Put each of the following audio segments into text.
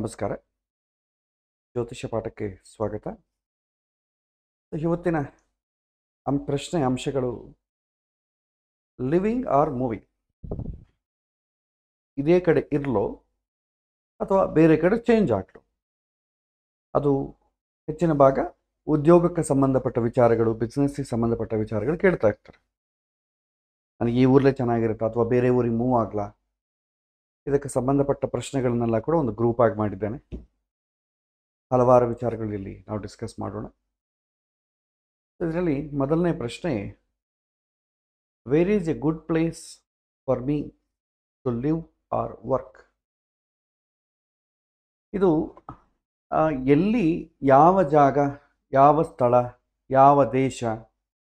ನಮಸ್ಕಾರ ಜ್ಯೋತಿಷ್ಯ ಪಾಠಕ್ಕೆ ಸ್ವಾಗತ ಇವತ್ತಿನ ಪ್ರಶ್ನೆ ಅಂಶಗಳು ಲಿವಿಂಗ್ ಆರ್ ಮೂವಿಂಗ್ ಇದೇ ಕಡೆ ಇರಲೋ ಅಥವಾ ಬೇರೆ ಕಡೆ ಚೇಂಜ್ ಆಗ್ಲೋ ಅದು ಹೆಚ್ಚಿನ ಭಾಗ ಉದ್ಯೋಗಕ್ಕೆ ಸಂಬಂಧಪಟ್ಟ ವಿಚಾರಗಳು ಬಿಸ್ನೆಸ್ಸಿಗೆ ಸಂಬಂಧಪಟ್ಟ ವಿಚಾರಗಳು ಕೇಳ್ತಾ ಇರ್ತಾರೆ ನನಗೆ ಈ ಊರಲ್ಲೇ ಚೆನ್ನಾಗಿರುತ್ತಾ ಅಥವಾ ಬೇರೆ ಊರಿಗೆ ಮೂವ್ ಆಗಲಾ ಇದಕ್ಕೆ ಸಂಬಂಧಪಟ್ಟ ಪ್ರಶ್ನೆಗಳನ್ನೆಲ್ಲ ಕೂಡ ಒಂದು ಗ್ರೂಪ್ ಆಗಿ ಮಾಡಿದ್ದೇನೆ ಹಲವಾರು ವಿಚಾರಗಳಲ್ಲಿ ನಾವು ಡಿಸ್ಕಸ್ ಮಾಡೋಣ ಇದರಲ್ಲಿ ಮೊದಲನೇ ಪ್ರಶ್ನೆ where is a good place for me to live or work ಇದು ಎಲ್ಲಿ ಯಾವ ಜಾಗ ಯಾವ ಸ್ಥಳ ಯಾವ ದೇಶ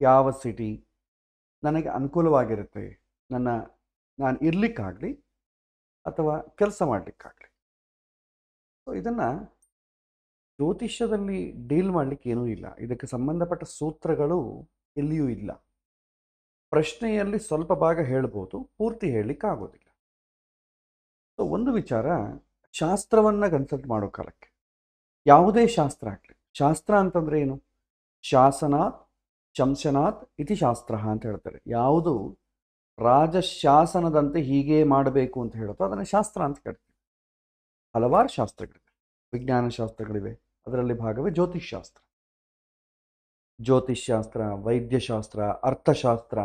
ಯಾವ ಸಿಟಿ ನನಗೆ ಅನುಕೂಲವಾಗಿರುತ್ತೆ ನನ್ನ ನಾನು ಇರಲಿಕ್ಕಾಗಲಿ ಅಥವಾ ಕೆಲಸ ಮಾಡಲಿಕ್ಕಾಗಲಿ ಸೊ ಇದನ್ನು ಜ್ಯೋತಿಷ್ಯದಲ್ಲಿ ಡೀಲ್ ಮಾಡಲಿಕ್ಕೆ ಏನೂ ಇಲ್ಲ ಇದಕ್ಕೆ ಸಂಬಂಧಪಟ್ಟ ಸೂತ್ರಗಳು ಎಲ್ಲಿಯೂ ಇಲ್ಲ ಪ್ರಶ್ನೆಯಲ್ಲಿ ಸ್ವಲ್ಪ ಭಾಗ ಹೇಳ್ಬೋದು ಪೂರ್ತಿ ಹೇಳಲಿಕ್ಕಾಗೋದಿಲ್ಲ ಸೊ ಒಂದು ವಿಚಾರ ಶಾಸ್ತ್ರವನ್ನು ಕನ್ಸಲ್ಟ್ ಮಾಡೋ ಕಾಲಕ್ಕೆ ಯಾವುದೇ ಶಾಸ್ತ್ರ ಆಗಲಿ ಶಾಸ್ತ್ರ ಅಂತಂದ್ರೆ ಏನು ಶಾಸನಾಥ್ ಶಂಶನಾಥ್ ಇತಿ ಶಾಸ್ತ್ರ ಅಂತ ಹೇಳ್ತಾರೆ ಯಾವುದು ರಾಜಶಾಸನದಂತೆ ಹೀಗೆ ಮಾಡಬೇಕು ಅಂತ ಹೇಳುತ್ತೋ ಅದನ್ನು ಶಾಸ್ತ್ರ ಅಂತ ಕರಿತೀವಿ ಹಲವಾರು ಶಾಸ್ತ್ರಗಳಿವೆ ವಿಜ್ಞಾನ ಶಾಸ್ತ್ರಗಳಿವೆ ಅದರಲ್ಲಿ ಭಾಗವೇ ಜ್ಯೋತಿಷ್ಶಾಸ್ತ್ರ ಶಾಸ್ತ್ರ ವೈದ್ಯಶಾಸ್ತ್ರ ಅರ್ಥಶಾಸ್ತ್ರ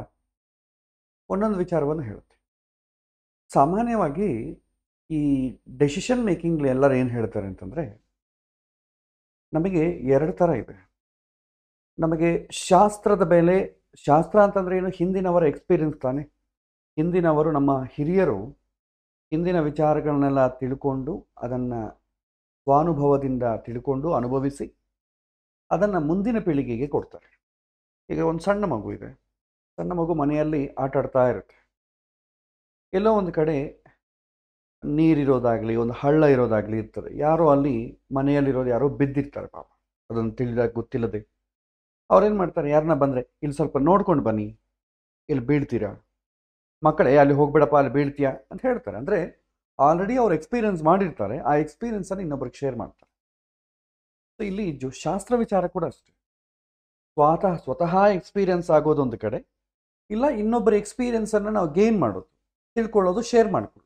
ಒಂದೊಂದು ವಿಚಾರವನ್ನು ಹೇಳುತ್ತೆ ಸಾಮಾನ್ಯವಾಗಿ ಈ ಡೆಸಿಷನ್ ಮೇಕಿಂಗ್ ಎಲ್ಲರೂ ಏನು ಹೇಳ್ತಾರೆ ಅಂತಂದರೆ ನಮಗೆ ಎರಡು ಥರ ಇದೆ ನಮಗೆ ಶಾಸ್ತ್ರದ ಮೇಲೆ ಶಾಸ್ತ್ರ ಅಂತಂದ್ರೆ ಏನು ಹಿಂದಿನವರ ಎಕ್ಸ್ಪೀರಿಯನ್ಸ್ ತಾನೇ ಹಿಂದಿನವರು ನಮ್ಮ ಹಿರಿಯರು ಹಿಂದಿನ ವಿಚಾರಗಳನ್ನೆಲ್ಲ ತಿಳ್ಕೊಂಡು ಅದನ್ನು ಸ್ವಾನುಭವದಿಂದ ತಿಳ್ಕೊಂಡು ಅನುಭವಿಸಿ ಅದನ್ನು ಮುಂದಿನ ಪೀಳಿಗೆಗೆ ಕೊಡ್ತಾರೆ ಈಗ ಒಂದು ಸಣ್ಣ ಮಗು ಇದೆ ಸಣ್ಣ ಮಗು ಮನೆಯಲ್ಲಿ ಆಟ ಆಡ್ತಾ ಇರುತ್ತೆ ಎಲ್ಲೋ ಒಂದು ಕಡೆ ನೀರಿರೋದಾಗಲಿ ಒಂದು ಹಳ್ಳ ಇರೋದಾಗಲಿ ಇರ್ತದೆ ಯಾರೋ ಅಲ್ಲಿ ಮನೆಯಲ್ಲಿರೋದು ಯಾರೋ ಬಿದ್ದಿರ್ತಾರೆ ಪಾಪ ಅದನ್ನು ತಿಳಿದಾಗ ಗೊತ್ತಿಲ್ಲದೆ ಅವ್ರೇನು ಮಾಡ್ತಾರೆ ಯಾರನ್ನ ಬಂದರೆ ಇಲ್ಲಿ ಸ್ವಲ್ಪ ನೋಡ್ಕೊಂಡು ಬನ್ನಿ ಇಲ್ಲಿ ಬೀಳ್ತೀರಾ ಮಕ್ಕಳೇ ಅಲ್ಲಿ ಹೋಗ್ಬೇಡಪ್ಪ ಅಲ್ಲಿ ಬೀಳ್ತೀಯ ಅಂತ ಹೇಳ್ತಾರೆ ಅಂದರೆ ಆಲ್ರೆಡಿ ಅವ್ರು ಎಕ್ಸ್ಪೀರಿಯನ್ಸ್ ಮಾಡಿರ್ತಾರೆ ಆ ಎಕ್ಸ್ಪೀರಿಯನ್ಸನ್ನು ಇನ್ನೊಬ್ರಿಗೆ ಶೇರ್ ಮಾಡ್ತಾರೆ ಇಲ್ಲಿ ಜೋ ಶಾಸ್ತ್ರ ವಿಚಾರ ಕೂಡ ಅಷ್ಟೇ ಸ್ವತಃ ಸ್ವತಃ ಎಕ್ಸ್ಪೀರಿಯನ್ಸ್ ಆಗೋದೊಂದು ಕಡೆ ಇಲ್ಲ ಇನ್ನೊಬ್ಬರ ಎಕ್ಸ್ಪೀರಿಯನ್ಸನ್ನು ನಾವು ಗೇನ್ ಮಾಡೋದು ತಿಳ್ಕೊಳ್ಳೋದು ಶೇರ್ ಮಾಡಿಕೊಳ್ಳೋದು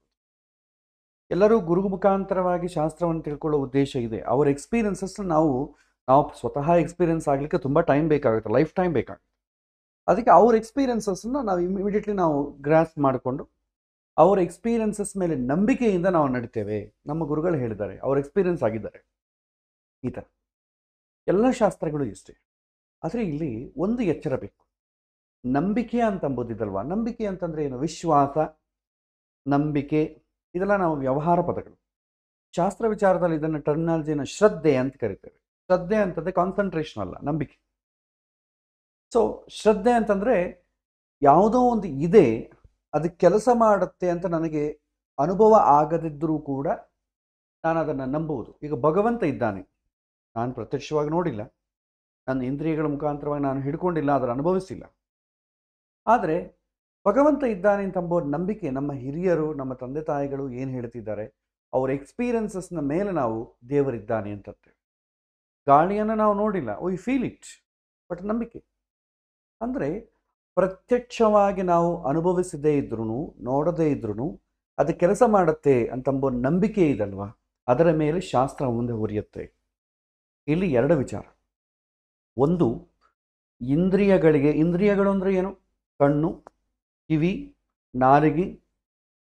ಎಲ್ಲರೂ ಗುರು ಮುಖಾಂತರವಾಗಿ ಶಾಸ್ತ್ರವನ್ನು ತಿಳ್ಕೊಳ್ಳೋ ಉದ್ದೇಶ ಇದೆ ಅವ್ರ ಎಕ್ಸ್ಪೀರಿಯನ್ಸಸ್ನ ನಾವು ನಾವು ಸ್ವತಃ ಎಕ್ಸ್ಪೀರಿಯನ್ಸ್ ಆಗಲಿಕ್ಕೆ ತುಂಬ ಟೈಮ್ ಬೇಕಾಗುತ್ತೆ ಲೈಫ್ ಟೈಮ್ ಬೇಕಾಗುತ್ತೆ ಅದಕ್ಕೆ ಅವ್ರ ಎಕ್ಸ್ಪೀರಿಯನ್ಸಸ್ನ ನಾವು ಇಮಿಡಿಯೇಟ್ಲಿ ನಾವು ಗ್ರಾಸ್ ಮಾಡಿಕೊಂಡು ಅವ್ರ ಎಕ್ಸ್ಪೀರಿಯನ್ಸಸ್ ಮೇಲೆ ನಂಬಿಕೆಯಿಂದ ನಾವು ನಡಿತೇವೆ ನಮ್ಮ ಗುರುಗಳು ಹೇಳಿದ್ದಾರೆ ಅವ್ರ ಎಕ್ಸ್ಪೀರಿಯನ್ಸ್ ಆಗಿದ್ದಾರೆ ಈ ಥರ ಎಲ್ಲ ಶಾಸ್ತ್ರಗಳು ಇಷ್ಟೇ ಆದರೆ ಇಲ್ಲಿ ಒಂದು ಎಚ್ಚರ ಬೇಕು ನಂಬಿಕೆ ಅಂತ ನಂಬಿಕೆ ಅಂತಂದರೆ ಏನು ವಿಶ್ವಾಸ ನಂಬಿಕೆ ಇದೆಲ್ಲ ನಾವು ವ್ಯವಹಾರ ಪದಗಳು ಶಾಸ್ತ್ರ ವಿಚಾರದಲ್ಲಿ ಇದನ್ನು ಟರ್ಮಿನಾಲಜಿಯನ್ನು ಶ್ರದ್ಧೆ ಅಂತ ಕರಿತೇವೆ ಶ್ರದ್ಧೆ ಅಂತಂದರೆ ಕಾನ್ಸಂಟ್ರೇಷನ್ ಅಲ್ಲ ನಂಬಿಕೆ ಸೊ ಶ್ರದ್ಧೆ ಅಂತಂದರೆ ಯಾವುದೋ ಒಂದು ಇದೆ ಅದು ಕೆಲಸ ಮಾಡುತ್ತೆ ಅಂತ ನನಗೆ ಅನುಭವ ಆಗದಿದ್ದರೂ ಕೂಡ ನಾನು ಅದನ್ನು ನಂಬುವುದು ಈಗ ಭಗವಂತ ಇದ್ದಾನೆ ನಾನು ಪ್ರತ್ಯಕ್ಷವಾಗಿ ನೋಡಿಲ್ಲ ನನ್ನ ಇಂದ್ರಿಯಗಳ ಮುಖಾಂತರವಾಗಿ ನಾನು ಹಿಡ್ಕೊಂಡಿಲ್ಲ ಅದನ್ನು ಅನುಭವಿಸಿಲ್ಲ ಆದರೆ ಭಗವಂತ ಇದ್ದಾನೆ ಅಂತ ನಂಬಿಕೆ ನಮ್ಮ ಹಿರಿಯರು ನಮ್ಮ ತಂದೆ ತಾಯಿಗಳು ಏನು ಹೇಳ್ತಿದ್ದಾರೆ ಅವರ ಎಕ್ಸ್ಪೀರಿಯನ್ಸಸ್ನ ಮೇಲೆ ನಾವು ದೇವರಿದ್ದಾನೆ ಅಂತ ಗಾಳಿಯನ್ನು ನಾವು ನೋಡಿಲ್ಲ ವಿ ಫೀಲ್ ಇಟ್ ಬಟ್ ನಂಬಿಕೆ ಅಂದರೆ ಪ್ರತ್ಯಕ್ಷವಾಗಿ ನಾವು ಅನುಭವಿಸದೇ ಇದ್ರೂ ನೋಡದೇ ಇದ್ರೂ ಅದು ಕೆಲಸ ಮಾಡುತ್ತೆ ಅಂತಂಬ ನಂಬಿಕೆ ಇದಲ್ವಾ ಅದರ ಮೇಲೆ ಶಾಸ್ತ್ರ ಮುಂದೆ ಉರಿಯುತ್ತೆ ಇಲ್ಲಿ ಎರಡು ವಿಚಾರ ಒಂದು ಇಂದ್ರಿಯಗಳಿಗೆ ಇಂದ್ರಿಯಗಳು ಅಂದರೆ ಏನು ಕಣ್ಣು ಕಿವಿ ನಾರಿಗೆ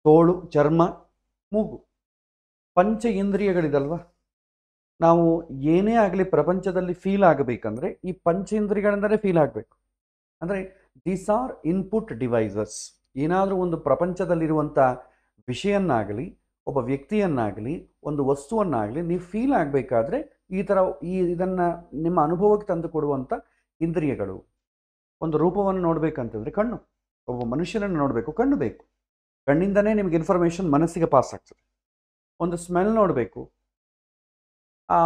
ತೋಳು ಚರ್ಮ ಮೂಗು ಪಂಚ ಇಂದ್ರಿಯಗಳಿದಲ್ವಾ ನಾವು ಏನೇ ಆಗಲಿ ಪ್ರಪಂಚದಲ್ಲಿ ಫೀಲ್ ಆಗಬೇಕಂದ್ರೆ ಈ ಪಂಚ ಇಂದ್ರಿಯಗಳೆಂದರೆ ಫೀಲ್ ಆಗಬೇಕು ಅಂದರೆ ದೀಸ್ ಆರ್ ಇನ್ಪುಟ್ ಡಿವೈಸಸ್ ಏನಾದರೂ ಒಂದು ಪ್ರಪಂಚದಲ್ಲಿರುವಂಥ ವಿಷಯನ್ನಾಗಲಿ ಒಬ್ಬ ವ್ಯಕ್ತಿಯನ್ನಾಗಲಿ ಒಂದು ವಸ್ತುವನ್ನಾಗಲಿ ನೀವು ಫೀಲ್ ಆಗಬೇಕಾದ್ರೆ ಈ ಥರ ಈ ಇದನ್ನು ನಿಮ್ಮ ಅನುಭವಕ್ಕೆ ತಂದು ಕೊಡುವಂಥ ಇಂದ್ರಿಯಗಳು ಒಂದು ರೂಪವನ್ನು ನೋಡಬೇಕಂತಂದರೆ ಕಣ್ಣು ಒಬ್ಬ ಮನುಷ್ಯನನ್ನು ನೋಡಬೇಕು ಕಣ್ಣು ಬೇಕು ಕಣ್ಣಿಂದನೇ ನಿಮಗೆ ಇನ್ಫಾರ್ಮೇಷನ್ ಮನಸ್ಸಿಗೆ ಪಾಸ್ ಆಗ್ತದೆ ಒಂದು ಸ್ಮೆಲ್ ನೋಡಬೇಕು ಆ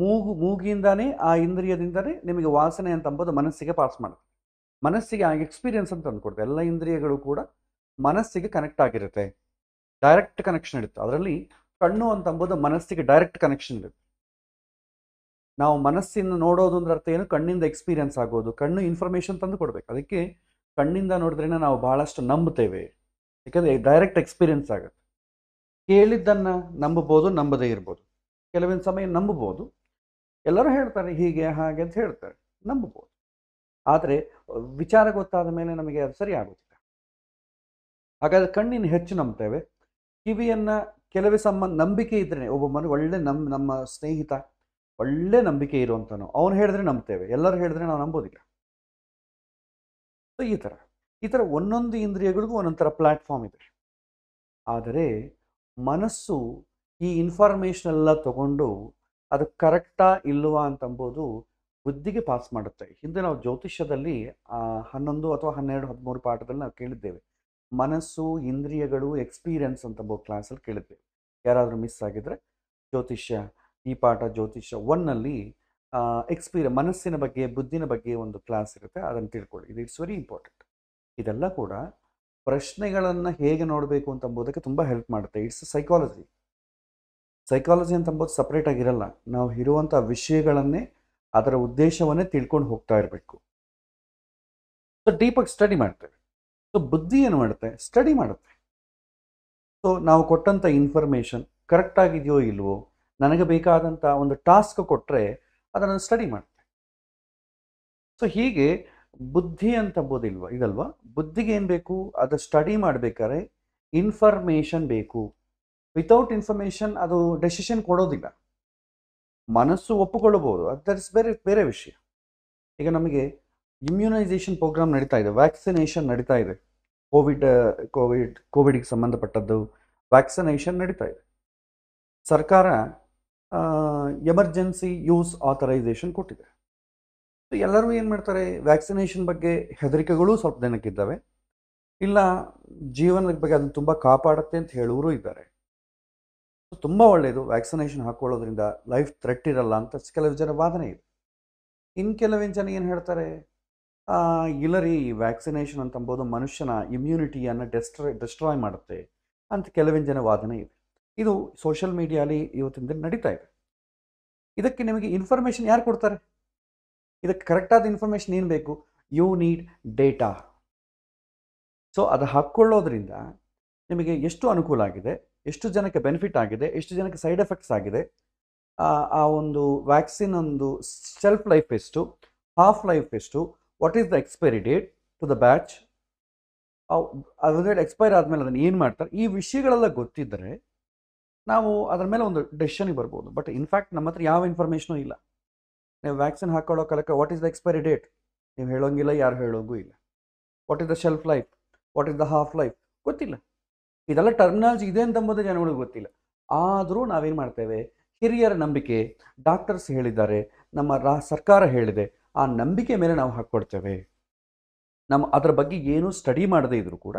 ಮೂಗು ಮೂಗಿಯಿಂದನೇ ಆ ಇಂದ್ರಿಯದಿಂದನೇ ನಿಮಗೆ ವಾಸನೆ ಅಂತ ಅಂಬೋದು ಮನಸ್ಸಿಗೆ ಪಾಸ್ ಮಾಡುತ್ತೆ ಮನಸ್ಸಿಗೆ ಆ ಎಕ್ಸ್ಪೀರಿಯನ್ಸ್ ಅಂತ ತಂದುಕೊಡುತ್ತೆ ಎಲ್ಲ ಇಂದ್ರಿಯಗಳು ಕೂಡ ಮನಸ್ಸಿಗೆ ಕನೆಕ್ಟ್ ಆಗಿರುತ್ತೆ ಡೈರೆಕ್ಟ್ ಕನೆಕ್ಷನ್ ಇರುತ್ತೆ ಅದರಲ್ಲಿ ಕಣ್ಣು ಅಂತ ಅಂಬೋದು ಮನಸ್ಸಿಗೆ ಡೈರೆಕ್ಟ್ ಕನೆಕ್ಷನ್ ಇರುತ್ತೆ ನಾವು ಮನಸ್ಸಿನ ನೋಡೋದು ಅಂದ್ರೆ ಅರ್ಥ ಏನು ಕಣ್ಣಿಂದ ಎಕ್ಸ್ಪೀರಿಯನ್ಸ್ ಆಗೋದು ಕಣ್ಣು ಇನ್ಫಾರ್ಮೇಷನ್ ತಂದು ಕೊಡ್ಬೇಕು ಅದಕ್ಕೆ ಕಣ್ಣಿಂದ ನೋಡಿದ್ರೇನೆ ನಾವು ಬಹಳಷ್ಟು ನಂಬುತ್ತೇವೆ ಯಾಕಂದ್ರೆ ಡೈರೆಕ್ಟ್ ಎಕ್ಸ್ಪೀರಿಯನ್ಸ್ ಆಗುತ್ತೆ ಕೇಳಿದ್ದನ್ನ ನಂಬಬಹುದು ನಂಬದೇ ಇರ್ಬೋದು ಕೆಲವೊಂದು ಸಮಯ ನಂಬಬಹುದು ಎಲ್ಲರೂ ಹೇಳ್ತಾರೆ ಹೀಗೆ ಹಾಗೆ ಅಂತ ಹೇಳ್ತಾರೆ ನಂಬಬಹುದು ಆದರೆ ವಿಚಾರ ಗೊತ್ತಾದ ಮೇಲೆ ನಮಗೆ ಅದು ಸರಿ ಆಗೋದಿಲ್ಲ ಹಾಗಾದ್ರೆ ಕಣ್ಣಿನ ಹೆಚ್ಚು ನಂಬ್ತೇವೆ ಕಿವಿಯನ್ನು ಕೆಲವೇ ಸಂಬಂಧ ನಂಬಿಕೆ ಇದ್ರೆ ಒಬ್ಬ ಮನೆ ಒಳ್ಳೆ ನಮ್ಮ ನಮ್ಮ ಸ್ನೇಹಿತ ಒಳ್ಳೆ ನಂಬಿಕೆ ಇರುವಂಥನು ಅವನು ಹೇಳಿದ್ರೆ ನಂಬ್ತೇವೆ ಎಲ್ಲರೂ ಹೇಳಿದ್ರೆ ನಾವು ನಂಬೋದಿಲ್ಲ ಈ ಥರ ಈ ಥರ ಒಂದೊಂದು ಇಂದ್ರಿಯಗಳಿಗೂ ಒಂದೊಂದು ಥರ ಪ್ಲಾಟ್ಫಾರ್ಮ್ ಇದೆ ಆದರೆ ಮನಸ್ಸು ಈ ಇನ್ಫಾರ್ಮೇಷನ್ ಎಲ್ಲ ತಗೊಂಡು ಅದು ಕರೆಕ್ಟಾ ಇಲ್ಲವಾ ಅಂತಂಬೋದು ಬುದ್ಧಿಗೆ ಪಾಸ್ ಮಾಡುತ್ತೆ ಹಿಂದೆ ನಾವು ಜ್ಯೋತಿಷ್ಯದಲ್ಲಿ ಹನ್ನೊಂದು ಅಥವಾ ಹನ್ನೆರಡು ಹದಿಮೂರು ಪಾಠದಲ್ಲಿ ನಾವು ಕೇಳಿದ್ದೇವೆ ಮನಸ್ಸು ಇಂದ್ರಿಯಗಳು ಎಕ್ಸ್ಪೀರಿಯನ್ಸ್ ಅಂತ ಬೋ ಕ್ಲಾಸಲ್ಲಿ ಕೇಳಿದ್ದೇವೆ ಯಾರಾದರೂ ಮಿಸ್ ಆಗಿದ್ರೆ ಜ್ಯೋತಿಷ್ಯ ಈ ಪಾಠ ಜ್ಯೋತಿಷ್ಯ ಒನ್ನಲ್ಲಿ ಎಕ್ಸ್ಪೀರಿಯ ಮನಸ್ಸಿನ ಬಗ್ಗೆ ಬುದ್ಧಿನ ಬಗ್ಗೆ ಒಂದು ಕ್ಲಾಸ್ ಇರುತ್ತೆ ಅದನ್ನು ತಿಳ್ಕೊಳ್ಳಿ ಇದು ಇಟ್ಸ್ ವೆರಿ ಇಂಪಾರ್ಟೆಂಟ್ ಇದೆಲ್ಲ ಕೂಡ ಪ್ರಶ್ನೆಗಳನ್ನು ಹೇಗೆ ನೋಡಬೇಕು ಅಂತ ತುಂಬ ಹೆಲ್ಪ್ ಮಾಡುತ್ತೆ ಇಟ್ಸ್ ಸೈಕಾಲಜಿ ಸೈಕಾಲಜಿ ಅಂತ ಅಂಬೋದು ಸಪ್ರೇಟಾಗಿರಲ್ಲ ನಾವು ಇರುವಂಥ ವಿಷಯಗಳನ್ನೇ ಅದರ ಉದ್ದೇಶವನ್ನೇ ತಿಳ್ಕೊಂಡು ಹೋಗ್ತಾ ಇರಬೇಕು ಸೊ ಡೀಪಾಗಿ ಸ್ಟಡಿ ಮಾಡ್ತೇವೆ ಸೊ ಬುದ್ಧಿ ಏನು ಮಾಡುತ್ತೆ ಸ್ಟಡಿ ಮಾಡುತ್ತೆ ಸೊ ನಾವು ಕೊಟ್ಟಂಥ ಇನ್ಫಾರ್ಮೇಷನ್ ಕರೆಕ್ಟ್ ಆಗಿದೆಯೋ ಇಲ್ವೋ ನನಗೆ ಬೇಕಾದಂಥ ಒಂದು ಟಾಸ್ಕ್ ಕೊಟ್ಟರೆ ಅದನ್ನು ಸ್ಟಡಿ ಮಾಡುತ್ತೆ ಸೊ ಹೀಗೆ ಬುದ್ಧಿ ಅಂತ ಬೋದಿಲ್ವ ಇದಲ್ವಾ ಬುದ್ಧಿಗೆ ಏನು ಬೇಕು ಅದು ಸ್ಟಡಿ ಮಾಡಬೇಕಾದ್ರೆ ಇನ್ಫಾರ್ಮೇಷನ್ ಬೇಕು ವಿತೌಟ್ ಇನ್ಫಾರ್ಮೇಷನ್ ಅದು ಡೆಸಿಷನ್ ಕೊಡೋದಿಲ್ಲ ಮನಸ್ಸು ಒಪ್ಪಿಕೊಳ್ಳಬಹುದು ದಟ್ ಇಸ್ ಬೇರೆ ಬೇರೆ ವಿಷಯ ಈಗ ನಮಗೆ ಇಮ್ಯುನೈಸೇಷನ್ ಪ್ರೋಗ್ರಾಮ್ ನಡೀತಾ ಇದೆ ವ್ಯಾಕ್ಸಿನೇಷನ್ ನಡೀತಾ ಇದೆ ಕೋವಿಡ್ ಕೋವಿಡ್ ಕೋವಿಡ್ಗೆ ಸಂಬಂಧಪಟ್ಟದ್ದು ವ್ಯಾಕ್ಸಿನೇಷನ್ ನಡೀತಾ ಇದೆ ಸರ್ಕಾರ ಎಮರ್ಜೆನ್ಸಿ ಯೂಸ್ ಆಥರೈಸೇಷನ್ ಕೊಟ್ಟಿದೆ ಎಲ್ಲರೂ ಏನು ಮಾಡ್ತಾರೆ ವ್ಯಾಕ್ಸಿನೇಷನ್ ಬಗ್ಗೆ ಹೆದರಿಕೆಗಳು ಸ್ವಲ್ಪ ದಿನಕ್ಕಿದ್ದಾವೆ ಇಲ್ಲ ಜೀವನದ ಬಗ್ಗೆ ಅದನ್ನು ತುಂಬ ಕಾಪಾಡುತ್ತೆ ಅಂತ ಹೇಳುವರೂ ಇದ್ದಾರೆ ತುಂಬ ಒಳ್ಳೆಯದು ವ್ಯಾಕ್ಸಿನೇಷನ್ ಹಾಕ್ಕೊಳ್ಳೋದ್ರಿಂದ ಲೈಫ್ ಥ್ರೆಟ್ ಇರಲ್ಲ ಅಂತ ಕೆಲವು ಜನ ವಾದನೆ ಇದೆ ಇನ್ನು ಕೆಲವಿನ ಜನ ಏನು ಹೇಳ್ತಾರೆ ಇಲ್ಲರಿ ರೀ ವ್ಯಾಕ್ಸಿನೇಷನ್ ಅಂತಂಬೋದು ಮನುಷ್ಯನ ಇಮ್ಯುನಿಟಿಯನ್ನು ಡೆಸ್ಟ್ರಾಯ್ ಡೆಸ್ಟ್ರಾಯ್ ಮಾಡುತ್ತೆ ಅಂತ ಕೆಲವಿನ ಜನ ವಾದನೆ ಇದೆ ಇದು ಸೋಷಿಯಲ್ ಮೀಡಿಯಾಲಿ ಇವತ್ತಿನ ದಿನ ನಡೀತಾ ಇದೆ ಇದಕ್ಕೆ ನಿಮಗೆ ಇನ್ಫಾರ್ಮೇಷನ್ ಯಾರು ಕೊಡ್ತಾರೆ ಇದಕ್ಕೆ ಕರೆಕ್ಟಾದ ಇನ್ಫಾರ್ಮೇಷನ್ ಏನು ಬೇಕು ಯು ನೀಡ್ ಡೇಟಾ ಸೊ ಅದು ಹಾಕ್ಕೊಳ್ಳೋದ್ರಿಂದ ನಿಮಗೆ ಎಷ್ಟು ಅನುಕೂಲ ಆಗಿದೆ ಎಷ್ಟು ಜನಕ್ಕೆ ಬೆನಿಫಿಟ್ ಆಗಿದೆ ಎಷ್ಟು ಜನಕ್ಕೆ ಸೈಡ್ ಎಫೆಕ್ಟ್ಸ್ ಆಗಿದೆ ಆ ಒಂದು ವ್ಯಾಕ್ಸಿನ್ ಒಂದು ಸೆಲ್ಫ್ ಲೈಫ್ ಎಷ್ಟು ಹಾಫ್ ಲೈಫ್ ಎಷ್ಟು what is the expiry date to the batch ಅದ್ರ ಡೇಟ್ ಎಕ್ಸ್ಪೈರ್ ಆದಮೇಲೆ ಅದನ್ನು ಏನು ಮಾಡ್ತಾರೆ ಈ ವಿಷಯಗಳೆಲ್ಲ ಗೊತ್ತಿದ್ದರೆ ನಾವು ಅದರ ಮೇಲೆ ಒಂದು ಡೆಸಿಷನಿಗೆ ಬರ್ಬೋದು ಬಟ್ ಇನ್ಫ್ಯಾಕ್ಟ್ ನಮ್ಮ ಹತ್ರ ಯಾವ ಇನ್ಫಾರ್ಮೇಷನೂ ಇಲ್ಲ ನೀವು ವ್ಯಾಕ್ಸಿನ್ ಹಾಕೊಳ್ಳೋ ಕಾಲಕ್ಕೆ what is the expiry date ನೀವು ಹೇಳೋಂಗಿಲ್ಲ ಯಾರು ಹೇಳೋಂಗೂ ಇಲ್ಲ what is the shelf life what is the half life ಗೊತ್ತಿಲ್ಲ ಇದೆಲ್ಲ ಟರ್ಮಿನಾಲಜಿ ಇದೆ ಅಂತಂಬುದು ಜನಗಳಿಗೆ ಗೊತ್ತಿಲ್ಲ ಆದರೂ ನಾವೇನು ಮಾಡ್ತೇವೆ ಹಿರಿಯರ ನಂಬಿಕೆ ಡಾಕ್ಟರ್ಸ್ ಹೇಳಿದ್ದಾರೆ ನಮ್ಮ ರಾ ಸರ್ಕಾರ ಹೇಳಿದೆ ಆ ನಂಬಿಕೆ ಮೇಲೆ ನಾವು ಹಾಕ್ಕೊಡ್ತೇವೆ ನಮ್ಮ ಅದರ ಬಗ್ಗೆ ಏನೂ ಸ್ಟಡಿ ಮಾಡದೇ ಇದ್ರು ಕೂಡ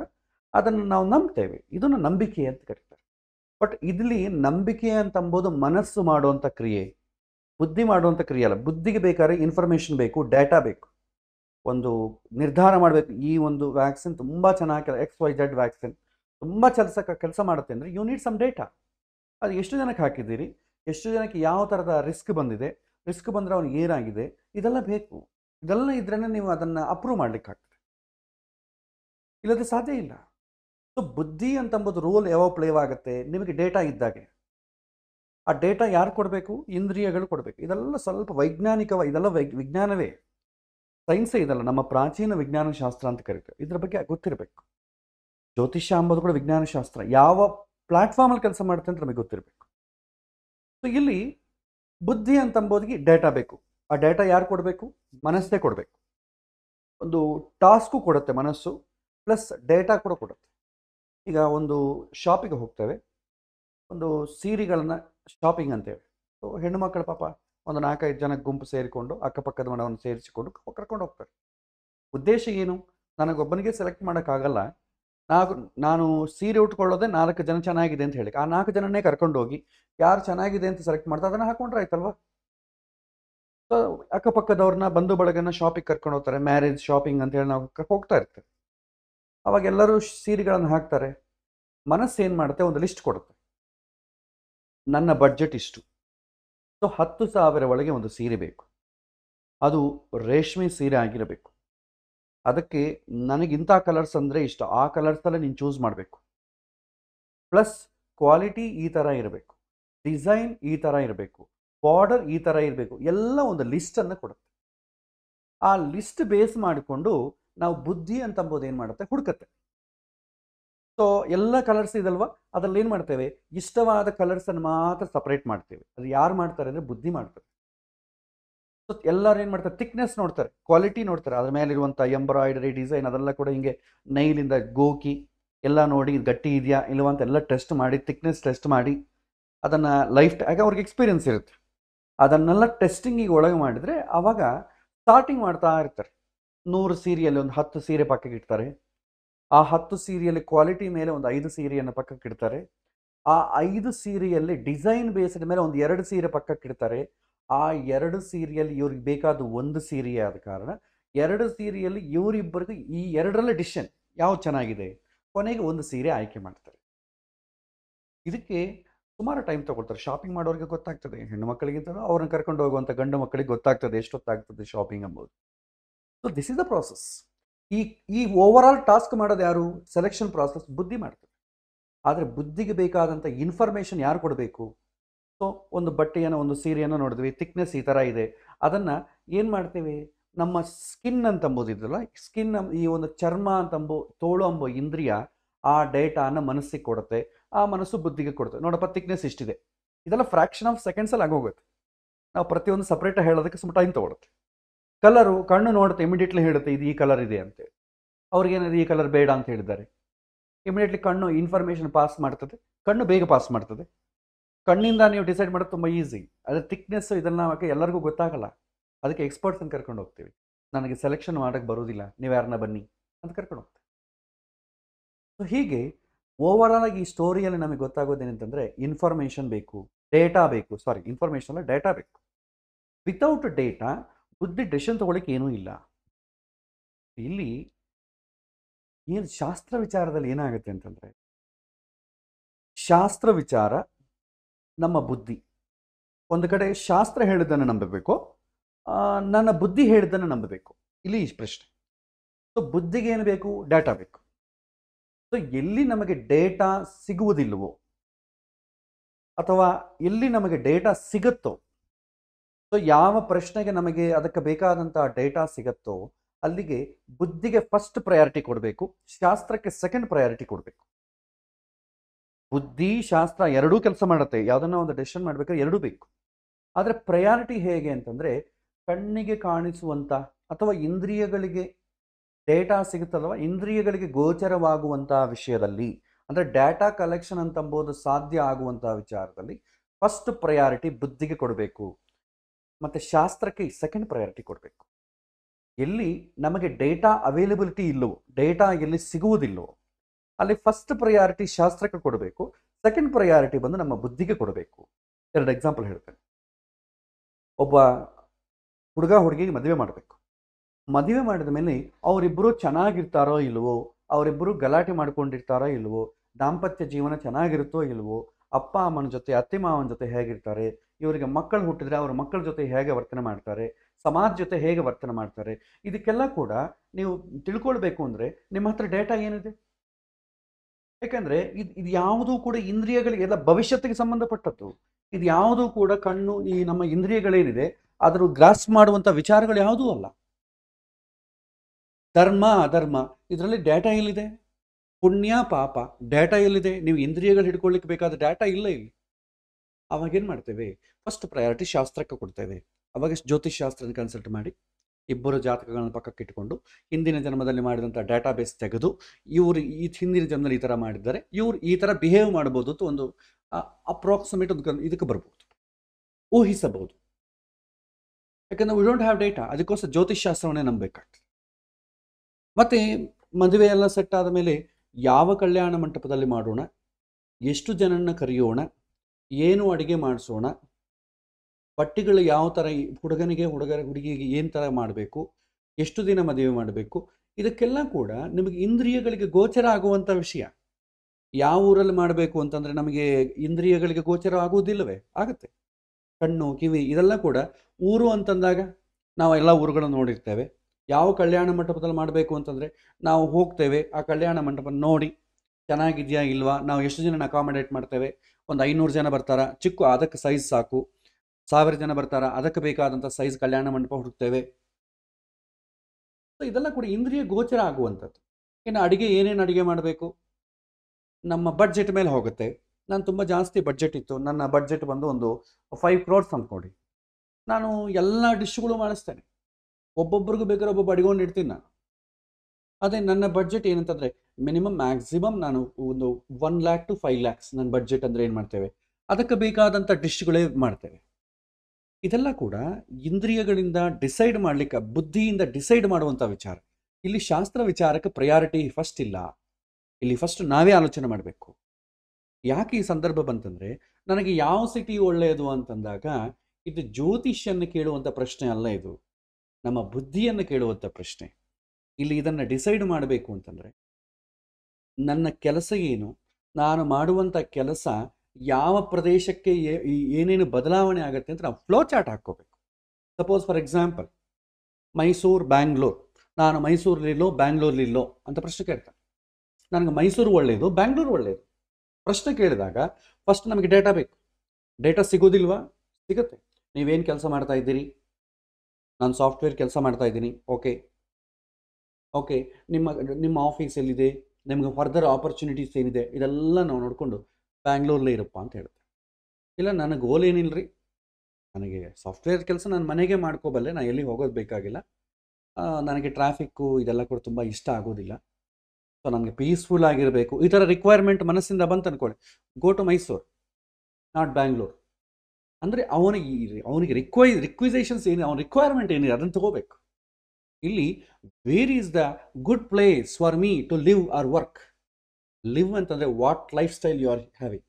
ಅದನ್ನು ನಾವು ನಂಬ್ತೇವೆ ಇದನ್ನು ನಂಬಿಕೆ ಅಂತ ಕರೀತಾರೆ ಬಟ್ ಇಲ್ಲಿ ನಂಬಿಕೆ ಅಂತಂಬೋದು ಮನಸ್ಸು ಮಾಡುವಂಥ ಕ್ರಿಯೆ ಬುದ್ಧಿ ಮಾಡುವಂಥ ಕ್ರಿಯೆ ಅಲ್ಲ ಬುದ್ಧಿಗೆ ಬೇಕಾದ್ರೆ ಇನ್ಫಾರ್ಮೇಷನ್ ಬೇಕು ಡೇಟಾ ಬೇಕು ಒಂದು ನಿರ್ಧಾರ ಮಾಡಬೇಕು ಈ ಒಂದು ವ್ಯಾಕ್ಸಿನ್ ತುಂಬ ಚೆನ್ನಾಗಿ ಎಕ್ಸ್ ವೈ ಜೆಡ್ ವ್ಯಾಕ್ಸಿನ್ ತುಂಬ ಕೆಲಸ ಕೆಲಸ ಮಾಡುತ್ತೆ ಅಂದರೆ ಯು ನೀಡ್ ಸಮ್ ಡೇಟಾ ಅದು ಎಷ್ಟು ಜನಕ್ಕೆ ಹಾಕಿದ್ದೀರಿ ಎಷ್ಟು ಜನಕ್ಕೆ ಯಾವ ಥರದ ರಿಸ್ಕ್ ಬಂದಿದೆ ರಿಸ್ಕ್ ಬಂದರೆ ಅವ್ನಿಗೆ ಏನಾಗಿದೆ ಇದೆಲ್ಲ ಬೇಕು ಇದೆಲ್ಲ ಇದ್ರೇ ನೀವು ಅದನ್ನು ಅಪ್ರೂವ್ ಮಾಡಲಿಕ್ಕಾಗ್ತದೆ ಇಲ್ಲದೆ ಸಾಧ್ಯ ಇಲ್ಲ ಸೊ ಬುದ್ಧಿ ಅಂತಂಬುದು ರೋಲ್ ಯಾವ ಪ್ಲೇ ಆಗುತ್ತೆ ನಿಮಗೆ ಡೇಟಾ ಇದ್ದಾಗೆ ಆ ಡೇಟಾ ಯಾರು ಕೊಡಬೇಕು ಇಂದ್ರಿಯಗಳು ಕೊಡಬೇಕು ಇದೆಲ್ಲ ಸ್ವಲ್ಪ ವೈಜ್ಞಾನಿಕವ ಇದೆಲ್ಲ ವೈ ವಿಜ್ಞಾನವೇ ಸೈನ್ಸೇ ಇದಲ್ಲ ನಮ್ಮ ಪ್ರಾಚೀನ ವಿಜ್ಞಾನ ಶಾಸ್ತ್ರ ಅಂತ ಕರಿತೇವೆ ಇದರ ಬಗ್ಗೆ ಗೊತ್ತಿರಬೇಕು ಜ್ಯೋತಿಷ್ಯ ಅಂಬೋದು ಕೂಡ ವಿಜ್ಞಾನ ಶಾಸ್ತ್ರ ಯಾವ ಪ್ಲ್ಯಾಟ್ಫಾರ್ಮಲ್ಲಿ ಕೆಲಸ ಮಾಡುತ್ತೆ ಅಂತ ನಮಗೆ ಗೊತ್ತಿರಬೇಕು ಸೊ ಇಲ್ಲಿ ಬುದ್ಧಿ ಅಂತ ಅಂಬೋದಿಗೆ ಡೇಟಾ ಬೇಕು ಆ ಡೇಟಾ ಯಾರು ಕೊಡಬೇಕು ಮನಸ್ಸೇ ಕೊಡಬೇಕು ಒಂದು ಟಾಸ್ಕು ಕೊಡುತ್ತೆ ಮನಸ್ಸು ಪ್ಲಸ್ ಡೇಟಾ ಕೂಡ ಕೊಡುತ್ತೆ ಈಗ ಒಂದು ಶಾಪಿಗೆ ಹೋಗ್ತೇವೆ ಒಂದು ಸೀರೆಗಳನ್ನು ಶಾಪಿಂಗ್ ಅಂತೇವೆ ಸೊ ಹೆಣ್ಣು ಮಕ್ಕಳ ಪಾಪ ಒಂದು ನಾಲ್ಕೈದು ಜನ ಗುಂಪು ಸೇರಿಕೊಂಡು ಅಕ್ಕಪಕ್ಕದ ಮನವನ್ನು ಸೇರಿಸಿಕೊಂಡು ಕರ್ಕೊಂಡು ಹೋಗ್ತಾರೆ ಉದ್ದೇಶ ಏನು ನನಗೊಬ್ಬನಿಗೆ ಸೆಲೆಕ್ಟ್ ಮಾಡೋಕ್ಕಾಗಲ್ಲ ನಾಲ್ಕು ನಾನು ಸೀರೆ ಉಟ್ಕೊಳ್ಳೋದೆ ನಾಲ್ಕು ಜನ ಚೆನ್ನಾಗಿದೆ ಅಂತ ಹೇಳಿ ಆ ನಾಲ್ಕು ಜನನೇ ಕರ್ಕೊಂಡೋಗಿ ಯಾರು ಚೆನ್ನಾಗಿದೆ ಅಂತ ಸೆಲೆಕ್ಟ್ ಮಾಡ್ತಾ ಅದನ್ನು ಹಾಕೊಂಡ್ರೆ ಆಯ್ತಲ್ವಾ ಸೊ ಅಕ್ಕಪಕ್ಕದವ್ರನ್ನ ಬಂಧು ಬಳಗನ ಶಾಪಿಂಗ್ ಕರ್ಕೊಂಡು ಹೋಗ್ತಾರೆ ಮ್ಯಾರೇಜ್ ಶಾಪಿಂಗ್ ಅಂತ ಹೇಳಿ ನಾವು ಹೋಗ್ತಾ ಇರ್ತೇವೆ ಅವಾಗ ಎಲ್ಲರೂ ಸೀರೆಗಳನ್ನು ಹಾಕ್ತಾರೆ ಮನಸ್ಸು ಏನು ಮಾಡುತ್ತೆ ಒಂದು ಲಿಸ್ಟ್ ಕೊಡುತ್ತೆ ನನ್ನ ಬಡ್ಜೆಟ್ ಇಷ್ಟು ಸೊ ಹತ್ತು ಸಾವಿರ ಒಳಗೆ ಒಂದು ಸೀರೆ ಬೇಕು ಅದು ರೇಷ್ಮೆ ಸೀರೆ ಆಗಿರಬೇಕು ಅದಕ್ಕೆ ನನಗೆ ಇಂಥ ಕಲರ್ಸ್ ಅಂದರೆ ಇಷ್ಟ ಆ ಕಲರ್ಸಲ್ಲೇ ನೀನು ಚೂಸ್ ಮಾಡಬೇಕು ಪ್ಲಸ್ ಕ್ವಾಲಿಟಿ ಈ ಥರ ಇರಬೇಕು ಡಿಸೈನ್ ಈ ಥರ ಇರಬೇಕು ಬಾರ್ಡರ್ ಈ ಥರ ಇರಬೇಕು ಎಲ್ಲ ಒಂದು ಲಿಸ್ಟನ್ನು ಕೊಡುತ್ತೆ ಆ ಲಿಸ್ಟ್ ಬೇಸ್ ಮಾಡಿಕೊಂಡು ನಾವು ಬುದ್ಧಿ ಅಂತಂಬೋದು ಏನು ಮಾಡುತ್ತೆ ಹುಡುಕತ್ತೆ ಸೊ ಎಲ್ಲ ಕಲರ್ಸ್ ಇದಲ್ವ ಅದರಲ್ಲಿ ಏನು ಮಾಡ್ತೇವೆ ಇಷ್ಟವಾದ ಕಲರ್ಸನ್ನು ಮಾತ್ರ ಸಪ್ರೇಟ್ ಮಾಡ್ತೇವೆ ಅದು ಯಾರು ಮಾಡ್ತಾರೆ ಅಂದರೆ ಬುದ್ಧಿ ಮಾಡ್ತಾರೆ ಎಲ್ಲರೂ ಏನು ಮಾಡ್ತಾರೆ ಥಿಕ್ನೆಸ್ ನೋಡ್ತಾರೆ ಕ್ವಾಲಿಟಿ ನೋಡ್ತಾರೆ ಅದ್ರ ಮೇಲೆ ಇರುವಂಥ ಎಂಬ್ರಾಯ್ಡರಿ ಡಿಸೈನ್ ಅದೆಲ್ಲ ಕೂಡ ಹಿಂಗೆ ನೈಲಿಂದ ಗೋಕಿ ಎಲ್ಲ ನೋಡಿ ಗಟ್ಟಿ ಇದೆಯಾ ಇಲ್ಲವಂತ ಎಲ್ಲ ಟೆಸ್ಟ್ ಮಾಡಿ ಥಿಕ್ನೆಸ್ ಟೆಸ್ಟ್ ಮಾಡಿ ಅದನ್ನು ಲೈಫ್ ಆಗ ಅವ್ರಿಗೆ ಎಕ್ಸ್ಪೀರಿಯನ್ಸ್ ಇರುತ್ತೆ ಅದನ್ನೆಲ್ಲ ಟೆಸ್ಟಿಂಗಿಗೆ ಒಳಗೆ ಮಾಡಿದರೆ ಆವಾಗ ಸ್ಟಾರ್ಟಿಂಗ್ ಮಾಡ್ತಾ ಇರ್ತಾರೆ ನೂರು ಸೀರೆಯಲ್ಲಿ ಒಂದು ಹತ್ತು ಸೀರೆ ಪಕ್ಕಕ್ಕೆ ಇಡ್ತಾರೆ ಆ ಹತ್ತು ಸೀರಿಯಲ್ಲಿ ಕ್ವಾಲಿಟಿ ಮೇಲೆ ಒಂದು ಐದು ಸೀರೆಯನ್ನು ಪಕ್ಕಕ್ಕೆ ಇಡ್ತಾರೆ ಆ ಐದು ಸೀರೆಯಲ್ಲಿ ಡಿಸೈನ್ ಬೇಸ್ಡ್ ಮೇಲೆ ಒಂದು ಎರಡು ಸೀರೆ ಪಕ್ಕಕ್ಕೆ ಇಡ್ತಾರೆ ಆ ಎರಡು ಸೀರಿಯಲ್ ಇವ್ರಿಗೆ ಬೇಕಾದ ಒಂದು ಸೀರೆ ಆದ ಕಾರಣ ಎರಡು ಸೀರಿಯಲ್ ಇವರಿಬ್ಬರಿಗೂ ಈ ಎರಡರಲ್ಲ ಡಿಸಿಷನ್ ಯಾವ ಚೆನ್ನಾಗಿದೆ ಕೊನೆಗೆ ಒಂದು ಸೀರೆ ಆಯ್ಕೆ ಮಾಡ್ತಾರೆ ಇದಕ್ಕೆ ಸುಮಾರು ಟೈಮ್ ತಗೊಳ್ತಾರೆ ಶಾಪಿಂಗ್ ಮಾಡೋರಿಗೆ ಗೊತ್ತಾಗ್ತದೆ ಹೆಣ್ಣು ಮಕ್ಕಳಿಗಿಂತ ಅವ್ರನ್ನ ಕರ್ಕೊಂಡು ಹೋಗುವಂಥ ಗಂಡು ಮಕ್ಕಳಿಗೆ ಗೊತ್ತಾಗ್ತದೆ ಎಷ್ಟೊತ್ತಾಗ್ತದೆ ಶಾಪಿಂಗ್ ಅಂಬೋದು so this is the process ಈ ಈ ಓವರ್ ಆಲ್ ಟಾಸ್ಕ್ ಮಾಡೋದು ಯಾರು ಸೆಲೆಕ್ಷನ್ ಪ್ರಾಸೆಸ್ ಬುದ್ಧಿ ಮಾಡ್ತದೆ ಆದರೆ ಬುದ್ಧಿಗೆ ಬೇಕಾದಂಥ ಇನ್ಫಾರ್ಮೇಷನ್ ಯಾರು ಕೊಡಬೇಕು ಸೊ ಒಂದು ಬಟ್ಟೆಯನ್ನು ಒಂದು ಸೀರೆಯನ್ನು ನೋಡಿದ್ವಿ ಥಿಕ್ನೆಸ್ ಈ ಥರ ಇದೆ ಅದನ್ನು ಏನು ಮಾಡ್ತೀವಿ ನಮ್ಮ ಸ್ಕಿನ್ ಅಂತ ಅಂತಂಬುದಿದಲ್ಲ ಸ್ಕಿನ್ ಈ ಒಂದು ಚರ್ಮ ಅಂತಂಬು ತೋಳು ಅಂಬೋ ಇಂದ್ರಿಯ ಆ ಡೇಟಾನ ಮನಸ್ಸಿಗೆ ಕೊಡುತ್ತೆ ಆ ಮನಸ್ಸು ಬುದ್ಧಿಗೆ ಕೊಡುತ್ತೆ ನೋಡಪ್ಪ ಥಿಕ್ನೆಸ್ ಇಷ್ಟಿದೆ ಇದೆಲ್ಲ ಫ್ರ್ಯಾಕ್ಷನ್ ಆಫ್ ಸೆಕೆಂಡ್ಸಲ್ಲಿ ಆಗೋಗುತ್ತೆ ನಾವು ಪ್ರತಿಯೊಂದು ಸಪ್ರೇಟಾಗಿ ಹೇಳೋದಕ್ಕೆ ಸ್ವಲ್ಪ ಟೈಮ್ ತೊಗೊಳುತ್ತೆ ಕಲರು ಕಣ್ಣು ನೋಡುತ್ತೆ ಇಮಿಡಿಯೇಟ್ಲಿ ಹೇಳುತ್ತೆ ಇದು ಈ ಕಲರ್ ಇದೆ ಅಂತೇಳಿ ಅವ್ರಿಗೇನಾದ್ರು ಈ ಕಲರ್ ಬೇಡ ಅಂತ ಹೇಳಿದ್ದಾರೆ ಇಮಿಡಿಯೇಟ್ಲಿ ಕಣ್ಣು ಇನ್ಫಾರ್ಮೇಷನ್ ಪಾಸ್ ಮಾಡ್ತದೆ ಕಣ್ಣು ಬೇಗ ಪಾಸ್ ಮಾಡ್ತದೆ ಕಣ್ಣಿಂದ ನೀವು ಡಿಸೈಡ್ ಮಾಡೋದು ತುಂಬ ಈಸಿ ಅದರ ಥಿಕ್ನೆಸ್ ಇದನ್ನು ಎಲ್ಲರಿಗೂ ಗೊತ್ತಾಗಲ್ಲ ಅದಕ್ಕೆ ಎಕ್ಸ್ಪರ್ಟ್ಸ್ ಅಂತ ಕರ್ಕೊಂಡು ಹೋಗ್ತೀವಿ ನನಗೆ ಸೆಲೆಕ್ಷನ್ ಮಾಡೋಕ್ಕೆ ಬರೋದಿಲ್ಲ ನೀವು ಯಾರನ್ನ ಬನ್ನಿ ಅಂತ ಕರ್ಕೊಂಡು ಹೋಗ್ತೀವಿ ಸೊ ಹೀಗೆ ಓವರ್ ಆಲ್ ಆಗಿ ಈ ಸ್ಟೋರಿಯಲ್ಲಿ ನಮಗೆ ಗೊತ್ತಾಗೋದೇನಂತಂದರೆ ಇನ್ಫಾರ್ಮೇಷನ್ ಬೇಕು ಡೇಟಾ ಬೇಕು ಸಾರಿ ಇನ್ಫಾರ್ಮೇಷನ್ ಅಲ್ಲ ಡೇಟಾ ಬೇಕು ವಿತೌಟ್ ಡೇಟಾ ಬುದ್ಧಿ ಡೆಸಿಷನ್ ತೊಗೊಳಕ್ಕೆ ಏನೂ ಇಲ್ಲ ಇಲ್ಲಿ ಏನು ಶಾಸ್ತ್ರ ವಿಚಾರದಲ್ಲಿ ಏನಾಗುತ್ತೆ ಅಂತಂದರೆ ಶಾಸ್ತ್ರ ವಿಚಾರ ನಮ್ಮ ಬುದ್ಧಿ ಒಂದು ಕಡೆ ಶಾಸ್ತ್ರ ಹೇಳಿದ್ದನ್ನು ನಂಬಬೇಕು ನನ್ನ ಬುದ್ಧಿ ಹೇಳಿದ್ದನ್ನು ನಂಬಬೇಕು ಇಲ್ಲಿ ಈ ಪ್ರಶ್ನೆ ಸೊ ಬುದ್ಧಿಗೆ ಏನು ಬೇಕು ಡೇಟಾ ಬೇಕು ಸೊ ಎಲ್ಲಿ ನಮಗೆ ಡೇಟಾ ಸಿಗುವುದಿಲ್ಲವೋ ಅಥವಾ ಎಲ್ಲಿ ನಮಗೆ ಡೇಟಾ ಸಿಗುತ್ತೋ ಸೊ ಯಾವ ಪ್ರಶ್ನೆಗೆ ನಮಗೆ ಅದಕ್ಕೆ ಬೇಕಾದಂಥ ಡೇಟಾ ಸಿಗುತ್ತೋ ಅಲ್ಲಿಗೆ ಬುದ್ಧಿಗೆ ಫಸ್ಟ್ ಪ್ರಯಾರಿಟಿ ಕೊಡಬೇಕು ಶಾಸ್ತ್ರಕ್ಕೆ ಸೆಕೆಂಡ್ ಪ್ರಯಾರಿಟಿ ಕೊಡಬೇಕು ಬುದ್ಧಿ ಶಾಸ್ತ್ರ ಎರಡೂ ಕೆಲಸ ಮಾಡುತ್ತೆ ಯಾವುದನ್ನ ಒಂದು ಡೆಸಿಷನ್ ಮಾಡ್ಬೇಕಾದ್ರೆ ಎರಡೂ ಬೇಕು ಆದರೆ ಪ್ರಯಾರಿಟಿ ಹೇಗೆ ಅಂತಂದರೆ ಕಣ್ಣಿಗೆ ಕಾಣಿಸುವಂಥ ಅಥವಾ ಇಂದ್ರಿಯಗಳಿಗೆ ಡೇಟಾ ಸಿಗುತ್ತಲ್ವ ಇಂದ್ರಿಯಗಳಿಗೆ ಗೋಚರವಾಗುವಂಥ ವಿಷಯದಲ್ಲಿ ಅಂದರೆ ಡೇಟಾ ಕಲೆಕ್ಷನ್ ಅಂತ ಅಂತಂಬೋದು ಸಾಧ್ಯ ಆಗುವಂಥ ವಿಚಾರದಲ್ಲಿ ಫಸ್ಟ್ ಪ್ರಯಾರಿಟಿ ಬುದ್ಧಿಗೆ ಕೊಡಬೇಕು ಮತ್ತು ಶಾಸ್ತ್ರಕ್ಕೆ ಸೆಕೆಂಡ್ ಪ್ರಯಾರಿಟಿ ಕೊಡಬೇಕು ಎಲ್ಲಿ ನಮಗೆ ಡೇಟಾ ಅವೈಲಬಿಲಿಟಿ ಇಲ್ಲವೋ ಡೇಟಾ ಎಲ್ಲಿ ಸಿಗುವುದಿಲ್ಲವೋ ಅಲ್ಲಿ ಫಸ್ಟ್ ಪ್ರಯಾರಿಟಿ ಶಾಸ್ತ್ರಕ್ಕೆ ಕೊಡಬೇಕು ಸೆಕೆಂಡ್ ಪ್ರಯಾರಿಟಿ ಬಂದು ನಮ್ಮ ಬುದ್ಧಿಗೆ ಕೊಡಬೇಕು ಎರಡು ಎಕ್ಸಾಂಪಲ್ ಹೇಳ್ತೇನೆ ಒಬ್ಬ ಹುಡುಗ ಹುಡುಗಿಗೆ ಮದುವೆ ಮಾಡಬೇಕು ಮದುವೆ ಮಾಡಿದ ಮೇಲೆ ಅವರಿಬ್ಬರು ಚೆನ್ನಾಗಿರ್ತಾರೋ ಇಲ್ವೋ ಅವರಿಬ್ಬರು ಗಲಾಟೆ ಮಾಡ್ಕೊಂಡಿರ್ತಾರೋ ಇಲ್ವೋ ದಾಂಪತ್ಯ ಜೀವನ ಚೆನ್ನಾಗಿರುತ್ತೋ ಇಲ್ವೋ ಅಪ್ಪ ಅಮ್ಮನ ಜೊತೆ ಅತ್ತೆ ಮಾವನ ಜೊತೆ ಹೇಗಿರ್ತಾರೆ ಇವರಿಗೆ ಮಕ್ಕಳು ಹುಟ್ಟಿದ್ರೆ ಅವ್ರ ಮಕ್ಕಳ ಜೊತೆ ಹೇಗೆ ವರ್ತನೆ ಮಾಡ್ತಾರೆ ಸಮಾಜ ಜೊತೆ ಹೇಗೆ ವರ್ತನೆ ಮಾಡ್ತಾರೆ ಇದಕ್ಕೆಲ್ಲ ಕೂಡ ನೀವು ತಿಳ್ಕೊಳ್ಬೇಕು ಅಂದರೆ ನಿಮ್ಮ ಹತ್ರ ಡೇಟಾ ಏನಿದೆ ಯಾಕಂದರೆ ಇದು ಇದು ಯಾವುದೂ ಕೂಡ ಇಂದ್ರಿಯಗಳಿಗೆ ಎಲ್ಲ ಭವಿಷ್ಯತ್ತಿಗೆ ಸಂಬಂಧಪಟ್ಟದ್ದು ಇದು ಯಾವುದೂ ಕೂಡ ಕಣ್ಣು ಈ ನಮ್ಮ ಇಂದ್ರಿಯಗಳೇನಿದೆ ಅದರ ಗ್ರಾಸ್ ಮಾಡುವಂಥ ವಿಚಾರಗಳು ಯಾವುದೂ ಅಲ್ಲ ಧರ್ಮ ಅಧರ್ಮ ಇದರಲ್ಲಿ ಡೇಟಾ ಎಲ್ಲಿದೆ ಪುಣ್ಯ ಪಾಪ ಡೇಟಾ ಎಲ್ಲಿದೆ ನೀವು ಇಂದ್ರಿಯಗಳು ಹಿಡ್ಕೊಳ್ಳಿಕ್ಕೆ ಬೇಕಾದ ಡೇಟಾ ಇಲ್ಲ ಇಲ್ಲಿ ಅವಾಗೇನು ಮಾಡ್ತೇವೆ ಫಸ್ಟ್ ಪ್ರಯಾರಿಟಿ ಶಾಸ್ತ್ರಕ್ಕೆ ಕೊಡ್ತೇವೆ ಅವಾಗ ಜ್ಯೋತಿಷ್ ಶಾಸ್ತ್ರನ ಕನ್ಸಲ್ಟ್ ಮಾಡಿ ಇಬ್ಬರು ಜಾತಕಗಳನ್ನು ಇಟ್ಟುಕೊಂಡು ಹಿಂದಿನ ಜನ್ಮದಲ್ಲಿ ಮಾಡಿದಂಥ ಡಾಟಾ ಬೇಸ್ ತೆಗೆದು ಇವರು ಈ ಹಿಂದಿನ ಜನ್ಮದಲ್ಲಿ ಈ ಥರ ಮಾಡಿದ್ದಾರೆ ಇವರು ಈ ಥರ ಬಿಹೇವ್ ಮಾಡ್ಬೋದು ಅಂತ ಒಂದು ಅಪ್ರಾಕ್ಸಿಮೇಟ್ ಇದಕ್ಕೆ ಬರ್ಬೋದು ಊಹಿಸಬಹುದು ಯಾಕಂದರೆ ವಿ ಡೋಂಟ್ ಹ್ಯಾವ್ ಡೇಟಾ ಅದಕ್ಕೋಸ್ಕರ ಜ್ಯೋತಿಷ್ ಶಾಸ್ತ್ರವನ್ನೇ ನಂಬಬೇಕಾಗ್ತದೆ ಮತ್ತು ಮದುವೆ ಎಲ್ಲ ಸೆಟ್ ಆದ ಮೇಲೆ ಯಾವ ಕಲ್ಯಾಣ ಮಂಟಪದಲ್ಲಿ ಮಾಡೋಣ ಎಷ್ಟು ಜನನ ಕರೆಯೋಣ ಏನು ಅಡುಗೆ ಮಾಡಿಸೋಣ ಪಟ್ಟಿಗಳು ಯಾವ ಥರ ಹುಡುಗನಿಗೆ ಹುಡುಗರ ಹುಡುಗಿಗೆ ಏನು ಥರ ಮಾಡಬೇಕು ಎಷ್ಟು ದಿನ ಮದುವೆ ಮಾಡಬೇಕು ಇದಕ್ಕೆಲ್ಲ ಕೂಡ ನಿಮಗೆ ಇಂದ್ರಿಯಗಳಿಗೆ ಗೋಚರ ಆಗುವಂಥ ವಿಷಯ ಯಾವ ಊರಲ್ಲಿ ಮಾಡಬೇಕು ಅಂತಂದರೆ ನಮಗೆ ಇಂದ್ರಿಯಗಳಿಗೆ ಗೋಚರ ಆಗುವುದಿಲ್ಲವೇ ಆಗುತ್ತೆ ಕಣ್ಣು ಕಿವಿ ಇದೆಲ್ಲ ಕೂಡ ಊರು ಅಂತಂದಾಗ ನಾವು ಎಲ್ಲ ಊರುಗಳನ್ನು ನೋಡಿರ್ತೇವೆ ಯಾವ ಕಲ್ಯಾಣ ಮಂಟಪದಲ್ಲಿ ಮಾಡಬೇಕು ಅಂತಂದರೆ ನಾವು ಹೋಗ್ತೇವೆ ಆ ಕಲ್ಯಾಣ ಮಂಟಪ ನೋಡಿ ಚೆನ್ನಾಗಿದೆಯಾ ಇಲ್ವಾ ನಾವು ಎಷ್ಟು ಜನನ ಅಕಾಮಡೇಟ್ ಮಾಡ್ತೇವೆ ಒಂದು ಐನೂರು ಜನ ಬರ್ತಾರ ಚಿಕ್ಕ ಅದಕ್ಕೆ ಸೈಜ್ ಸಾಕು ಸಾವಿರ ಜನ ಬರ್ತಾರ ಅದಕ್ಕೆ ಬೇಕಾದಂಥ ಸೈಜ್ ಕಲ್ಯಾಣ ಮಂಟಪ ಹುಡುಕ್ತೇವೆ ಇದೆಲ್ಲ ಕೂಡ ಇಂದ್ರಿಯ ಗೋಚರ ಆಗುವಂಥದ್ದು ಇನ್ನು ಅಡುಗೆ ಏನೇನು ಅಡುಗೆ ಮಾಡಬೇಕು ನಮ್ಮ ಬಡ್ಜೆಟ್ ಮೇಲೆ ಹೋಗುತ್ತೆ ನಾನು ತುಂಬ ಜಾಸ್ತಿ ಬಡ್ಜೆಟ್ ಇತ್ತು ನನ್ನ ಬಡ್ಜೆಟ್ ಬಂದು ಒಂದು ಫೈವ್ ಕ್ರೋರ್ಸ್ ಅಂದ್ಕೊಡಿ ನಾನು ಎಲ್ಲ ಡಿಶ್ಗಳು ಮಾಡಿಸ್ತೇನೆ ಒಬ್ಬೊಬ್ರಿಗೂ ಬೇಕಾದ್ರೆ ಒಬ್ಬೊಬ್ಬ ಅಡುಗೆ ಇಡ್ತೀನಿ ನಾನು ಅದೇ ನನ್ನ ಬಡ್ಜೆಟ್ ಏನಂತಂದರೆ ಮಿನಿಮಮ್ ಮ್ಯಾಕ್ಸಿಮಮ್ ನಾನು ಒಂದು one lakh to five lakhs ನನ್ನ ಬಡ್ಜೆಟ್ ಅಂದರೆ ಏನು ಮಾಡ್ತೇವೆ ಅದಕ್ಕೆ ಬೇಕಾದಂಥ ಡಿಶ್ಗಳೇ ಮಾಡ್ತೇವೆ ಇದೆಲ್ಲ ಕೂಡ ಇಂದ್ರಿಯಗಳಿಂದ ಡಿಸೈಡ್ ಮಾಡಲಿಕ್ಕೆ ಬುದ್ಧಿಯಿಂದ ಡಿಸೈಡ್ ಮಾಡುವಂಥ ವಿಚಾರ ಇಲ್ಲಿ ಶಾಸ್ತ್ರ ವಿಚಾರಕ್ಕೆ ಪ್ರಯಾರಿಟಿ ಫಸ್ಟ್ ಇಲ್ಲ ಇಲ್ಲಿ ಫಸ್ಟ್ ನಾವೇ ಆಲೋಚನೆ ಮಾಡಬೇಕು ಯಾಕೆ ಈ ಸಂದರ್ಭ ಬಂತಂದರೆ ನನಗೆ ಯಾವ ಸಿಟಿ ಒಳ್ಳೆಯದು ಅಂತಂದಾಗ ಇದು ಜ್ಯೋತಿಷ್ಯನ್ನು ಕೇಳುವಂಥ ಪ್ರಶ್ನೆ ಅಲ್ಲ ಇದು ನಮ್ಮ ಬುದ್ಧಿಯನ್ನು ಕೇಳುವಂಥ ಪ್ರಶ್ನೆ ಇಲ್ಲಿ ಇದನ್ನು ಡಿಸೈಡ್ ಮಾಡಬೇಕು ಅಂತಂದರೆ ನನ್ನ ಕೆಲಸ ಏನು ನಾನು ಮಾಡುವಂಥ ಕೆಲಸ ಯಾವ ಪ್ರದೇಶಕ್ಕೆ ಏನೇನು ಬದಲಾವಣೆ ಆಗುತ್ತೆ ಅಂತ ನಾವು ಫ್ಲೋ ಚಾರ್ಟ್ ಹಾಕ್ಕೋಬೇಕು suppose for example Mysuru Bangalore ನಾನು ಮೈಸೂರಲ್ಲಿಲ್ಲೋ ಬ್ಯಾಂಗ್ಳೂರ್ಲಿಲ್ಲೋ ಅಂತ ಪ್ರಶ್ನೆ ಕೇಳ್ತಾನೆ ನನಗೆ ಮೈಸೂರು ಒಳ್ಳೆಯದು ಬ್ಯಾಂಗ್ಳೂರು ಒಳ್ಳೆಯದು ಪ್ರಶ್ನೆ ಕೇಳಿದಾಗ ಫಸ್ಟ್ ನಮಗೆ ಡೇಟಾ ಬೇಕು ಡೇಟಾ ಸಿಗೋದಿಲ್ವಾ ಸಿಗುತ್ತೆ ನೀವೇನು ಕೆಲಸ ಮಾಡ್ತಾ ಇದ್ದೀರಿ ನಾನು ಸಾಫ್ಟ್ವೇರ್ ಕೆಲಸ ಮಾಡ್ತಾ ಇದ್ದೀನಿ ಓಕೆ ಓಕೆ ನಿಮ್ಮ ನಿಮ್ಮ ಆಫೀಸ್ ಎಲ್ಲಿದೆ ನಿಮಗೆ ಫರ್ದರ್ ಆಪರ್ಚುನಿಟೀಸ್ ಏನಿದೆ ಇದೆಲ್ಲ ನಾವು ನೋಡಿಕೊಂಡು ಬ್ಯಾಂಗ್ಳೂರ್ಲೇ ಇರಪ್ಪ ಅಂತ ಹೇಳ್ತಾರೆ ಇಲ್ಲ ನನಗೆ ಗೋಲ್ ಏನಿಲ್ಲರಿ ನನಗೆ ಸಾಫ್ಟ್ವೇರ್ ಕೆಲಸ ನಾನು ಮನೆಗೆ ಮಾಡ್ಕೋಬಲ್ಲೆ ನಾನು ಎಲ್ಲಿ ಹೋಗೋದು ಬೇಕಾಗಿಲ್ಲ ನನಗೆ ಟ್ರಾಫಿಕ್ಕು ಇದೆಲ್ಲ ಕೂಡ ತುಂಬ ಇಷ್ಟ ಆಗೋದಿಲ್ಲ ಸೊ ನನಗೆ ಪೀಸ್ಫುಲ್ ಆಗಿರಬೇಕು ಈ ಥರ ರಿಕ್ವೈರ್ಮೆಂಟ್ ಮನಸ್ಸಿಂದ ಬಂತು ಅನ್ಕೊಳ್ಳಿ go to Mysuru not Bangalore ಅಂದರೆ ಅವನಿಗೆ ಅವನಿಗೆ ರಿಕ್ವೈ ರಿಕ್ವಿಸೇಷನ್ಸ್ ಏನು ಅವನ ರಿಕ್ವೈರ್ಮೆಂಟ್ ಏನಿದೆ ಅದನ್ನು ತಗೋಬೇಕು ಇಲ್ಲಿ where is the good place for me to live or work live ಅಂತಂದರೆ what lifestyle you are having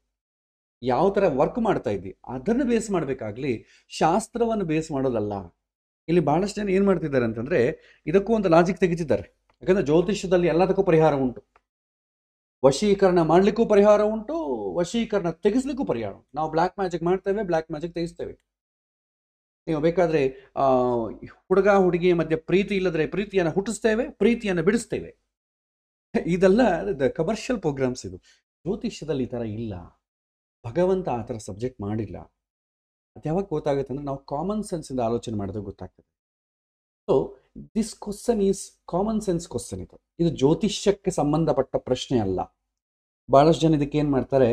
ಯಾವ ಥರ ವರ್ಕ್ ಮಾಡ್ತಾ ಇದ್ದಿ ಅದನ್ನು ಬೇಸ್ ಮಾಡಬೇಕಾಗ್ಲಿ ಶಾಸ್ತ್ರವನ್ನು ಬೇಸ್ ಮಾಡೋದಲ್ಲ ಇಲ್ಲಿ ಬಹಳಷ್ಟು ಜನ ಏನು ಮಾಡ್ತಿದ್ದಾರೆ ಅಂತಂದರೆ ಇದಕ್ಕೂ ಒಂದು ಲಾಜಿಕ್ ತೆಗೆದಿದ್ದಾರೆ ಯಾಕಂದರೆ ಜ್ಯೋತಿಷ್ಯದಲ್ಲಿ ಎಲ್ಲದಕ್ಕೂ ಪರಿಹಾರ ಉಂಟು ವಶೀಕರಣ ಮಾಡಲಿಕ್ಕೂ ಪರಿಹಾರ ಉಂಟು ವಶೀಕರಣ ತೆಗೆಸ್ಲಿಕ್ಕೂ ಪರಿಹಾರ ಉಂಟು ನಾವು ಬ್ಲ್ಯಾಕ್ ಮ್ಯಾಜಿಕ್ ಮಾಡ್ತೇವೆ ಬ್ಲ್ಯಾಕ್ ಮ್ಯಾಜಿಕ್ ತೆಗೆಸ್ತೇವೆ ನೀವು ಬೇಕಾದರೆ ಹುಡುಗ ಹುಡುಗಿಯ ಮಧ್ಯೆ ಪ್ರೀತಿ ಇಲ್ಲದ್ರೆ ಪ್ರೀತಿಯನ್ನು ಹುಟ್ಟಿಸ್ತೇವೆ ಪ್ರೀತಿಯನ್ನು ಬಿಡಿಸ್ತೇವೆ ಇದೆಲ್ಲ ಕಮರ್ಷಿಯಲ್ ಪ್ರೋಗ್ರಾಮ್ಸ್ ಇದು ಜ್ಯೋತಿಷ್ಯದಲ್ಲಿ ಈ ಥರ ಇಲ್ಲ ಭಗವಂತ ಆ ಥರ ಸಬ್ಜೆಕ್ಟ್ ಮಾಡಿಲ್ಲ ಅದು ಯಾವಾಗ ಗೊತ್ತಾಗುತ್ತೆ ಅಂದರೆ ನಾವು ಕಾಮನ್ ಸೆನ್ಸಿಂದ ಆಲೋಚನೆ ಮಾಡಿದ್ರೆ ಗೊತ್ತಾಗ್ತದೆ so this question is common sense question ಇದು ಇದು ಜ್ಯೋತಿಷ್ಯಕ್ಕೆ ಸಂಬಂಧಪಟ್ಟ ಪ್ರಶ್ನೆ ಅಲ್ಲ ಭಾಳಷ್ಟು ಜನ ಇದಕ್ಕೆ ಏನು ಮಾಡ್ತಾರೆ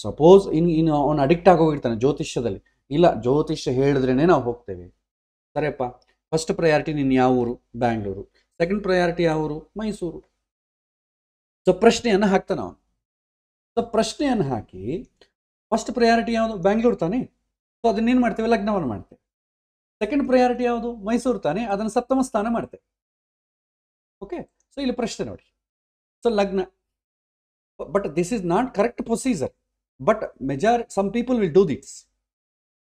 ಸಪೋಸ್ ಇನ್ ಇನ್ನು ಅವನು ಅಡಿಕ್ಟ್ ಆಗೋಗಿರ್ತಾನೆ ಜ್ಯೋತಿಷ್ಯದಲ್ಲಿ ಇಲ್ಲ ಜ್ಯೋತಿಷ್ಯ ಹೇಳಿದ್ರೇ ನಾವು ಹೋಗ್ತೇವೆ ಸರಿಯಪ್ಪ ಫಸ್ಟ್ ಪ್ರಯಾರಿಟಿ ನಿನ್ನ ಯಾವ ಊರು ಬ್ಯಾಂಗ್ಳೂರು ಸೆಕೆಂಡ್ ಪ್ರಯಾರಿಟಿ ಯಾವ ಊರು ಮೈಸೂರು ಸೊ ಪ್ರಶ್ನೆಯನ್ನು ಹಾಕ್ತಾನೆ ಅವನು ಸೊ ಪ್ರಶ್ನೆಯನ್ನು ಹಾಕಿ ಫಸ್ಟ್ ಪ್ರಯಾರಿಟಿ ಯಾವುದು ಬ್ಯಾಂಗ್ಳೂರು ತಾನೇ ಸೊ ಅದನ್ನೇನು ಮಾಡ್ತೇವೆ ಲಗ್ನವನ್ನು ಮಾಡ್ತೇವೆ ಸೆಕೆಂಡ್ ಪ್ರಯಾರಿಟಿ ಯಾವುದು ಮೈಸೂರು ತಾನೇ ಅದನ್ನು ಸಪ್ತಮ ಸ್ಥಾನ ಮಾಡ್ತೇವೆ ಓಕೆ ಸೊ ಇಲ್ಲಿ ಪ್ರಶ್ನೆ ನೋಡಿ ಸೊ ಲಗ್ನ but this is not correct procedure but major some people will do this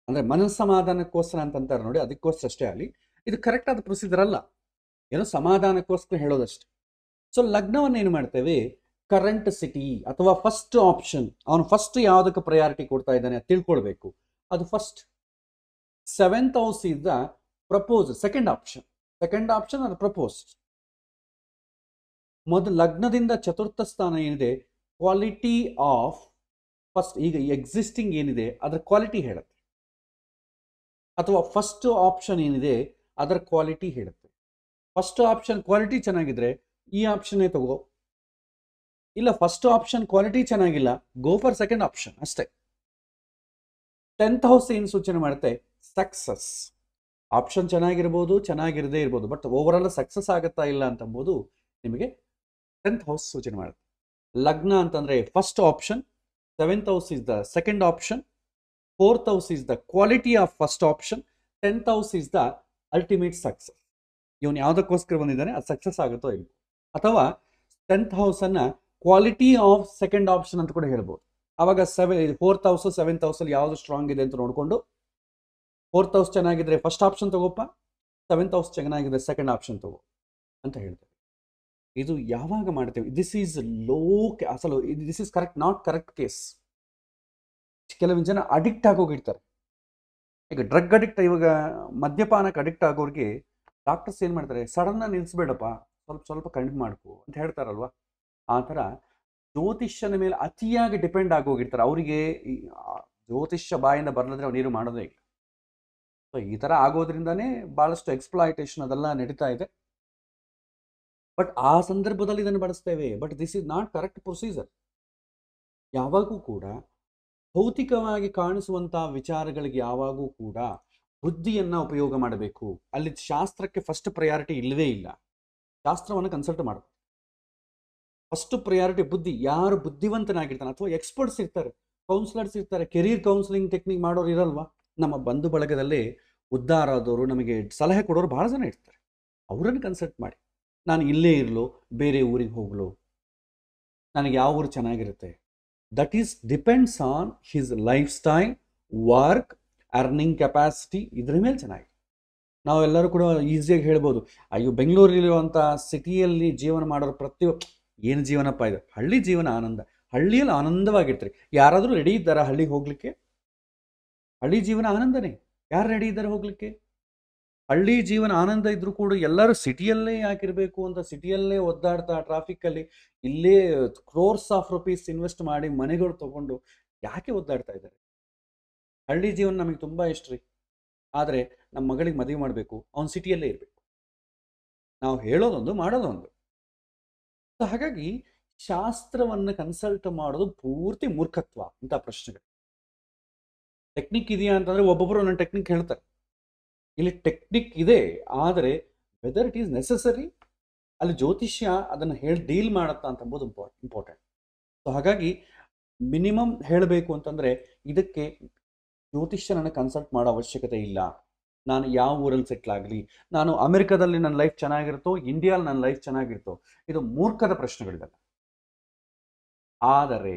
ಅಂದರೆ ಮನಸ್ಸಮಾಧಾನಕ್ಕೋಸ್ಕರ ಅಂತಂತಾರೆ ನೋಡಿ ಅದಕ್ಕೋಸ್ಕರ ಅಷ್ಟೇ ಆಗಲಿ ಇದು ಕರೆಕ್ಟ್ ಆದ ಪ್ರೊಸೀಜರ್ ಅಲ್ಲ ಏನೋ ಸಮಾಧಾನಕ್ಕೋಸ್ಕರ ಹೇಳೋದಷ್ಟೇ ಸೊ ಲಗ್ನವನ್ನು ಏನು ಮಾಡ್ತೇವೆ ಕರೆಂಟ್ ಸಿಟಿ ಅಥವಾ ಫಸ್ಟ್ ಆಪ್ಷನ್ ಅವನು ಫಸ್ಟ್ ಯಾವುದಕ್ಕೆ ಪ್ರಯಾರಿಟಿ ಕೊಡ್ತಾ ಇದ್ದಾನೆ ಅದು ತಿಳ್ಕೊಳ್ಬೇಕು ಅದು ಫಸ್ಟ್ ಸೆವೆಂತ್ ಹೌಸ್ ಇದ್ದ purpose second option second option ಅದು ಪ್ರಪೋಸ್ ಮೊದಲು ಲಗ್ನದಿಂದ ಚತುರ್ಥ ಸ್ಥಾನ ಏನಿದೆ ಕ್ವಾಲಿಟಿ ಆಫ್ ಫಸ್ಟ್ ಈಗ ಎಕ್ಸಿಸ್ಟಿಂಗ್ ಏನಿದೆ ಅದರ ಕ್ವಾಲಿಟಿ ಹೇಳುತ್ತೆ ಅಥವಾ ಫಸ್ಟ್ ಆಪ್ಷನ್ ಏನಿದೆ ಅದರ ಕ್ವಾಲಿಟಿ ಹೇಳುತ್ತೆ ಫಸ್ಟ್ ಆಪ್ಷನ್ ಕ್ವಾಲಿಟಿ ಚೆನ್ನಾಗಿದ್ರೆ ಈ ಆಪ್ಷನ್ನೇ ತಗೋ ಇಲ್ಲ ಫಸ್ಟ್ ಆಪ್ಷನ್ ಕ್ವಾಲಿಟಿ ಚೆನ್ನಾಗಿಲ್ಲ ಗೋ ಫಾರ್ ಸೆಕೆಂಡ್ ಆಪ್ಷನ್ ಅಷ್ಟೇ ಟೆಂತ್ ಹೌಸ್ ಏನು ಸೂಚನೆ ಮಾಡುತ್ತೆ ಸಕ್ಸಸ್ ಆಪ್ಷನ್ ಚೆನ್ನಾಗಿರ್ಬೋದು ಚೆನ್ನಾಗಿರದೇ ಇರ್ಬೋದು ಬಟ್ ಓವರ್ ಆಲ್ ಸಕ್ಸಸ್ ಆಗುತ್ತಾ ಇಲ್ಲ ಅಂತಂಬೋದು ನಿಮಗೆ ಟೆಂತ್ ಹೌಸ್ ಸೂಚನೆ ಮಾಡುತ್ತೆ ಲಗ್ನ ಅಂತಂದ್ರೆ first option seventh house is the second option fourth house is the quality of first option tenth house is the ultimate success ಇವನು ಯಾವುದಕ್ಕೋಸ್ಕರ ಬಂದಿದ್ದಾನೆ ಅದು ಸಕ್ಸಸ್ ಆಗುತ್ತೋ ಇಲ್ಲ ಅಥವಾ ಟೆಂತ್ ಹೌಸನ್ನು ಕ್ವಾಲಿಟಿ ಆಫ್ ಸೆಕೆಂಡ್ ಆಪ್ಷನ್ ಅಂತ ಕೂಡ ಹೇಳ್ಬೋದು ಆವಾಗ ಸೆವೆ ಫೋರ್ತ್ ಹೌಸು ಸೆವೆಂತ್ ಹೌಸಲ್ಲಿ ಯಾವುದು ಸ್ಟ್ರಾಂಗ್ ಇದೆ ಅಂತ ನೋಡಿಕೊಂಡು ಫೋರ್ತ್ ಹೌಸ್ ಚೆನ್ನಾಗಿದ್ರೆ ಫಸ್ಟ್ ಆಪ್ಷನ್ ತಗೋಪ್ಪ ಸೆವೆಂತ್ ಹೌಸ್ ಚೆನ್ನಾಗಿದ್ರೆ ಸೆಕೆಂಡ್ ಆಪ್ಷನ್ ತಗೋ ಅಂತ ಹೇಳ್ತೇವೆ ಇದು ಯಾವಾಗ ಮಾಡ್ತೇವೆ ದಿಸ್ ಈಸ್ ಲೋ ಅಸಲು this is correct not correct case ಕೆಲವೊಂದು ಜನ ಅಡಿಕ್ಟ್ ಆಗೋಗಿರ್ತಾರೆ ಈಗ ಡ್ರಗ್ ಅಡಿಕ್ಟ್ ಇವಾಗ ಮದ್ಯಪಾನಕ್ಕೆ ಅಡಿಕ್ಟ್ ಆಗೋರಿಗೆ ಡಾಕ್ಟರ್ಸ್ ಏನು ಮಾಡ್ತಾರೆ ಸಡನ್ನಾಗಿ ನಿಲ್ಲಿಸ್ಬೇಡಪ್ಪ ಸ್ವಲ್ಪ ಸ್ವಲ್ಪ ಕಡಿಮೆ ಮಾಡ್ಕೊ ಅಂತ ಹೇಳ್ತಾರಲ್ವಾ ಆ ಥರ ಜ್ಯೋತಿಷ್ಯನ ಮೇಲೆ ಅತಿಯಾಗಿ ಡಿಪೆಂಡ್ ಹೋಗಿರ್ತಾರೆ ಅವರಿಗೆ ಜ್ಯೋತಿಷ್ಯ ಬಾಯಿಂದ ಬರ್ಲಾದ್ರೆ ಅವ್ರು ನೀರು ಮಾಡೋದೇ ಇಲ್ಲ ಸೊ ಈ ಥರ ಆಗೋದ್ರಿಂದನೇ ಭಾಳಷ್ಟು ಎಕ್ಸ್ಪ್ಲಾಯಿಟೇಷನ್ ಅದೆಲ್ಲ ನಡೀತಾ ಇದೆ ಬಟ್ ಆ ಸಂದರ್ಭದಲ್ಲಿ ಇದನ್ನು ಬಳಸ್ತೇವೆ but this is not correct procedure ಯಾವಾಗೂ ಕೂಡ ಭೌತಿಕವಾಗಿ ಕಾಣಿಸುವಂತಹ ವಿಚಾರಗಳಿಗೆ ಯಾವಾಗೂ ಕೂಡ ಬುದ್ಧಿಯನ್ನು ಉಪಯೋಗ ಮಾಡಬೇಕು ಅಲ್ಲಿ ಶಾಸ್ತ್ರಕ್ಕೆ ಫಸ್ಟ್ ಪ್ರಯಾರಿಟಿ ಇಲ್ಲವೇ ಇಲ್ಲ ಶಾಸ್ತ್ರವನ್ನು ಕನ್ಸಲ್ಟ್ ಮಾಡು ಫಸ್ಟ್ ಪ್ರಯಾರಿಟಿ ಬುದ್ಧಿ ಯಾರು ಬುದ್ಧಿವಂತನಾಗಿರ್ತಾನೆ ಅಥವಾ ಎಕ್ಸ್ಪರ್ಟ್ಸ್ ಇರ್ತಾರೆ ಕೌನ್ಸಿಲರ್ಸ್ ಇರ್ತಾರೆ ಕೆರಿಯರ್ ಕೌನ್ಸಿಲಿಂಗ್ ಟೆಕ್ನಿಕ್ ಮಾಡೋರು ಇರಲ್ವಾ ನಮ್ಮ ಬಂಧು ಬಳಗದಲ್ಲಿ ಉದ್ಧಾರ ಆದವರು ನಮಗೆ ಸಲಹೆ ಕೊಡೋರು ಭಾಳ ಜನ ಇರ್ತಾರೆ ಅವರನ್ನು ಕನ್ಸಲ್ಟ್ ಮಾಡಿ ನಾನು ಇಲ್ಲೇ ಇರಲು ಬೇರೆ ಊರಿಗೆ ಹೋಗಲು ನನಗೆ ಯಾವ ಊರು ಚೆನ್ನಾಗಿರುತ್ತೆ that is depends on his lifestyle work earning capacity ಇದ್ರ ಮೇಲೆ ಚೆನ್ನಾಗಿದೆ ನಾವೆಲ್ಲರೂ ಕೂಡ ಈಸಿಯಾಗಿ ಹೇಳ್ಬೋದು ಅಯ್ಯೋ ಬೆಂಗಳೂರಲ್ಲಿರುವಂಥ ಸಿಟಿಯಲ್ಲಿ ಜೀವನ ಮಾಡೋರು ಪ್ರತಿ ಏನು ಜೀವನಪ್ಪ ಇದು ಹಳ್ಳಿ ಜೀವನ ಆನಂದ ಹಳ್ಳಿಯಲ್ಲಿ ಆನಂದವಾಗಿರ್ತಾರೆ ಯಾರಾದರೂ ರೆಡಿ ಇದ್ದಾರಾ ಹಳ್ಳಿಗೆ ಹೋಗಲಿಕ್ಕೆ ಹಳ್ಳಿ ಜೀವನ ಆನಂದನೇ ಯಾರು ರೆಡಿ ಇದ್ದಾರೆ ಹೋಗಲಿಕ್ಕೆ ಹಳ್ಳಿ ಜೀವನ ಆನಂದ ಇದ್ರೂ ಕೂಡ ಎಲ್ಲರೂ ಸಿಟಿಯಲ್ಲೇ ಯಾಕಿರಬೇಕು ಅಂತ ಸಿಟಿಯಲ್ಲೇ ಒದ್ದಾಡ್ತಾ ಟ್ರಾಫಿಕ್ಕಲ್ಲಿ ಇಲ್ಲೇ ಕ್ರೋರ್ಸ್ ಆಫ್ ರುಪೀಸ್ ಇನ್ವೆಸ್ಟ್ ಮಾಡಿ ಮನೆಗಳು ತೊಗೊಂಡು ಯಾಕೆ ಒದ್ದಾಡ್ತಾ ಇದ್ದಾರೆ ಹಳ್ಳಿ ಜೀವನ ನಮಗೆ ತುಂಬ ಇಷ್ಟ ರೀ ಆದರೆ ನಮ್ಮ ಮಗಳಿಗೆ ಮದುವೆ ಮಾಡಬೇಕು ಅವನ ಸಿಟಿಯಲ್ಲೇ ಇರಬೇಕು ನಾವು ಹೇಳೋದೊಂದು ಮಾಡೋದೊಂದು ಹಾಗಾಗಿ ಶಾಸ್ತ್ರವನ್ನು ಕನ್ಸಲ್ಟ್ ಮಾಡೋದು ಪೂರ್ತಿ ಮೂರ್ಖತ್ವ ಇಂಥ ಪ್ರಶ್ನೆಗಳು ಟೆಕ್ನಿಕ್ ಇದೆಯಾ ಅಂತಂದ್ರೆ ಒಬ್ಬೊಬ್ಬರು ಒಂದೊಂದು ಟೆಕ್ನಿಕ್ ಹೇಳ್ತಾರೆ ಇಲ್ಲಿ ಟೆಕ್ನಿಕ್ ಇದೆ ಆದರೆ ವೆದರ್ ಇಟ್ ಈಸ್ ನೆಸಸರಿ ಅಲ್ಲಿ ಜ್ಯೋತಿಷ್ಯ ಅದನ್ನು ಹೇಳಿ ಡೀಲ್ ಮಾಡುತ್ತಾ ಅಂತ ಅಂಬೋದು ಇಂಪಾರ್ಟೆಂಟ್ ಸೊ ಹಾಗಾಗಿ ಮಿನಿಮಮ್ ಹೇಳಬೇಕು ಅಂತಂದರೆ ಇದಕ್ಕೆ ಜ್ಯೋತಿಷ್ಯನನ್ನು ಕನ್ಸಲ್ಟ್ ಮಾಡೋ ಅವಶ್ಯಕತೆ ಇಲ್ಲ ನಾನು ಯಾವ ಊರಲ್ಲಿ ಸೆಟ್ಲಾಗಲಿ ನಾನು ಅಮೆರಿಕದಲ್ಲಿ ನನ್ನ ಲೈಫ್ ಚೆನ್ನಾಗಿರ್ತೋ ಇಂಡಿಯಾದಲ್ಲಿ ನನ್ನ ಲೈಫ್ ಚೆನ್ನಾಗಿರ್ತೋ ಇದು ಮೂರ್ಖದ ಪ್ರಶ್ನೆಗಳಿದಲ್ಲ ಆದರೆ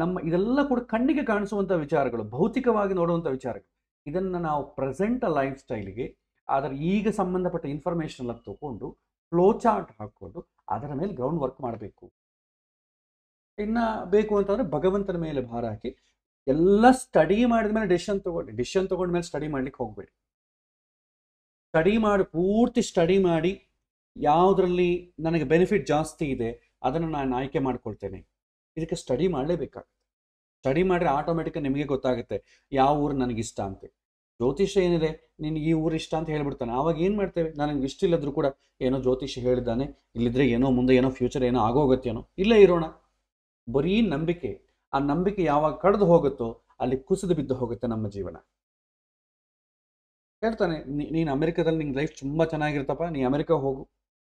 ನಮ್ಮ ಇದೆಲ್ಲ ಕೂಡ ಕಣ್ಣಿಗೆ ಕಾಣಿಸುವಂಥ ವಿಚಾರಗಳು ಭೌತಿಕವಾಗಿ ನೋಡುವಂಥ ವಿಚಾರಗಳು ಇದನ್ನು ನಾವು ಪ್ರೆಸೆಂಟ್ ಲೈಫ್ ಸ್ಟೈಲಿಗೆ ಅದರ ಈಗ ಸಂಬಂಧಪಟ್ಟ ಇನ್ಫಾರ್ಮೇಶನ್ ಎಲ್ಲ ತಗೊಂಡು ಫ್ಲೋ ಚಾರ್ಟ್ ಹಾಕ್ಕೊಂಡು ಅದರ ಮೇಲೆ ಗ್ರೌಂಡ್ ವರ್ಕ್ ಮಾಡಬೇಕು ಇನ್ನು ಬೇಕು ಅಂತಂದರೆ ಭಗವಂತನ ಮೇಲೆ ಭಾರ ಹಾಕಿ ಎಲ್ಲ ಸ್ಟಡಿ ಮಾಡಿದ ಮೇಲೆ ಡಿಸಿಷನ್ ತೊಗೊಂಡು ಡಿಸಿಷನ್ ತೊಗೊಂಡ್ಮೇಲೆ ಸ್ಟಡಿ ಮಾಡ್ಲಿಕ್ಕೆ ಹೋಗಬೇಡಿ ಸ್ಟಡಿ ಮಾಡಿ ಪೂರ್ತಿ ಸ್ಟಡಿ ಮಾಡಿ ಯಾವುದ್ರಲ್ಲಿ ನನಗೆ ಬೆನಿಫಿಟ್ ಜಾಸ್ತಿ ಇದೆ ಅದನ್ನು ನಾನು ಆಯ್ಕೆ ಮಾಡ್ಕೊಳ್ತೇನೆ ಇದಕ್ಕೆ ಸ್ಟಡಿ ಮಾಡಲೇಬೇಕಾಗುತ್ತೆ ಸ್ಟಡಿ ಮಾಡಿದ್ರೆ ಆಟೋಮೆಟಿಕ್ ನಿಮಗೆ ಗೊತ್ತಾಗುತ್ತೆ ಯಾವ ಊರು ನನಗಿಷ್ಟ ಅಂತ ಜ್ಯೋತಿಷ್ಯ ಏನಿದೆ ನಿನಗೆ ಈ ಊರು ಇಷ್ಟ ಅಂತ ಹೇಳ್ಬಿಡ್ತಾನೆ ಆವಾಗ ಏನು ಮಾಡ್ತೇವೆ ನನಗೆ ಇಷ್ಟ ಇಲ್ಲದ್ರೂ ಕೂಡ ಏನೋ ಜ್ಯೋತಿಷ್ಯ ಹೇಳಿದ್ದಾನೆ ಇಲ್ಲಿದ್ರೆ ಏನೋ ಮುಂದೆ ಏನೋ ಫ್ಯೂಚರ್ ಏನೋ ಆಗೋಗತ್ತೇನೋ ಇಲ್ಲೇ ಇರೋಣ ಬರೀ ನಂಬಿಕೆ ಆ ನಂಬಿಕೆ ಯಾವಾಗ ಕಡ್ದು ಹೋಗುತ್ತೋ ಅಲ್ಲಿ ಕುಸಿದು ಬಿದ್ದು ಹೋಗುತ್ತೆ ನಮ್ಮ ಜೀವನ ಹೇಳ್ತಾನೆ ನೀನು ಅಮೆರಿಕದಲ್ಲಿ ನಿನ್ನ ಲೈಫ್ ತುಂಬಾ ಚೆನ್ನಾಗಿರ್ತಪ್ಪ ನೀ ಅಮೆರಿಕ ಹೋಗು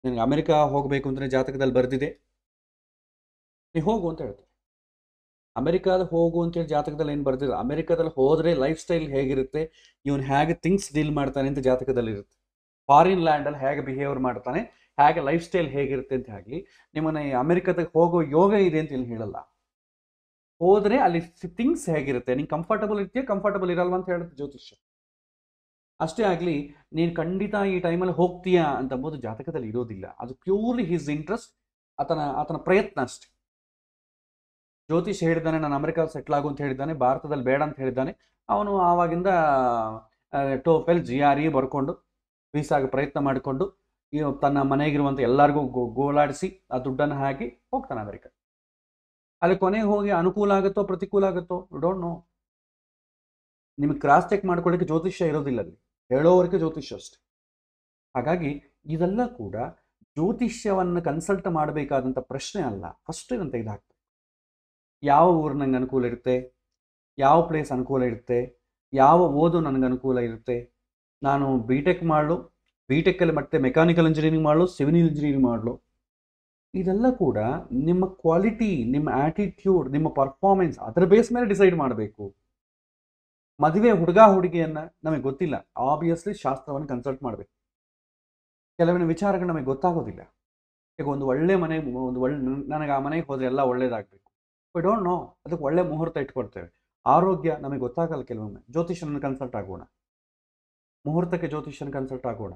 ನಿನಗೆ ಅಮೆರಿಕ ಹೋಗಬೇಕು ಅಂದ್ರೆ ಜಾತಕದಲ್ಲಿ ಬರೆದಿದೆ ನೀ ಹೋಗು ಅಂತ ಹೇಳ್ತಾರೆ ಅಮೆರಿಕಾದ ಹೋಗು ಅಂತೇಳಿ ಜಾತಕದಲ್ಲಿ ಏನು ಬರ್ದಿಲ್ಲ ಅಮೆರಿಕಾದಲ್ಲಿ ಹೋದ್ರೆ ಲೈಫ್ ಸ್ಟೈಲ್ ಹೇಗಿರುತ್ತೆ ಇವನು ಹೇಗೆ ಥಿಂಗ್ಸ್ ಡೀಲ್ ಮಾಡ್ತಾನೆ ಅಂತ ಜಾತಕದಲ್ಲಿ ಇರುತ್ತೆ ಫಾರಿನ್ ಲ್ಯಾಂಡಲ್ಲಿ ಹೇಗೆ ಬಿಹೇವರ್ ಮಾಡ್ತಾನೆ ಹೇಗೆ ಲೈಫ್ ಸ್ಟೈಲ್ ಹೇಗಿರುತ್ತೆ ಅಂತ ಆಗಲಿ ನಿಮ್ಮನ್ನ ಅಮೆರಿಕದಾಗ ಹೋಗೋ ಯೋಗ ಇದೆ ಅಂತ ಇಲ್ಲಿ ಹೇಳಲ್ಲ ಹೋದ್ರೆ ಅಲ್ಲಿ ಥಿಂಗ್ಸ್ ಹೇಗಿರುತ್ತೆ ನೀನ್ ಕಂಫರ್ಟಬಲ್ ಇರ್ತೀಯ ಕಂಫರ್ಟಬಲ್ ಇರಲ್ವಾ ಅಂತ ಹೇಳುತ್ತೆ ಜ್ಯೋತಿಷ್ಯ ಅಷ್ಟೇ ಆಗಲಿ ನೀನು ಖಂಡಿತ ಈ ಟೈಮಲ್ಲಿ ಹೋಗ್ತೀಯಾ ಅಂತ ಅಂಬೋದು ಜಾತಕದಲ್ಲಿ ಇರೋದಿಲ್ಲ ಅದು ಪ್ಯೂರ್ಲಿ ಹಿಸ್ ಇಂಟ್ರೆಸ್ಟ್ ಆತನ ಆತನ ಪ್ರಯತ್ನ ಅಷ್ಟೆ ಜ್ಯೋತಿಷ್ ಹೇಳಿದ್ದಾನೆ ನಾನು ಅಮೆರಿಕಾಲ್ ಸೆಟ್ಲ್ ಆಗು ಅಂತ ಹೇಳಿದ್ದಾನೆ ಭಾರತದಲ್ಲಿ ಬೇಡ ಅಂತ ಹೇಳಿದ್ದಾನೆ ಅವನು ಆವಾಗಿಂದ ಟೋಪೆಲ್ ಜಿ ಆರ್ ಇ ಬರ್ಕೊಂಡು ವೀಸಾಗ ಪ್ರಯತ್ನ ಮಾಡಿಕೊಂಡು ತನ್ನ ಮನೆಗಿರುವಂಥ ಎಲ್ಲರಿಗೂ ಗೋಲಾಡಿಸಿ ಆ ದುಡ್ಡನ್ನು ಹಾಕಿ ಹೋಗ್ತಾನೆ ಅಮೆರಿಕ ಅಲ್ಲಿ ಕೊನೆಗೆ ಹೋಗಿ ಅನುಕೂಲ ಆಗುತ್ತೋ ಪ್ರತಿಕೂಲ ಆಗುತ್ತೋ ಡೋಂಟ್ ನೋ ನಿಮಗೆ ಕ್ರಾಸ್ ಚೆಕ್ ಮಾಡ್ಕೊಳ್ಳಿಕ್ಕೆ ಜ್ಯೋತಿಷ್ಯ ಇರೋದಿಲ್ಲ ಅಲ್ಲಿ ಹೇಳೋವರೆಗೆ ಜ್ಯೋತಿಷ್ಯ ಅಷ್ಟೆ ಹಾಗಾಗಿ ಇದೆಲ್ಲ ಕೂಡ ಜ್ಯೋತಿಷ್ಯವನ್ನು ಕನ್ಸಲ್ಟ್ ಮಾಡಬೇಕಾದಂಥ ಪ್ರಶ್ನೆ ಅಲ್ಲ ಫಸ್ಟ್ ಇದನ್ನು ತೆಗೆದುಹಾಕ್ಬೇಕು ಯಾವ ಊರು ನನಗೆ ಅನುಕೂಲ ಇರುತ್ತೆ ಯಾವ ಪ್ಲೇಸ್ ಅನುಕೂಲ ಇರುತ್ತೆ ಯಾವ ಓದು ನನಗೆ ಅನುಕೂಲ ಇರುತ್ತೆ ನಾನು ಬಿ ಟೆಕ್ ಮಾಡಲು ಬಿ ಟೆಕ್ಕಲ್ಲಿ ಮತ್ತೆ ಮೆಕ್ಯಾನಿಕಲ್ ಇಂಜಿನಿಯರಿಂಗ್ ಮಾಡಲು ಸಿವಿಲ್ ಇಂಜಿನಿಯರಿಂಗ್ ಮಾಡಲು ಇದೆಲ್ಲ ಕೂಡ ನಿಮ್ಮ ಕ್ವಾಲಿಟಿ ನಿಮ್ಮ ಆಟಿಟ್ಯೂಡ್ ನಿಮ್ಮ ಪರ್ಫಾರ್ಮೆನ್ಸ್ ಅದರ ಬೇಸ್ ಮೇಲೆ ಡಿಸೈಡ್ ಮಾಡಬೇಕು ಮದುವೆ ಹುಡುಗ ಹುಡುಗಿಯನ್ನು ನಮಗೆ ಗೊತ್ತಿಲ್ಲ ಆಬ್ವಿಯಸ್ಲಿ ಶಾಸ್ತ್ರವನ್ನು ಕನ್ಸಲ್ಟ್ ಮಾಡಬೇಕು ಕೆಲವಿನ ವಿಚಾರಗಳು ನಮಗೆ ಗೊತ್ತಾಗೋದಿಲ್ಲ ಈಗ ಒಂದು ಒಳ್ಳೆ ಮನೆ ಒಂದು ಒಳ್ಳೆ ನನಗೆ ಆ ಮನೆಗೆ ಹೋದರೆ ಎಲ್ಲ ಒಳ್ಳೇದಾಗಬೇಕು ವೈ ಡೋಂಟ್ ನೋ ಅದಕ್ಕೆ ಒಳ್ಳೆ ಮುಹೂರ್ತ ಇಟ್ಕೊಳ್ತೇವೆ ಆರೋಗ್ಯ ನಮಗೆ ಗೊತ್ತಾಗಲ್ಲ ಕೆಲವೊಮ್ಮೆ ಜ್ಯೋತಿಷನನ್ನು ಕನ್ಸಲ್ಟ್ ಆಗೋಣ ಮುಹೂರ್ತಕ್ಕೆ ಜ್ಯೋತಿಷನ ಕನ್ಸಲ್ಟ್ ಆಗೋಣ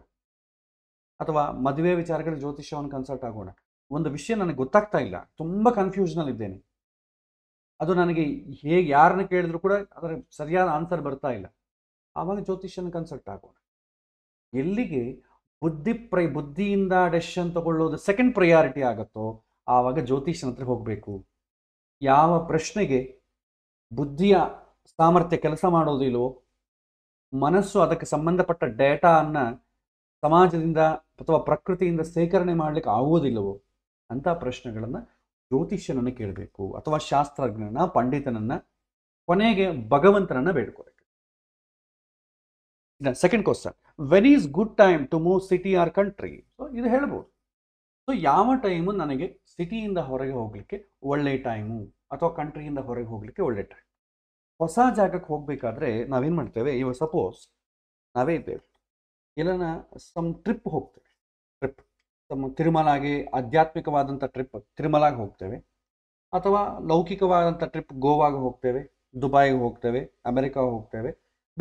ಅಥವಾ ಮದುವೆ ವಿಚಾರಗಳ ಜ್ಯೋತಿಷ್ಯವನ್ನು ಕನ್ಸಲ್ಟ್ ಆಗೋಣ ಒಂದು ವಿಷಯ ನನಗೆ ಗೊತ್ತಾಗ್ತಾ ಇಲ್ಲ ತುಂಬ ಇದ್ದೇನೆ ಅದು ನನಗೆ ಹೇಗೆ ಯಾರನ್ನ ಕೇಳಿದ್ರು ಕೂಡ ಅದರ ಸರಿಯಾದ ಆನ್ಸರ್ ಬರ್ತಾ ಇಲ್ಲ ಆವಾಗ ಜ್ಯೋತಿಷ್ಯನ ಕನ್ಸಲ್ಟ್ ಆಗೋಣ ಎಲ್ಲಿಗೆ ಬುದ್ಧಿ ಪ್ರೈ ಬುದ್ಧಿಯಿಂದ ಡೆಸಿಷನ್ ತಗೊಳ್ಳೋದು ಸೆಕೆಂಡ್ ಪ್ರಯಾರಿಟಿ ಆಗುತ್ತೋ ಆವಾಗ ಜ್ಯೋತಿಷ್ಯನ ಹತ್ರ ಹೋಗಬೇಕು ಯಾವ ಪ್ರಶ್ನೆಗೆ ಬುದ್ಧಿಯ ಸಾಮರ್ಥ್ಯ ಕೆಲಸ ಮಾಡೋದಿಲ್ವೋ ಮನಸ್ಸು ಅದಕ್ಕೆ ಸಂಬಂಧಪಟ್ಟ ಅನ್ನ ಸಮಾಜದಿಂದ ಅಥವಾ ಪ್ರಕೃತಿಯಿಂದ ಸೇಕರಣೆ ಮಾಡಲಿಕ್ಕೆ ಆಗುವುದಿಲ್ಲವೋ ಅಂತ ಪ್ರಶ್ನೆಗಳನ್ನು ಜ್ಯೋತಿಷ್ಯನನ್ನು ಕೇಳಬೇಕು ಅಥವಾ ಶಾಸ್ತ್ರಜ್ಞನ ಪಂಡಿತನನ್ನ ಕೊನೆಗೆ ಭಗವಂತನನ್ನ ಬೇಡ್ಕೋಬೇಕು second question when is good time to move city or country so ಇದು ಹೇಳ್ಬೋದು ಸೊ ಯಾವ ಟೈಮು ನನಗೆ ಸಿಟಿಯಿಂದ ಹೊರಗೆ ಹೋಗ್ಲಿಕ್ಕೆ ಒಳ್ಳೆ ಟೈಮು ಅಥವಾ ಕಂಟ್ರಿಯಿಂದ ಹೊರಗೆ ಹೋಗ್ಲಿಕ್ಕೆ ಒಳ್ಳೆ ಟೈಮ್ ಹೊಸ ಜಾಗಕ್ಕೆ ಹೋಗಬೇಕಾದ್ರೆ ನಾವೇನು ಮಾಡ್ತೇವೆ ಇವಾಗ ಸಪೋಸ್ ನಾವೇ ಇದ್ದೇವೆ ಇಲ್ಲ ಸಮ್ ಟ್ರಿಪ್ ಹೋಗ್ತೇವೆ ಟ್ರಿಪ್ ತಮ್ಮ ತಿರುಮಲಾಗೆ ಆಧ್ಯಾತ್ಮಿಕವಾದಂಥ ಟ್ರಿಪ್ ತಿರುಮಲಾಗೆ ಹೋಗ್ತೇವೆ ಅಥವಾ ಲೌಕಿಕವಾದಂಥ ಟ್ರಿಪ್ ಗೋವಾಗೆ ಹೋಗ್ತೇವೆ ದುಬೈಗೆ ಹೋಗ್ತೇವೆ ಅಮೆರಿಕಾ ಹೋಗ್ತೇವೆ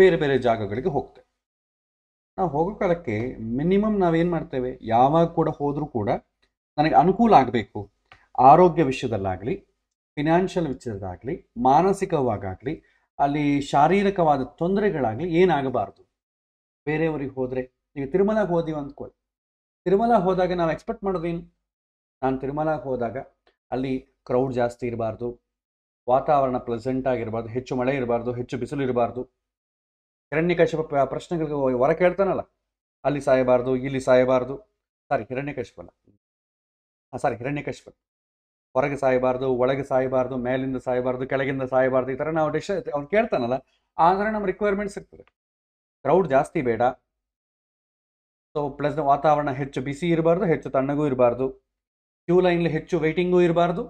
ಬೇರೆ ಬೇರೆ ಜಾಗಗಳಿಗೆ ಹೋಗ್ತೇವೆ ನಾವು ಹೋಗೋ ಕಾಲಕ್ಕೆ ಮಿನಿಮಮ್ ನಾವೇನು ಮಾಡ್ತೇವೆ ಯಾವಾಗ ಕೂಡ ಹೋದರೂ ಕೂಡ ನನಗೆ ಅನುಕೂಲ ಆಗಬೇಕು ಆರೋಗ್ಯ ವಿಷಯದಲ್ಲಾಗಲಿ ಫಿನಾನ್ಷಿಯಲ್ ವಿಷಯದಾಗಲಿ ಮಾನಸಿಕವಾಗಲಿ ಅಲ್ಲಿ ಶಾರೀರಿಕವಾದ ತೊಂದರೆಗಳಾಗಲಿ ಏನಾಗಬಾರ್ದು ಬೇರೆಯವರಿಗೆ ಹೋದರೆ ಈಗ ತಿರುಮಲಾಗೆ ಹೋದೀವಿ ಅಂದ್ಕೊಳ್ಳಿ ತಿರುಮಲ ಹೋದಾಗ ನಾವು ಎಕ್ಸ್ಪೆಕ್ಟ್ ಮಾಡೋದೇನು ನಾನು ತಿರುಮಲ ಹೋದಾಗ ಅಲ್ಲಿ ಕ್ರೌಡ್ ಜಾಸ್ತಿ ಇರಬಾರ್ದು ವಾತಾವರಣ ಪ್ಲೆಸೆಂಟ್ ಆಗಿರಬಾರ್ದು ಹೆಚ್ಚು ಮಳೆ ಇರಬಾರ್ದು ಹೆಚ್ಚು ಬಿಸಿಲು ಇರಬಾರ್ದು ಕಶಪ ಪ್ರಶ್ನೆಗಳಿಗೆ ಹೊರ ಕೇಳ್ತಾನಲ್ಲ ಅಲ್ಲಿ ಸಾಯಬಾರ್ದು ಇಲ್ಲಿ ಸಾಯಬಾರ್ದು ಸಾರಿ ಹಿರಣ್ಯ ಕಶಪಲ್ಲ ಹಾಂ ಸಾರಿ ಕಶಪ ಹೊರಗೆ ಸಾಯಬಾರ್ದು ಒಳಗೆ ಸಾಯಬಾರ್ದು ಮೇಲಿಂದ ಸಾಯಬಾರ್ದು ಕೆಳಗಿಂದ ಸಾಯಬಾರ್ದು ಈ ಥರ ನಾವು ಡಿಶ್ ಅವ್ನು ಕೇಳ್ತಾನಲ್ಲ ಆದರೆ ನಮ್ಮ ರಿಕ್ವೈರ್ಮೆಂಟ್ಸ್ ಇರ್ತದೆ ಕ್ರೌಡ್ ಜಾಸ್ತಿ ಬೇಡ ಸೊ ಪ್ಲಸ್ ವಾತಾವರಣ ಹೆಚ್ಚು ಬಿಸಿ ಇರಬಾರ್ದು ಹೆಚ್ಚು ತಣ್ಣಗೂ ಇರಬಾರ್ದು ಕ್ಯೂ ಲೈನ್ಲಿ ಹೆಚ್ಚು ವೆಯ್ಟಿಂಗೂ ಇರಬಾರ್ದು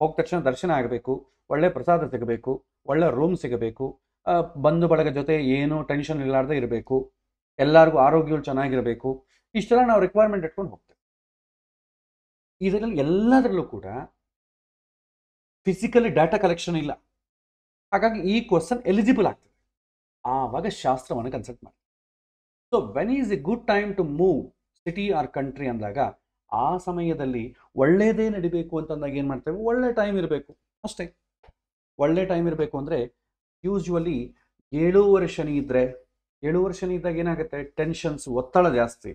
ಹೋಗ ತಕ್ಷಣ ದರ್ಶನ ಆಗಬೇಕು ಒಳ್ಳೆ ಪ್ರಸಾದ ಸಿಗಬೇಕು ಒಳ್ಳೆ ರೂಮ್ ಸಿಗಬೇಕು ಬಂಧು ಬಳಗ ಜೊತೆ ಏನೂ ಟೆನ್ಷನ್ ಇಲ್ಲಾರ್ದೇ ಇರಬೇಕು ಎಲ್ಲರಿಗೂ ಆರೋಗ್ಯಗಳು ಚೆನ್ನಾಗಿರಬೇಕು ಇಷ್ಟೆಲ್ಲ ನಾವು ರಿಕ್ವೈರ್ಮೆಂಟ್ ಇಟ್ಕೊಂಡು ಹೋಗ್ತೇವೆ ಇದರಲ್ಲಿ ಎಲ್ಲದರಲ್ಲೂ ಕೂಡ ಫಿಸಿಕಲಿ ಡಾಟಾ ಕಲೆಕ್ಷನ್ ಇಲ್ಲ ಹಾಗಾಗಿ ಈ ಕ್ವಶನ್ ಎಲಿಜಿಬಲ್ ಆಗ್ತದೆ ಆವಾಗ ಶಾಸ್ತ್ರವನ್ನು ಕನ್ಸಲ್ಟ್ ಮಾಡಿ so when is a good time to move city or country ಅಂದಾಗ ಆ ಸಮಯದಲ್ಲಿ ಒಳ್ಳೆಯದೇ ನಡಿಬೇಕು ಅಂತಂದಾಗ ಏನು ಮಾಡ್ತೇವೆ ಒಳ್ಳೆ ಟೈಮ್ ಇರಬೇಕು ಅಷ್ಟೇ ಒಳ್ಳೆ ಟೈಮ್ ಇರಬೇಕು ಅಂದರೆ ಯೂಶ್ವಲಿ ಏಳೂವರೆ ಶನಿ ಇದ್ದರೆ ಏಳೂವರೆ ಶನಿ ಇದ್ದಾಗ ಏನಾಗುತ್ತೆ ಟೆನ್ಷನ್ಸ್ ಒತ್ತಡ ಜಾಸ್ತಿ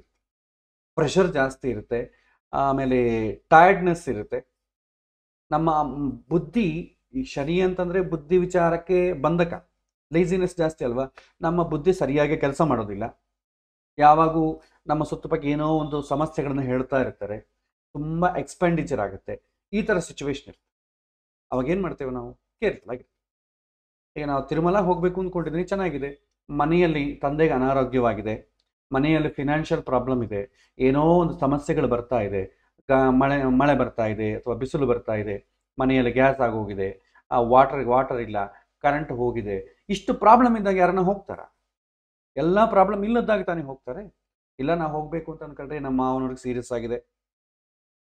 ಪ್ರೆಷರ್ ಜಾಸ್ತಿ ಇರುತ್ತೆ ಆಮೇಲೆ ಟಯರ್ಡ್ನೆಸ್ ಇರುತ್ತೆ ನಮ್ಮ ಬುದ್ಧಿ ಈ ಶನಿ ಅಂತಂದರೆ ಬುದ್ಧಿ ವಿಚಾರಕ್ಕೆ ಬಂಧಕ ಲೇಸಿನೆಸ್ ಜಾಸ್ತಿ ಅಲ್ವಾ ನಮ್ಮ ಬುದ್ಧಿ ಸರಿಯಾಗಿ ಕೆಲಸ ಮಾಡೋದಿಲ್ಲ ಯಾವಾಗೂ ನಮ್ಮ ಸುತ್ತ ಏನೋ ಒಂದು ಸಮಸ್ಯೆಗಳನ್ನು ಹೇಳ್ತಾ ಇರ್ತಾರೆ ತುಂಬ ಎಕ್ಸ್ಪೆಂಡಿಚರ್ ಆಗುತ್ತೆ ಈ ಥರ ಸಿಚುವೇಶನ್ ಇರುತ್ತೆ ಅವಾಗ ಏನು ಮಾಡ್ತೇವೆ ನಾವು ಕೇರ್ಫುಲ್ ಆಗಿ ಈಗ ನಾವು ತಿರುಮಲ ಹೋಗಬೇಕು ಅಂದ್ಕೊಂಡಿದ್ದೀನಿ ಚೆನ್ನಾಗಿದೆ ಮನೆಯಲ್ಲಿ ತಂದೆಗೆ ಅನಾರೋಗ್ಯವಾಗಿದೆ ಮನೆಯಲ್ಲಿ ಫಿನಾನ್ಷಿಯಲ್ ಪ್ರಾಬ್ಲಮ್ ಇದೆ ಏನೋ ಒಂದು ಸಮಸ್ಯೆಗಳು ಬರ್ತಾ ಇದೆ ಮಳೆ ಮಳೆ ಬರ್ತಾ ಇದೆ ಅಥವಾ ಬಿಸಿಲು ಬರ್ತಾ ಇದೆ ಮನೆಯಲ್ಲಿ ಗ್ಯಾಸ್ ಆಗೋಗಿದೆ ವಾಟರ್ ವಾಟರ್ ಇಲ್ಲ ಕರೆಂಟ್ ಹೋಗಿದೆ ಇಷ್ಟು ಪ್ರಾಬ್ಲಮ್ ಇದ್ದಾಗ ಯಾರನ್ನ ಹೋಗ್ತಾರಾ ಎಲ್ಲ ಪ್ರಾಬ್ಲಮ್ ಇಲ್ಲದಾಗ ತಾನೇ ಹೋಗ್ತಾರೆ ಇಲ್ಲ ನಾವು ಹೋಗಬೇಕು ಅಂತ ಅನ್ಕೊಂಡ್ರೆ ನಮ್ಮ ಮಾವನವ್ರಿಗೆ ಸೀರಿಯಸ್ ಆಗಿದೆ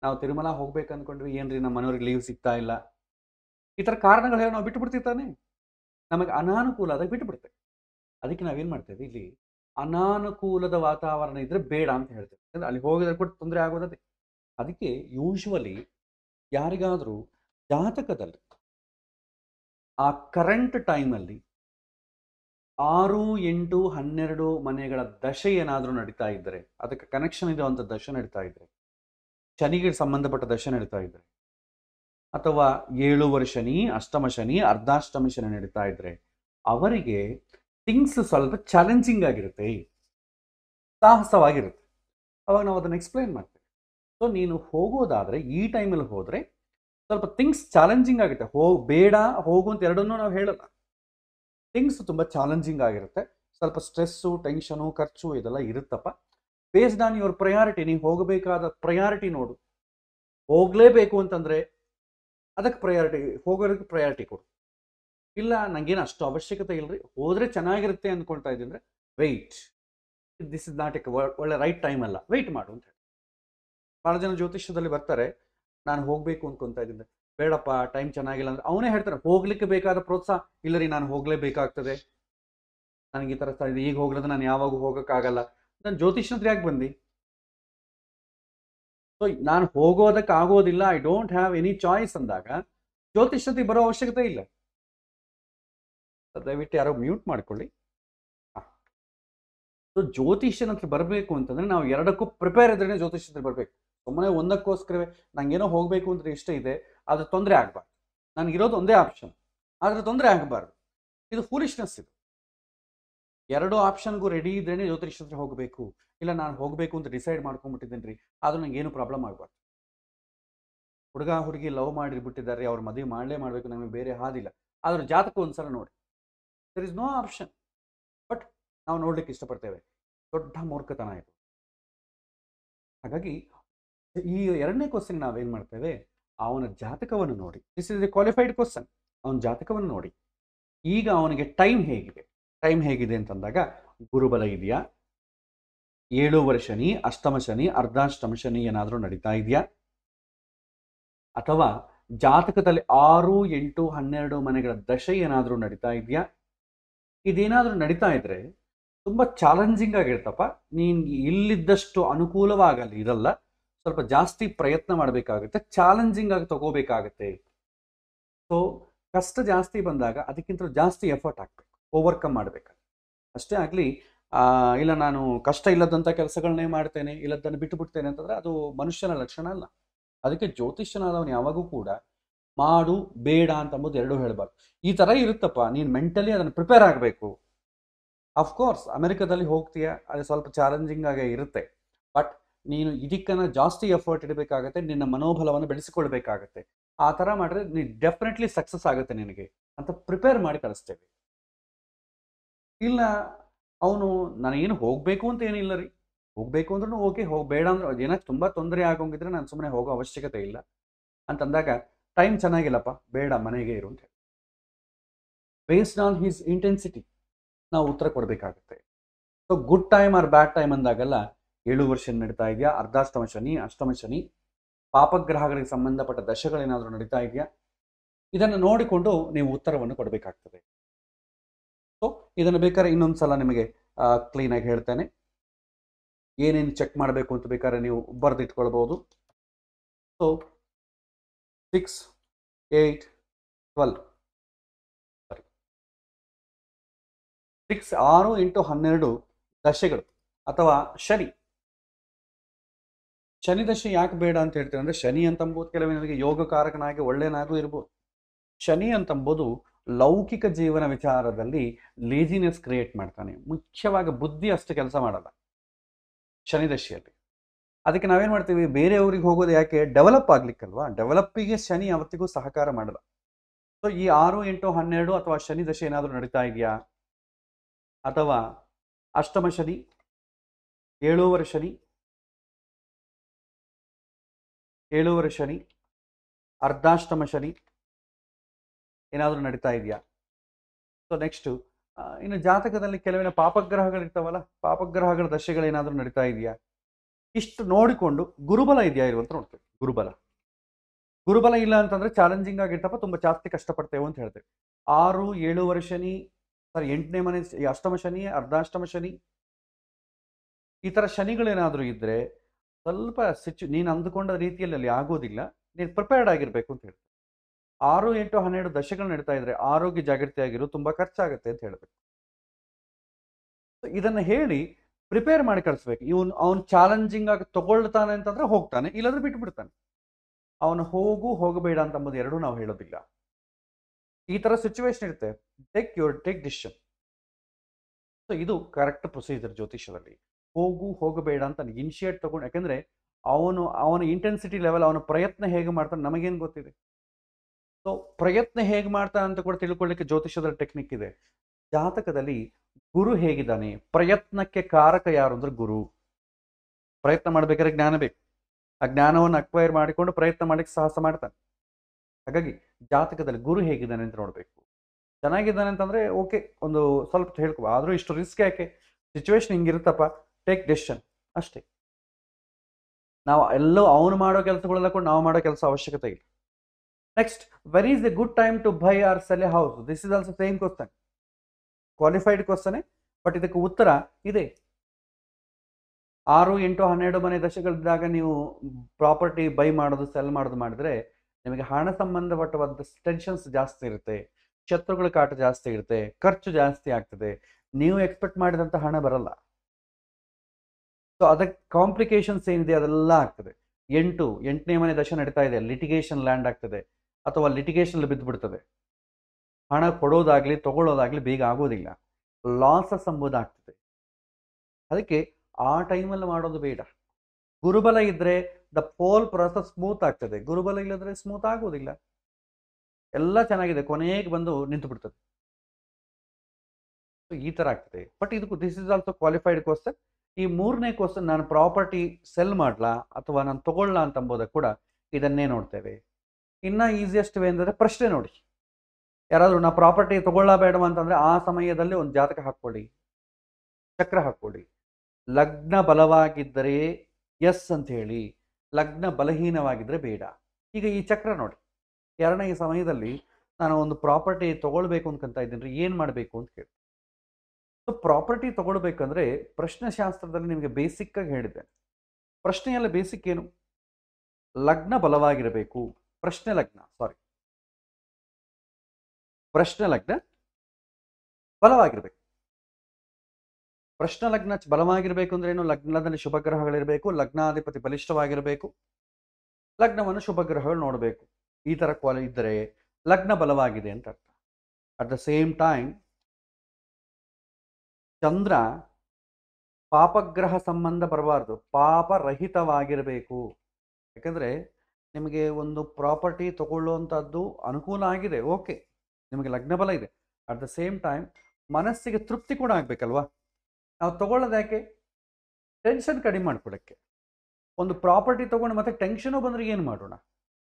ನಾವು ತಿರುಮಲ ಹೋಗ್ಬೇಕು ಅಂದ್ಕೊಂಡ್ರೆ ಏನ್ರಿ ನಮ್ಮ ಮನೆಯವ್ರಿಗೆ ಲೀವ್ ಸಿಗ್ತಾ ಇಲ್ಲ ಈ ಥರ ಕಾರಣಗಳು ಹೇಳಿ ನಾವು ಬಿಟ್ಟು ತಾನೆ ನಮಗೆ ಅನಾನುಕೂಲ ಆದಾಗ ಬಿಡ್ತೇವೆ ಅದಕ್ಕೆ ನಾವೇನು ಮಾಡ್ತೇವೆ ಇಲ್ಲಿ ಅನಾನುಕೂಲದ ವಾತಾವರಣ ಇದ್ರೆ ಬೇಡ ಅಂತ ಹೇಳ್ತೇವೆ ಅಂದ್ರೆ ಅಲ್ಲಿ ಹೋಗಿದ್ರೆ ಕೂಡ ತೊಂದರೆ ಆಗೋದೇ ಅದಕ್ಕೆ ಯೂಶ್ವಲಿ ಯಾರಿಗಾದರೂ ಜಾತಕದಲ್ಲಿ ಆ ಕರೆಂಟ್ ಟೈಮಲ್ಲಿ ಆರು ಎಂಟು ಹನ್ನೆರಡು ಮನೆಗಳ ದಶೆ ಏನಾದರೂ ನಡೀತಾ ಇದ್ದರೆ ಅದಕ್ಕೆ ಕನೆಕ್ಷನ್ ಇರುವಂಥ ದಶೆ ನಡೀತಾ ಇದ್ದರೆ ಶನಿಗೆ ಸಂಬಂಧಪಟ್ಟ ದಶೆ ನಡೀತಾ ಇದ್ದರೆ ಅಥವಾ ಏಳುವರೆ ಶನಿ ಅಷ್ಟಮ ಶನಿ ಅರ್ಧಾಷ್ಟಮ ಶನಿ ನಡೀತಾ ಇದ್ದರೆ ಅವರಿಗೆ ಥಿಂಗ್ಸ್ ಸ್ವಲ್ಪ ಚಾಲೆಂಜಿಂಗ್ ಆಗಿರುತ್ತೆ ಸಾಹಸವಾಗಿರುತ್ತೆ ಅವಾಗ ನಾವು ಅದನ್ನು ಎಕ್ಸ್ಪ್ಲೈನ್ ಮಾಡ್ತೇವೆ ಸೊ ನೀನು ಹೋಗೋದಾದರೆ ಈ ಟೈಮಲ್ಲಿ ಹೋದರೆ ಸ್ವಲ್ಪ ಥಿಂಗ್ಸ್ ಚಾಲೆಂಜಿಂಗ್ ಆಗುತ್ತೆ ಹೋಗ್ ಬೇಡ ಹೋಗು ಅಂತ ಎರಡನ್ನೂ ನಾವು ಹೇಳಲ್ಲ ಥಿಂಗ್ಸ್ ತುಂಬ ಚಾಲೆಂಜಿಂಗ್ ಆಗಿರುತ್ತೆ ಸ್ವಲ್ಪ ಸ್ಟ್ರೆಸ್ಸು ಟೆನ್ಷನು ಖರ್ಚು ಇದೆಲ್ಲ ಇರುತ್ತಪ್ಪ ಬೇಸ್ಡ್ ಆನ್ ಯುವರ್ ಪ್ರಯಾರಿಟಿ ನೀವು ಹೋಗಬೇಕಾದ ಪ್ರಯಾರಿಟಿ ನೋಡು ಹೋಗಲೇಬೇಕು ಅಂತಂದರೆ ಅದಕ್ಕೆ ಪ್ರಯಾರಿಟಿ ಹೋಗೋದಕ್ಕೆ ಪ್ರಯಾರಿಟಿ ಕೊಡು ಇಲ್ಲ ನನಗೇನು ಅಷ್ಟು ಅವಶ್ಯಕತೆ ಇಲ್ಲರಿ ಹೋದರೆ ಚೆನ್ನಾಗಿರುತ್ತೆ ಅಂದ್ಕೊಳ್ತಾ ಇದ್ದೀನಿ wait this is not a ಒಳ್ಳೆ ರೈಟ್ ಟೈಮ್ ಅಲ್ಲ ವೆಯ್ಟ್ ಮಾಡು ಅಂತ ಹೇಳಿ ಭಾಳ ಜನ ಜ್ಯೋತಿಷ್ಯದಲ್ಲಿ ಬರ್ತಾರೆ ನಾನು ಹೋಗಬೇಕು ಅಂದ್ಕೊತಾ ಇದ್ದೀನಿ ಬೇಡಪ್ಪ ಟೈಮ್ ಚೆನ್ನಾಗಿಲ್ಲ ಅಂದ್ರೆ ಅವನೇ ಹೇಳ್ತಾರೆ ಹೋಗ್ಲಿಕ್ಕೆ ಬೇಕಾದ ಪ್ರೋತ್ಸಾಹ ಇಲ್ಲ ರೀ ನಾನು ಹೋಗ್ಲೇಬೇಕಾಗ್ತದೆ ನನಗೆ ಈ ತರ ಸ್ಥಳ ಈಗ ಹೋಗ್ಲದ ನಾನು ಯಾವಾಗ ಹೋಗೋಕ್ಕಾಗಲ್ಲ ನಾನು ಜ್ಯೋತಿಷ್ನತ್ರ ಯಾಕೆ ಬಂದು ಸೊ ನಾನು ಹೋಗೋದಕ್ಕೆ ಆಗೋದಿಲ್ಲ I don't have any choice ಅಂದಾಗ ಜ್ಯೋತಿಷ್ನತಿ ಬರೋ ಅವಶ್ಯಕತೆ ಇಲ್ಲ ದಯವಿಟ್ಟು ಯಾರೋ ಮ್ಯೂಟ್ ಮಾಡ್ಕೊಳ್ಳಿ ಸೊ ಜ್ಯೋತಿಷ್ಯನ ಬರಬೇಕು ಅಂತಂದ್ರೆ ನಾವು ಎರಡಕ್ಕೂ ಪ್ರಿಪೇರ್ ಇದ್ರೆ ಜ್ಯೋತಿಷ್ಯನ ಹತ್ರ ಬರಬೇಕು ಸುಮ್ಮನೆ ಒಂದಕ್ಕೋಸ್ಕರವೇ ನಂಗೇನೋ ಹೋಗ್ಬೇಕು ಅಂದ್ರೆ ಇಷ್ಟ ಇದೆ ಆದರೆ ತೊಂದರೆ ಆಗಬಾರ್ದು ನನಗಿರೋದು ಒಂದೇ ಆಪ್ಷನ್ ಆದರೆ ತೊಂದರೆ ಆಗಬಾರ್ದು ಇದು ಫೂಲಿಶ್ನೆಸ್ ಇದು ಎರಡು ಆಪ್ಷನ್ಗೂ ರೆಡಿ ಇದ್ರೇ ಜ್ಯೋತಿಷ್ ಹೋಗಬೇಕು ಇಲ್ಲ ನಾನು ಹೋಗಬೇಕು ಅಂತ ಡಿಸೈಡ್ ಮಾಡ್ಕೊಂಡ್ಬಿಟ್ಟಿದ್ದೀನಿ ರೀ ಆದರೂ ನಂಗೆ ಏನು ಪ್ರಾಬ್ಲಮ್ ಆಗಬಾರ್ದು ಹುಡುಗ ಹುಡುಗಿ ಲವ್ ಮಾಡಿರ್ಬಿಟ್ಟಿದ್ದಾರೆ ಅವ್ರ ಮದುವೆ ಮಾಡಲೇ ಮಾಡಬೇಕು ನಮಗೆ ಬೇರೆ ಹಾದಿಲ್ಲ ಆದ್ರ ಜಾತಕ ಒಂದ್ಸಲ ನೋಡಿ there is no option but ನಾವು ನೋಡ್ಲಿಕ್ಕೆ ಇಷ್ಟಪಡ್ತೇವೆ ದೊಡ್ಡ ಮೂರ್ಖತನ ಇದು ಹಾಗಾಗಿ ಈ ಎರಡನೇ ಕ್ವಶನ್ ನಾವೇನು ಮಾಡ್ತೇವೆ ಅವನ ಜಾತಕವನ್ನು ನೋಡಿ this is a qualified question ಅವನ ಜಾತಕವನ್ನು ನೋಡಿ ಈಗ ಅವನಿಗೆ ಟೈಮ್ ಹೇಗಿದೆ ಟೈಮ್ ಹೇಗಿದೆ ಅಂತಂದಾಗ ಗುರುಬಲ ಇದೆಯಾ ಏಳೂವರೆ ಶನಿ ಅಷ್ಟಮ ಶನಿ ಅರ್ಧಾಷ್ಟಮ ಶನಿ ಏನಾದರೂ ನಡೀತಾ ಇದೆಯಾ ಅಥವಾ ಜಾತಕದಲ್ಲಿ ಆರು ಎಂಟು ಹನ್ನೆರಡು ಮನೆಗಳ ದಶೆ ಏನಾದರೂ ನಡೀತಾ ಇದೆಯಾ ಇದೇನಾದರೂ ನಡೀತಾ ಇದ್ರೆ ತುಂಬ ಚಾಲೆಂಜಿಂಗ್ ಆಗಿರ್ತಪ್ಪ ನೀನ್ ಇಲ್ಲಿದ್ದಷ್ಟು ಅನುಕೂಲವಾಗಲಿ ಇರಲ್ಲ ಸ್ವಲ್ಪ ಜಾಸ್ತಿ ಪ್ರಯತ್ನ ಮಾಡಬೇಕಾಗುತ್ತೆ ಚಾಲೆಂಜಿಂಗ್ ಆಗಿ ತಗೋಬೇಕಾಗತ್ತೆ ಸೊ ಕಷ್ಟ ಜಾಸ್ತಿ ಬಂದಾಗ ಅದಕ್ಕಿಂತ ಜಾಸ್ತಿ ಎಫರ್ಟ್ ಹಾಕ್ಬೇಕು ಓವರ್ಕಮ್ ಮಾಡಬೇಕಾಗುತ್ತೆ ಅಷ್ಟೇ ಆಗಲಿ ಇಲ್ಲ ನಾನು ಕಷ್ಟ ಇಲ್ಲದಂಥ ಕೆಲಸಗಳನ್ನೇ ಮಾಡ್ತೇನೆ ಇಲ್ಲದನ್ನು ಬಿಟ್ಟು ಬಿಡ್ತೇನೆ ಅಂತಂದರೆ ಅದು ಮನುಷ್ಯನ ಲಕ್ಷಣ ಅಲ್ಲ ಅದಕ್ಕೆ ಜ್ಯೋತಿಷ್ಯನಾದವನು ಯಾವಾಗೂ ಕೂಡ ಮಾಡು ಬೇಡ ಅಂತ ಅಂಬೋದು ಎರಡೂ ಹೇಳಬಾರ್ದು ಈ ಥರ ಇರುತ್ತಪ್ಪ ನೀನು ಮೆಂಟಲಿ ಅದನ್ನು ಪ್ರಿಪೇರ್ ಆಗಬೇಕು ಅಫ್ಕೋರ್ಸ್ ಅಮೆರಿಕದಲ್ಲಿ ಹೋಗ್ತೀಯಾ ಅದು ಸ್ವಲ್ಪ ಚಾಲೆಂಜಿಂಗ್ ಆಗೇ ಇರುತ್ತೆ ಬಟ್ ನೀನು ಇದಕ್ಕನ್ನ ಜಾಸ್ತಿ ಎಫರ್ಟ್ ಇಡಬೇಕಾಗತ್ತೆ ನಿನ್ನ ಮನೋಬಲವನ್ನು ಬೆಳೆಸಿಕೊಳ್ಬೇಕಾಗತ್ತೆ ಆ ಥರ ಮಾಡಿದ್ರೆ ನೀನು ಡೆಫಿನೆಟ್ಲಿ ಸಕ್ಸಸ್ ಆಗುತ್ತೆ ನಿನಗೆ ಅಂತ ಪ್ರಿಪೇರ್ ಮಾಡಿ ಕಳಿಸ್ತೇವೆ ಇಲ್ಲ ಅವನು ನಾನೇನು ಹೋಗಬೇಕು ಅಂತ ಏನಿಲ್ಲ ರೀ ಹೋಗಬೇಕು ಅಂದ್ರೂ ಓಕೆ ಹೋಗಬೇಡ ಅಂದ್ರೆ ಏನಕ್ಕೆ ತುಂಬ ತೊಂದರೆ ಆಗೋಂಗಿದ್ರೆ ನಾನು ಸುಮ್ಮನೆ ಹೋಗೋ ಅವಶ್ಯಕತೆ ಇಲ್ಲ ಅಂತಂದಾಗ ಟೈಮ್ ಚೆನ್ನಾಗಿಲ್ಲಪ್ಪ ಬೇಡ ಮನೆಗೆ ಇರು ಅಂತ ಹೇಳಿ ಬೇಸ್ಡ್ ಆನ್ ಹಿಸ್ ಇಂಟೆನ್ಸಿಟಿ ನಾವು ಉತ್ತರ ಕೊಡಬೇಕಾಗುತ್ತೆ so good time or bad time ಅಂದಾಗಲ್ಲ ಏಳು ವರ್ಷ ನಡೀತಾ ಇದೆಯಾ ಅರ್ಧಾಷ್ಟಮ ಶನಿ ಅಷ್ಟಮ ಶನಿ ಪಾಪಗ್ರಹಗಳಿಗೆ ಸಂಬಂಧಪಟ್ಟ ದಶಗಳೇನಾದರೂ ನಡೀತಾ ಇದೆಯಾ ಇದನ್ನು ನೋಡಿಕೊಂಡು ನೀವು ಉತ್ತರವನ್ನು ಕೊಡಬೇಕಾಗ್ತದೆ ಸೊ ಇದನ್ನು ಬೇಕಾದ್ರೆ ಇನ್ನೊಂದು ಸಲ ನಿಮಗೆ ಕ್ಲೀನಾಗಿ ಹೇಳ್ತೇನೆ ಏನೇನು ಚೆಕ್ ಮಾಡಬೇಕು ಅಂತ ಬೇಕಾದ್ರೆ ನೀವು ಬರೆದಿಟ್ಕೊಳ್ಬೋದು so six eight twelve sorry six ಆರು ಎಂಟು ಹನ್ನೆರಡು ದಶೆಗಳು ಅಥವಾ ಶನಿ ಶನಿ ದಶೆ ಯಾಕೆ ಬೇಡ ಅಂತ ಹೇಳ್ತೀವಿ ಅಂದರೆ ಶನಿ ಅಂತಂಬೋದು ಕೆಲವೇ ಯೋಗಕಾರಕನಾಗಿ ಒಳ್ಳೆಯನಾಗೂ ಇರ್ಬೋದು ಶನಿ ಅಂತಂಬೋದು ಲೌಕಿಕ ಜೀವನ ವಿಚಾರದಲ್ಲಿ ಲೇಜಿನೆಸ್ ಕ್ರಿಯೇಟ್ ಮಾಡ್ತಾನೆ ಮುಖ್ಯವಾಗಿ ಬುದ್ಧಿ ಅಷ್ಟು ಕೆಲಸ ಮಾಡಲ್ಲ ಶನಿದಶೆಯಲ್ಲಿ ಅದಕ್ಕೆ ನಾವೇನು ಮಾಡ್ತೀವಿ ಬೇರೆಯವ್ರಿಗೆ ಹೋಗೋದು ಯಾಕೆ ಡೆವಲಪ್ ಆಗ್ಲಿಕ್ಕಲ್ವಾ ಡೆವಲಪ್ಪಿಗೆ ಶನಿ ಅವತ್ತಿಗೂ ಸಹಕಾರ ಮಾಡಲ್ಲ ಸೊ ಈ ಆರು ಎಂಟು ಹನ್ನೆರಡು ಅಥವಾ ಶನಿ ದಶೆ ಏನಾದರೂ ನಡೀತಾ ಇದೆಯಾ ಅಥವಾ ಅಷ್ಟಮ ಶನಿ ಏಳೂವರೆ ಶನಿ ಏಳುವರೆ ಶನಿ ಅರ್ಧಾಷ್ಟಮ ಶನಿ ಏನಾದರೂ ನಡೀತಾ ಇದೆಯಾ ಸೊ ನೆಕ್ಸ್ಟು ಇನ್ನು ಜಾತಕದಲ್ಲಿ ಕೆಲವಿನ ಪಾಪಗ್ರಹಗಳಿರ್ತಾವಲ್ಲ ಪಾಪಗ್ರಹಗಳ ಏನಾದರೂ ನಡೀತಾ ಇದೆಯಾ ಇಷ್ಟು ನೋಡಿಕೊಂಡು ಗುರುಬಲ ಇದೆಯಾ ಇರುವಂತ ನೋಡ್ತೇವೆ ಗುರುಬಲ ಗುರುಬಲ ಇಲ್ಲ ಅಂತಂದ್ರೆ ಚಾಲೆಂಜಿಂಗ್ ಆಗಿರ್ತಪ್ಪ ತುಂಬಾ ಜಾಸ್ತಿ ಕಷ್ಟಪಡ್ತೇವೆ ಅಂತ ಹೇಳ್ತೇವೆ ಆರು ಏಳುವರೆ ಶನಿ ಸರಿ ಎಂಟನೇ ಮನೆ ಅಷ್ಟಮ ಶನಿ ಅರ್ಧಾಷ್ಟಮ ಶನಿ ಈ ಥರ ಶನಿಗಳೇನಾದರೂ ಇದ್ರೆ ಸ್ವಲ್ಪ ಸಿಚು ನೀನು ಅಂದುಕೊಂಡ ರೀತಿಯಲ್ಲಿ ಅಲ್ಲಿ ಆಗೋದಿಲ್ಲ ನೀನು ಪ್ರಿಪೇರ್ಡ್ ಆಗಿರಬೇಕು ಅಂತ ಹೇಳ್ತಾರೆ ಆರು ಎಂಟು ಹನ್ನೆರಡು ದಶಕಗಳು ನಡೀತಾ ಇದ್ರೆ ಆರೋಗ್ಯ ಜಾಗೃತಿ ಆಗಿರೋ ತುಂಬ ಖರ್ಚಾಗುತ್ತೆ ಅಂತ ಹೇಳಬೇಕು ಇದನ್ನ ಹೇಳಿ ಪ್ರಿಪೇರ್ ಮಾಡಿ ಕಳಿಸ್ಬೇಕು ಇವನು ಅವನು ಚಾಲೆಂಜಿಂಗ್ ಆಗಿ ತಗೊಳ್ತಾನೆ ಅಂತಂದ್ರೆ ಹೋಗ್ತಾನೆ ಇಲ್ಲಾದ್ರೆ ಬಿಟ್ಟು ಬಿಡ್ತಾನೆ ಅವನು ಹೋಗು ಹೋಗಬೇಡ ಅಂತ ಅಂಬುದು ಎರಡೂ ನಾವು ಹೇಳೋದಿಲ್ಲ ಈ ತರ ಸಿಚುವೇಶನ್ ಇರುತ್ತೆ take your take decision so ಇದು ಕರೆಕ್ಟ್ ಪ್ರೊಸೀಜರ್ ಜ್ಯೋತಿಷ್ಯದಲ್ಲಿ ಹೋಗು ಹೋಗಬೇಡ ಅಂತ ಇನಿಷಿಯೇಟ್ ತಗೊಂಡು ಯಾಕಂದ್ರೆ ಅವನು ಅವನ ಇಂಟೆನ್ಸಿಟಿ ಲೆವೆಲ್ ಅವನ ಪ್ರಯತ್ನ ಹೇಗೆ ಮಾಡ್ತಾನೆ ನಮಗೇನು ಗೊತ್ತಿದೆ ಸೊ ಪ್ರಯತ್ನ ಹೇಗೆ ಮಾಡ್ತಾನೆ ಅಂತ ಕೂಡ ತಿಳ್ಕೊಳ್ಳಿಕ್ಕೆ ಜ್ಯೋತಿಷದ ಟೆಕ್ನಿಕ್ ಇದೆ ಜಾತಕದಲ್ಲಿ ಗುರು ಹೇಗಿದ್ದಾನೆ ಪ್ರಯತ್ನಕ್ಕೆ ಕಾರಕ ಯಾರು ಅಂದ್ರೆ ಗುರು ಪ್ರಯತ್ನ ಮಾಡ್ಬೇಕಾದ್ರೆ ಜ್ಞಾನ ಬೇಕು ಆ ಜ್ಞಾನವನ್ನು ಅಕ್ವೈರ್ ಮಾಡಿಕೊಂಡು ಪ್ರಯತ್ನ ಮಾಡಲಿಕ್ಕೆ ಸಾಹಸ ಮಾಡ್ತಾನೆ ಹಾಗಾಗಿ ಜಾತಕದಲ್ಲಿ ಗುರು ಹೇಗಿದ್ದಾನೆ ಅಂತ ನೋಡ್ಬೇಕು ಚೆನ್ನಾಗಿದ್ದಾನೆ ಅಂತಂದ್ರೆ ಓಕೆ ಒಂದು ಸ್ವಲ್ಪ ಹೇಳ್ಕೊ ಆದ್ರೂ ಇಷ್ಟು ರಿಸ್ಕ್ ಯಾಕೆ ಸಿಚುವೇಶನ್ ಹಿಂಗಿರುತ್ತಪ್ಪ ಟೇಕ್ ಡಿಸಿಷನ್ ಅಷ್ಟೇ ನಾವು ಎಲ್ಲೋ ಅವನು ಮಾಡೋ ಕೆಲಸಗಳೆಲ್ಲ ಕೂಡ ನಾವು ಮಾಡೋ ಕೆಲಸ ಅವಶ್ಯಕತೆ ಇಲ್ಲ next very is a good time to buy or sell a house this is also same question qualified question but ಇದಕ್ಕೆ ಉತ್ತರ ಇದೆ ಆರು ಎಂಟು ಹನ್ನೆರಡು ಮನೆ ದಶಕಗಳಿದ್ದಾಗ ನೀವು ಪ್ರಾಪರ್ಟಿ ಬೈ ಮಾಡೋದು ಸೆಲ್ ಮಾಡೋದು ಮಾಡಿದ್ರೆ ನಿಮಗೆ ಹಣ ಸಂಬಂಧಪಟ್ಟವಾದ ಟೆನ್ಷನ್ಸ್ ಜಾಸ್ತಿ ಇರುತ್ತೆ ಶತ್ರುಗಳ ಕಾಟ ಜಾಸ್ತಿ ಇರುತ್ತೆ ಖರ್ಚು ಜಾಸ್ತಿ ಆಗ್ತದೆ ನೀವು ಎಕ್ಸ್ಪೆಕ್ಟ್ ಮಾಡಿದಂಥ ಹಣ ಬರಲ್ಲ ಸೊ ಅದಕ್ಕೆ ಕಾಂಪ್ಲಿಕೇಶನ್ಸ್ ಏನಿದೆ ಅದೆಲ್ಲ ಆಗ್ತದೆ ಎಂಟು ಎಂಟನೇ ಮನೆ ದಶ ನಡೀತಾ ಇದೆ ಲಿಟಿಗೇಷನ್ ಲ್ಯಾಂಡ್ ಆಗ್ತದೆ ಅಥವಾ ಲಿಟಿಗೇಷನ್ ಬಿದ್ದುಬಿಡ್ತದೆ ಹಣ ಕೊಡೋದಾಗ್ಲಿ ತಗೊಳ್ಳೋದಾಗಲಿ ಬೇಗ ಆಗೋದಿಲ್ಲ ಲಾಸಸ್ ಎಂಬುದಾಗ್ತದೆ ಅದಕ್ಕೆ ಆ ಟೈಮಲ್ಲಿ ಮಾಡೋದು ಬೇಡ ಗುರುಬಲ ಇದ್ರೆ ದ ಪೋಲ್ ಪ್ರೊಸೆಸ್ ಸ್ಮೂತ್ ಆಗ್ತದೆ ಗುರುಬಲ ಇಲ್ಲದ್ರೆ ಸ್ಮೂತ್ ಆಗೋದಿಲ್ಲ ಎಲ್ಲ ಚೆನ್ನಾಗಿದೆ ಕೊನೆಗೆ ಬಂದು ನಿಂತು ಬಿಡ್ತದೆ ಈ ತರ ಆಗ್ತದೆ ಬಟ್ ಇದು this is also qualified question ಈ ಮೂರನೇ ಕ್ವಶನ್ ನಾನು ಪ್ರಾಪರ್ಟಿ ಸೆಲ್ ಮಾಡಲಾ ಅಥವಾ ನಾನು ತಗೊಳ್ಳಾ ಅಂತ ಅಂಬೋದಕ್ಕೆ ಕೂಡ ಇದನ್ನೇ ನೋಡ್ತೇವೆ ಇನ್ನು ಈಸಿಯೆಸ್ಟ್ ವೇ ಅಂದರೆ ಪ್ರಶ್ನೆ ನೋಡಿ ಯಾರಾದರೂ ನಾ ಪ್ರಾಪರ್ಟಿ ತಗೊಳ್ಳಾ ಬೇಡವಾ ಅಂತಂದರೆ ಆ ಸಮಯದಲ್ಲಿ ಒಂದು ಜಾತಕ ಹಾಕ್ಕೊಳ್ಳಿ ಚಕ್ರ ಹಾಕ್ಕೊಳ್ಳಿ ಲಗ್ನ ಬಲವಾಗಿದ್ದರೆ ಎಸ್ ಅಂತ ಹೇಳಿ ಲಗ್ನ ಬಲಹೀನವಾಗಿದ್ದರೆ ಬೇಡ ಈಗ ಈ ಚಕ್ರ ನೋಡಿ ಎರಡನೇ ಈ ಸಮಯದಲ್ಲಿ ನಾನು ಒಂದು ಪ್ರಾಪರ್ಟಿ ತೊಗೊಳ್ಬೇಕು ಕಂತ ಇದ್ದೀನಿ ರೀ ಏನು ಮಾಡಬೇಕು ಅಂತ ಕೇಳಿ ಸೊ ಪ್ರಾಪರ್ಟಿ ತಗೊಳ್ಬೇಕಂದ್ರೆ ಪ್ರಶ್ನೆಶಾಸ್ತ್ರದಲ್ಲಿ ನಿಮಗೆ ಬೇಸಿಕ್ ಆಗಿ ಹೇಳಿದೆ ಪ್ರಶ್ನೆಯಲ್ಲ ಬೇಸಿಕ್ ಏನು ಲಗ್ನ ಬಲವಾಗಿರಬೇಕು ಪ್ರಶ್ನೆ ಲಗ್ನ ಸಾರಿ ಪ್ರಶ್ನೆ ಲಗ್ನ ಬಲವಾಗಿರ್ಬೇಕು ಪ್ರಶ್ನೆ ಲಗ್ನ ಬಲವಾಗಿರಬೇಕು ಅಂದ್ರೆ ಏನು ಲಗ್ನದಲ್ಲಿ ಶುಭ ಲಗ್ನಾಧಿಪತಿ ಬಲಿಷ್ಠವಾಗಿರಬೇಕು ಲಗ್ನವನ್ನು ಶುಭ ಗ್ರಹಗಳು ನೋಡಬೇಕು ಈ ತರ ಕ್ವಾಲಿ ಇದ್ದರೆ ಲಗ್ನ ಬಲವಾಗಿದೆ ಅಂತ ಅರ್ಥ ಅಟ್ ದ ಸೇಮ್ ಟೈಮ್ ಚಂದ್ರ ಪಾಪಗ್ರಹ ಸಂಬಂಧ ಬರಬಾರ್ದು ಪಾಪರಹಿತವಾಗಿರಬೇಕು ಯಾಕಂದರೆ ನಿಮಗೆ ಒಂದು ಪ್ರಾಪರ್ಟಿ ತಗೊಳ್ಳುವಂಥದ್ದು ಅನುಕೂಲ ಆಗಿದೆ ಓಕೆ ನಿಮಗೆ ಲಗ್ನಬಲ ಇದೆ ಅಟ್ ದ ಸೇಮ್ ಟೈಮ್ ಮನಸ್ಸಿಗೆ ತೃಪ್ತಿ ಕೂಡ ಆಗಬೇಕಲ್ವಾ ನಾವು ಯಾಕೆ ಟೆನ್ಷನ್ ಕಡಿಮೆ ಮಾಡ್ಕೊಳ್ಳೋಕ್ಕೆ ಒಂದು ಪ್ರಾಪರ್ಟಿ ತೊಗೊಂಡು ಮತ್ತೆ ಟೆನ್ಷನು ಬಂದರೆ ಏನು ಮಾಡೋಣ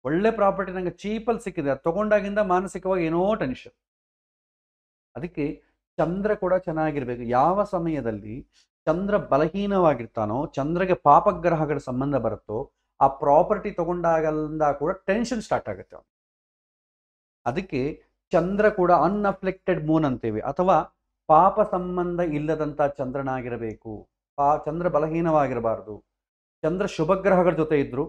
ಒಳ್ಳೆ ಪ್ರಾಪರ್ಟಿ ನಂಗೆ ಚೀಪಲ್ಲಿ ಸಿಕ್ಕಿದೆ ಅದು ತೊಗೊಂಡಾಗಿಂದ ಮಾನಸಿಕವಾಗಿ ಏನೋ ಟೆನ್ಷನ್ ಅದಕ್ಕೆ ಚಂದ್ರ ಕೂಡ ಚೆನ್ನಾಗಿರ್ಬೇಕು ಯಾವ ಸಮಯದಲ್ಲಿ ಚಂದ್ರ ಬಲಹೀನವಾಗಿರ್ತಾನೋ ಚಂದ್ರಗೆ ಪಾಪಗ್ರಹಗಳ ಸಂಬಂಧ ಬರುತ್ತೋ ಆ ಪ್ರಾಪರ್ಟಿ ತಗೊಂಡಾಗಲಿಂದ ಕೂಡ ಟೆನ್ಷನ್ ಸ್ಟಾರ್ಟ್ ಆಗುತ್ತೆ ಅದಕ್ಕೆ ಚಂದ್ರ ಕೂಡ ಅನ್ಅಫ್ಲೆಕ್ಟೆಡ್ ಮೂನ್ ಅಂತೇವೆ ಅಥವಾ ಪಾಪ ಸಂಬಂಧ ಇಲ್ಲದಂತ ಚಂದ್ರನಾಗಿರಬೇಕು ಪಾ ಚಂದ್ರ ಬಲಹೀನವಾಗಿರಬಾರ್ದು ಚಂದ್ರ ಶುಭಗ್ರಹಗಳ ಜೊತೆ ಇದ್ರು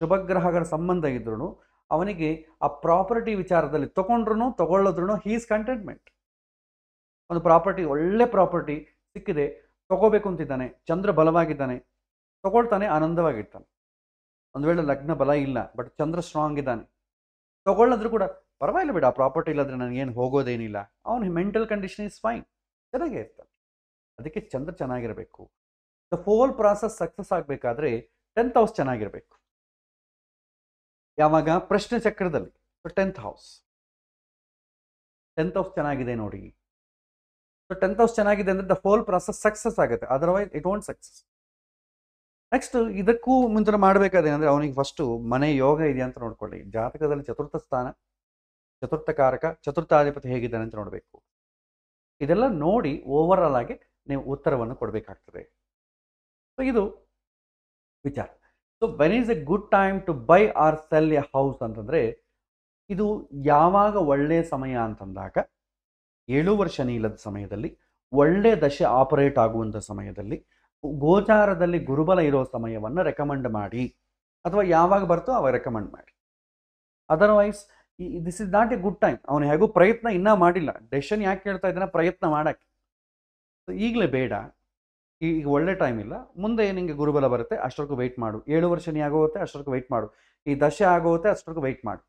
ಶುಭಗ್ರಹಗಳ ಸಂಬಂಧ ಇದ್ರೂ ಅವನಿಗೆ ಆ ಪ್ರಾಪರ್ಟಿ ವಿಚಾರದಲ್ಲಿ ತಗೊಂಡ್ರು ತಗೊಳ್ಳೋದ್ರು ಹೀಸ್ ಈಸ್ ಕಂಟೆಂಟ್ಮೆಂಟ್ ಒಂದು ಪ್ರಾಪರ್ಟಿ ಒಳ್ಳೆ ಪ್ರಾಪರ್ಟಿ ಸಿಕ್ಕಿದೆ ತಗೋಬೇಕು ಅಂತಿದ್ದಾನೆ ಚಂದ್ರ ಬಲವಾಗಿದ್ದಾನೆ ತಗೊಳ್ತಾನೆ ಆನಂದವಾಗಿರ್ತಾನೆ ಒಂದು ವೇಳೆ ಲಗ್ನ ಬಲ ಇಲ್ಲ ಬಟ್ ಚಂದ್ರ ಸ್ಟ್ರಾಂಗ್ ಇದ್ದಾನೆ ತಗೊಳ್ಳಿದ್ರು ಕೂಡ ಪರವಾಗಿಲ್ಲ ಬಿಡ ಆ ಪ್ರಾಪರ್ಟಿ ನನಗೆ ನನಗೇನು ಹೋಗೋದೇನಿಲ್ಲ ಅವನು ಮೆಂಟಲ್ ಕಂಡೀಷನ್ ಇಸ್ ಫೈನ್ ಚೆನ್ನಾಗೇ ಇರ್ತಾನೆ ಅದಕ್ಕೆ ಚಂದ್ರ ಚೆನ್ನಾಗಿರಬೇಕು ದ ಫೋಲ್ ಪ್ರಾಸೆಸ್ ಸಕ್ಸಸ್ ಆಗಬೇಕಾದ್ರೆ ಟೆಂತ್ ಹೌಸ್ ಚೆನ್ನಾಗಿರಬೇಕು ಯಾವಾಗ ಪ್ರಶ್ನೆ ಚಕ್ರದಲ್ಲಿ ಟೆಂತ್ ಹೌಸ್ ಟೆಂತ್ ಹೌಸ್ ಚೆನ್ನಾಗಿದೆ ನೋಡಿ ಸೊ ಟೆಂತ್ ಹೌಸ್ ಚೆನ್ನಾಗಿದೆ ಅಂದರೆ ದ ಹೋಲ್ ಪ್ರಾಸೆಸ್ ಸಕ್ಸಸ್ ಆಗುತ್ತೆ otherwise it won't success next ಇದಕ್ಕೂ ಮುಂಚೆ ಅಂದರೆ ಅವನಿಗೆ ಫಸ್ಟು ಮನೆ ಯೋಗ ಇದೆ ಅಂತ ನೋಡ್ಕೊಳ್ಳಿ ಜಾತಕದಲ್ಲಿ ಚತುರ್ಥ ಸ್ಥಾನ ಚತುರ್ಥ ಕಾರಕ ಚತುರ್ಥಾಧಿಪತಿ ಹೇಗಿದ್ದಾನೆ ಅಂತ ನೋಡಬೇಕು ಇದೆಲ್ಲ ನೋಡಿ ಓವರ್ ಆಲ್ ಆಗಿ ನೀವು ಉತ್ತರವನ್ನು ಕೊಡಬೇಕಾಗ್ತದೆ ಸೊ ಇದು ವಿಚಾರ so when is a good time to buy or sell a house ಅಂತಂದರೆ ಇದು ಯಾವಾಗ ಒಳ್ಳೆಯ ಸಮಯ ಅಂತಂದಾಗ ಏಳುವರೆ ಶನಿ ಇಲ್ಲದ ಸಮಯದಲ್ಲಿ ಒಳ್ಳೆ ದಶೆ ಆಪರೇಟ್ ಆಗುವಂಥ ಸಮಯದಲ್ಲಿ ಗೋಚಾರದಲ್ಲಿ ಗುರುಬಲ ಇರೋ ಸಮಯವನ್ನು ರೆಕಮೆಂಡ್ ಮಾಡಿ ಅಥವಾ ಯಾವಾಗ ಬರ್ತೋ ಅವಾಗ ರೆಕಮೆಂಡ್ ಮಾಡಿ otherwise this is not a good time ಅವನು ಹೇಗೂ ಪ್ರಯತ್ನ ಇನ್ನೂ ಮಾಡಿಲ್ಲ ಡೆಷನ್ ಯಾಕೆ ಹೇಳ್ತಾ ಇದ್ದಾನೆ ಪ್ರಯತ್ನ ಮಾಡೋಕ್ಕೆ ಈಗಲೇ ಬೇಡ ಈಗ ಒಳ್ಳೆ ಟೈಮ್ ಇಲ್ಲ ಮುಂದೆ ನಿಮಗೆ ಗುರುಬಲ ಬರುತ್ತೆ ಅಷ್ಟರಕ್ಕೂ ವೆಯ್ಟ್ ಮಾಡು ಏಳು ವರ್ಷ ನೀ ಆಗೋಗುತ್ತೆ ಅಷ್ಟರಕ್ಕೂ ವೆಯ್ಟ್ ಮಾಡು ಈ ದಶೆ ಆಗೋಗುತ್ತೆ ಅಷ್ಟರಕ್ಕೂ ವೆಯ್ಟ್ ಮಾಡು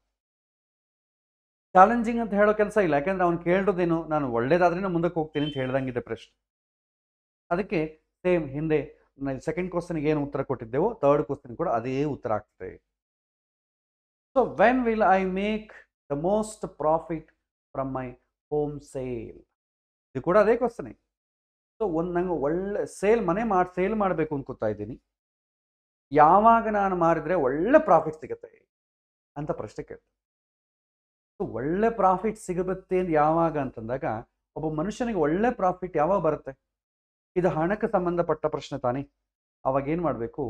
ಚಾಲೆಂಜಿಂಗ್ ಅಂತ ಹೇಳೋ ಕೆಲಸ ಇಲ್ಲ ಯಾಕೆಂದ್ರೆ ಅವ್ನು ಕೇಳಿರೋದೇನು ನಾನು ಒಳ್ಳೇದಾದ್ರೇನೆ ಮುಂದಕ್ಕೆ ಹೋಗ್ತೀನಿ ಅಂತ ಹೇಳ್ದಂಗಿದೆ ಪ್ರಶ್ನೆ ಅದಕ್ಕೆ ಸೇಮ್ ಹಿಂದೆ ಸೆಕೆಂಡ್ ಕ್ವಶನ್ಗೆ ಏನು ಉತ್ತರ ಕೊಟ್ಟಿದ್ದೆವೋ ಥರ್ಡ್ ಕ್ವಶನ್ ಕೂಡ ಅದೇ ಉತ್ತರ ಆಗ್ತದೆ so when will I make the most profit from my home sale ಇದು ಕೂಡ ಅದೇ ಕ್ವಶನ್ ಸೊ ಒಂದು ನಂಗೆ ಒಳ್ಳೆ ಸೇಲ್ ಮನೆ ಮಾಡಿ ಸೇಲ್ ಮಾಡಬೇಕು ಅಂತ ಇದ್ದೀನಿ ಯಾವಾಗ ನಾನು ಮಾರಿದರೆ ಒಳ್ಳೆ ಪ್ರಾಫಿಟ್ ಸಿಗುತ್ತೆ ಅಂತ ಪ್ರಶ್ನೆ ಕೇಳ್ತೀನಿ ಒಳ್ಳೆ ಪ್ರಾಫಿಟ್ ಸಿಗುತ್ತೆ ಯಾವಾಗ ಅಂತಂದಾಗ ಒಬ್ಬ ಮನುಷ್ಯನಿಗೆ ಒಳ್ಳೆ ಪ್ರಾಫಿಟ್ ಯಾವಾಗ ಬರುತ್ತೆ ಇದು ಹಣಕ್ಕೆ ಸಂಬಂಧಪಟ್ಟ ಪ್ರಶ್ನೆ ತಾನೇ ಅವಾಗ ಏನು ಮಾಡಬೇಕು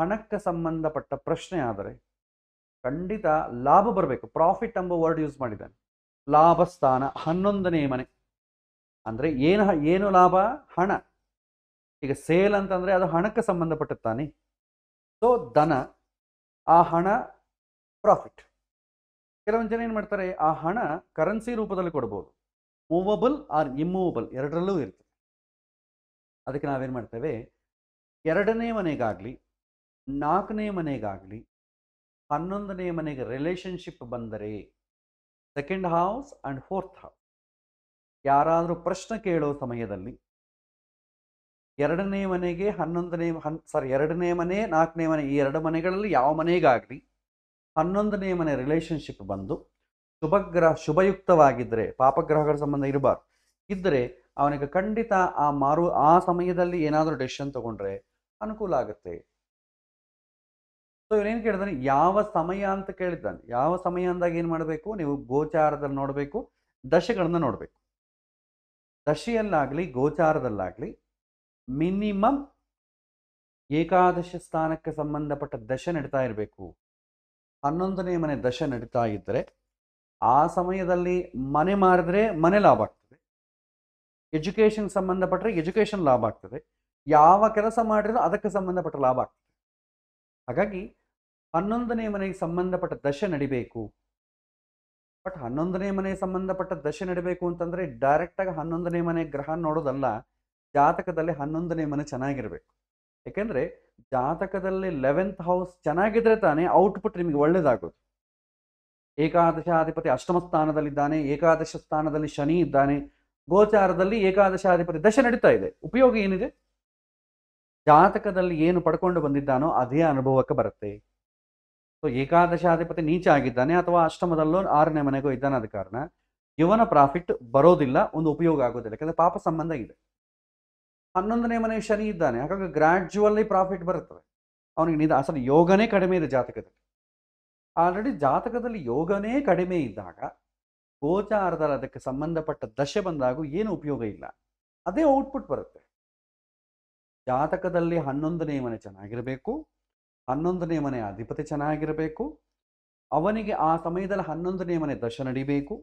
ಹಣಕ್ಕೆ ಸಂಬಂಧಪಟ್ಟ ಪ್ರಶ್ನೆ ಆದರೆ ಖಂಡಿತ ಲಾಭ ಬರಬೇಕು ಪ್ರಾಫಿಟ್ ಎಂಬ ವರ್ಡ್ ಯೂಸ್ ಮಾಡಿದ್ದಾನೆ ಸ್ಥಾನ ಹನ್ನೊಂದನೇ ಮನೆ ಅಂದರೆ ಏನು ಏನು ಲಾಭ ಹಣ ಈಗ ಸೇಲ್ ಅಂತಂದರೆ ಅದು ಹಣಕ್ಕೆ ಸಂಬಂಧಪಟ್ಟ ತಾನೇ ಸೊ ದನ ಆ ಹಣ ಪ್ರಾಫಿಟ್ ಕೆಲವೊಂದು ಜನ ಏನು ಮಾಡ್ತಾರೆ ಆ ಹಣ ಕರೆನ್ಸಿ ರೂಪದಲ್ಲಿ ಕೊಡ್ಬೋದು ಮೂವಬಲ್ ಆರ್ ಇಮ್ಮೂವಬಲ್ ಎರಡರಲ್ಲೂ ಇರ್ತದೆ ಅದಕ್ಕೆ ನಾವೇನು ಮಾಡ್ತೇವೆ ಎರಡನೇ ಮನೆಗಾಗಲಿ ನಾಲ್ಕನೇ ಮನೆಗಾಗಲಿ ಹನ್ನೊಂದನೇ ಮನೆಗೆ ರಿಲೇಷನ್ಶಿಪ್ ಬಂದರೆ second house and fourth house ಯಾರಾದರೂ ಪ್ರಶ್ನೆ ಕೇಳೋ ಸಮಯದಲ್ಲಿ ಎರಡನೇ ಮನೆಗೆ ಹನ್ನೊಂದನೇ ಹನ್ ಸಾರಿ ಎರಡನೇ ಮನೆ ನಾಲ್ಕನೇ ಮನೆ ಈ ಎರಡು ಮನೆಗಳಲ್ಲಿ ಯಾವ ಮನೆಗಾಗಲಿ ಹನ್ನೊಂದನೇ ಮನೆ ರಿಲೇಶನ್ಶಿಪ್ ಬಂದು ಶುಭಗ್ರಹ ಶುಭಯುಕ್ತವಾಗಿದ್ದರೆ ಪಾಪಗ್ರಹಗಳ ಸಂಬಂಧ ಇರಬಾರ್ದು ಇದ್ದರೆ ಅವನಿಗೆ ಖಂಡಿತ ಆ ಮಾರು ಆ ಸಮಯದಲ್ಲಿ ಏನಾದರೂ ಡೆಸಿಷನ್ ತಗೊಂಡ್ರೆ ಅನುಕೂಲ ಆಗುತ್ತೆ ಸೊ ಇವನೇನು ಕೇಳಿದಾನೆ ಯಾವ ಸಮಯ ಅಂತ ಕೇಳಿದ್ದಾನೆ ಯಾವ ಸಮಯ ಅಂದಾಗ ಏನು ಮಾಡಬೇಕು ನೀವು ಗೋಚಾರದಲ್ಲಿ ನೋಡಬೇಕು ದಶೆಗಳನ್ನ ನೋಡಬೇಕು ದಶೆಯಲ್ಲಾಗಲಿ ಗೋಚಾರದಲ್ಲಾಗಲಿ ಮಿನಿಮಮ್ ಏಕಾದಶ ಸ್ಥಾನಕ್ಕೆ ಸಂಬಂಧಪಟ್ಟ ದಶೆ ನಡೀತಾ ಇರಬೇಕು ಹನ್ನೊಂದನೇ ಮನೆ ದಶ ನಡೀತಾ ಇದ್ದರೆ ಆ ಸಮಯದಲ್ಲಿ ಮನೆ ಮಾರಿದ್ರೆ ಮನೆ ಲಾಭ ಆಗ್ತದೆ ಎಜುಕೇಷನ್ ಸಂಬಂಧಪಟ್ಟರೆ ಎಜುಕೇಷನ್ ಲಾಭ ಆಗ್ತದೆ ಯಾವ ಕೆಲಸ ಮಾಡಿದ್ರು ಅದಕ್ಕೆ ಸಂಬಂಧಪಟ್ಟ ಲಾಭ ಆಗ್ತದೆ ಹಾಗಾಗಿ ಹನ್ನೊಂದನೇ ಮನೆಗೆ ಸಂಬಂಧಪಟ್ಟ ದಶೆ ನಡಿಬೇಕು ಬಟ್ ಹನ್ನೊಂದನೇ ಮನೆಗೆ ಸಂಬಂಧಪಟ್ಟ ದಶೆ ನಡಿಬೇಕು ಅಂತಂದರೆ ಡೈರೆಕ್ಟಾಗಿ ಹನ್ನೊಂದನೇ ಮನೆ ಗ್ರಹ ನೋಡೋದಲ್ಲ ಜಾತಕದಲ್ಲಿ ಹನ್ನೊಂದನೇ ಮನೆ ಚೆನ್ನಾಗಿರಬೇಕು ಏಕೆಂದರೆ ಜಾತಕದಲ್ಲಿ ಲೆವೆಂತ್ ಹೌಸ್ ಚೆನ್ನಾಗಿದ್ರೆ ತಾನೇ ಔಟ್ಪುಟ್ ನಿಮಗೆ ಒಳ್ಳೇದಾಗೋದು ಏಕಾದಶಾಧಿಪತಿ ಅಷ್ಟಮ ಸ್ಥಾನದಲ್ಲಿದ್ದಾನೆ ಏಕಾದಶ ಸ್ಥಾನದಲ್ಲಿ ಶನಿ ಇದ್ದಾನೆ ಗೋಚಾರದಲ್ಲಿ ಏಕಾದಶಾಧಿಪತಿ ದಶ ನಡೀತಾ ಇದೆ ಉಪಯೋಗ ಏನಿದೆ ಜಾತಕದಲ್ಲಿ ಏನು ಪಡ್ಕೊಂಡು ಬಂದಿದ್ದಾನೋ ಅದೇ ಅನುಭವಕ್ಕೆ ಬರುತ್ತೆ ಸೊ ಏಕಾದಶಾಧಿಪತಿ ನೀಚ ಆಗಿದ್ದಾನೆ ಅಥವಾ ಅಷ್ಟಮದಲ್ಲೋ ಆರನೇ ಮನೆಗೋ ಇದ್ದಾನೆ ಆದ ಕಾರಣ ಇವನ ಪ್ರಾಫಿಟ್ ಬರೋದಿಲ್ಲ ಒಂದು ಉಪಯೋಗ ಆಗೋದಿಲ್ಲ ಯಾಕಂದ್ರೆ ಪಾಪ ಸಂಬಂಧ ಇದೆ ಹನ್ನೊಂದನೇ ಮನೆ ಶನಿ ಇದ್ದಾನೆ ಹಾಗಾಗಿ ಗ್ರ್ಯಾಜುವಲ್ಲಿ ಪ್ರಾಫಿಟ್ ಬರುತ್ತದೆ ಅವನಿಗೆ ನಿಧ ಅಸಲು ಯೋಗನೇ ಕಡಿಮೆ ಇದೆ ಜಾತಕದಲ್ಲಿ ಆಲ್ರೆಡಿ ಜಾತಕದಲ್ಲಿ ಯೋಗನೇ ಕಡಿಮೆ ಇದ್ದಾಗ ಗೋಚಾರದಲ್ಲಿ ಅದಕ್ಕೆ ಸಂಬಂಧಪಟ್ಟ ದಶೆ ಬಂದಾಗೂ ಏನು ಉಪಯೋಗ ಇಲ್ಲ ಅದೇ ಔಟ್ಪುಟ್ ಬರುತ್ತೆ ಜಾತಕದಲ್ಲಿ ಹನ್ನೊಂದನೇ ಮನೆ ಚೆನ್ನಾಗಿರಬೇಕು ಹನ್ನೊಂದನೇ ಮನೆ ಅಧಿಪತಿ ಚೆನ್ನಾಗಿರಬೇಕು ಅವನಿಗೆ ಆ ಸಮಯದಲ್ಲಿ ಹನ್ನೊಂದನೇ ಮನೆ ದಶ ನಡಿಬೇಕು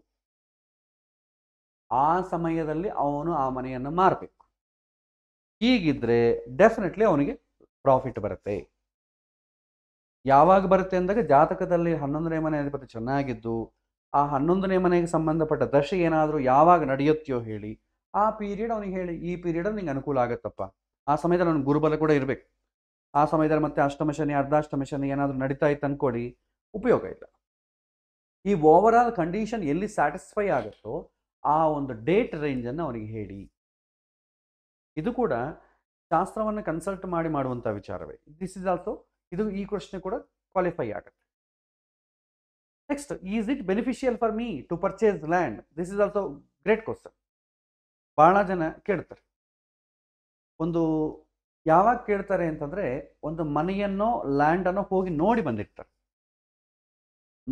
ಆ ಸಮಯದಲ್ಲಿ ಅವನು ಆ ಮನೆಯನ್ನು ಮಾರಬೇಕು ಹೀಗಿದ್ರೆ ಡೆಫಿನೆಟ್ಲಿ ಅವನಿಗೆ ಪ್ರಾಫಿಟ್ ಬರುತ್ತೆ ಯಾವಾಗ ಬರುತ್ತೆ ಅಂದಾಗ ಜಾತಕದಲ್ಲಿ ಹನ್ನೊಂದನೇ ಮನೆ ಅಧಿಪತಿ ಚೆನ್ನಾಗಿದ್ದು ಆ ಹನ್ನೊಂದನೇ ಮನೆಗೆ ಸಂಬಂಧಪಟ್ಟ ದಶೆ ಏನಾದರೂ ಯಾವಾಗ ನಡೆಯುತ್ತೆಯೋ ಹೇಳಿ ಆ ಪೀರಿಯಡ್ ಅವನಿಗೆ ಹೇಳಿ ಈ ಪೀರಿಯಡ್ ನಿಂಗೆ ಅನುಕೂಲ ಆಗತ್ತಪ್ಪ ಆ ಸಮಯದಲ್ಲಿ ಅವ್ನಿಗೆ ಗುರುಬಲ ಕೂಡ ಇರಬೇಕು ಆ ಸಮಯದಲ್ಲಿ ಮತ್ತೆ ಅಷ್ಟಮ ಶನಿ ಅರ್ಧಾಷ್ಟಮ ಶನಿ ಏನಾದರೂ ನಡೀತಾ ಇತ್ತು ಅಂದ್ಕೊಳ್ಳಿ ಉಪಯೋಗ ಇಲ್ಲ ಈ ಓವರ್ ಆಲ್ ಕಂಡೀಷನ್ ಎಲ್ಲಿ ಸ್ಯಾಟಿಸ್ಫೈ ಆಗುತ್ತೋ ಆ ಒಂದು ಡೇಟ್ ರೇಂಜನ್ನು ಅವನಿಗೆ ಹೇಳಿ ಇದು ಕೂಡ ಶಾಸ್ತ್ರವನ್ನು ಕನ್ಸಲ್ಟ್ ಮಾಡಿ ಮಾಡುವಂಥ ವಿಚಾರವೇ ದಿಸ್ ಇಸ್ ಆಲ್ಸೋ ಇದು ಈ ಪ್ರಶ್ನೆ ಕೂಡ ಕ್ವಾಲಿಫೈ ಆಗುತ್ತೆ next is it beneficial for me to purchase land this is also great question ಭಾಳ ಜನ ಕೇಳ್ತಾರೆ ಒಂದು ಯಾವಾಗ ಕೇಳ್ತಾರೆ ಅಂತಂದ್ರೆ ಒಂದು ಮನೆಯನ್ನೋ ಅನ್ನೋ ಹೋಗಿ ನೋಡಿ ಬಂದಿರ್ತಾರೆ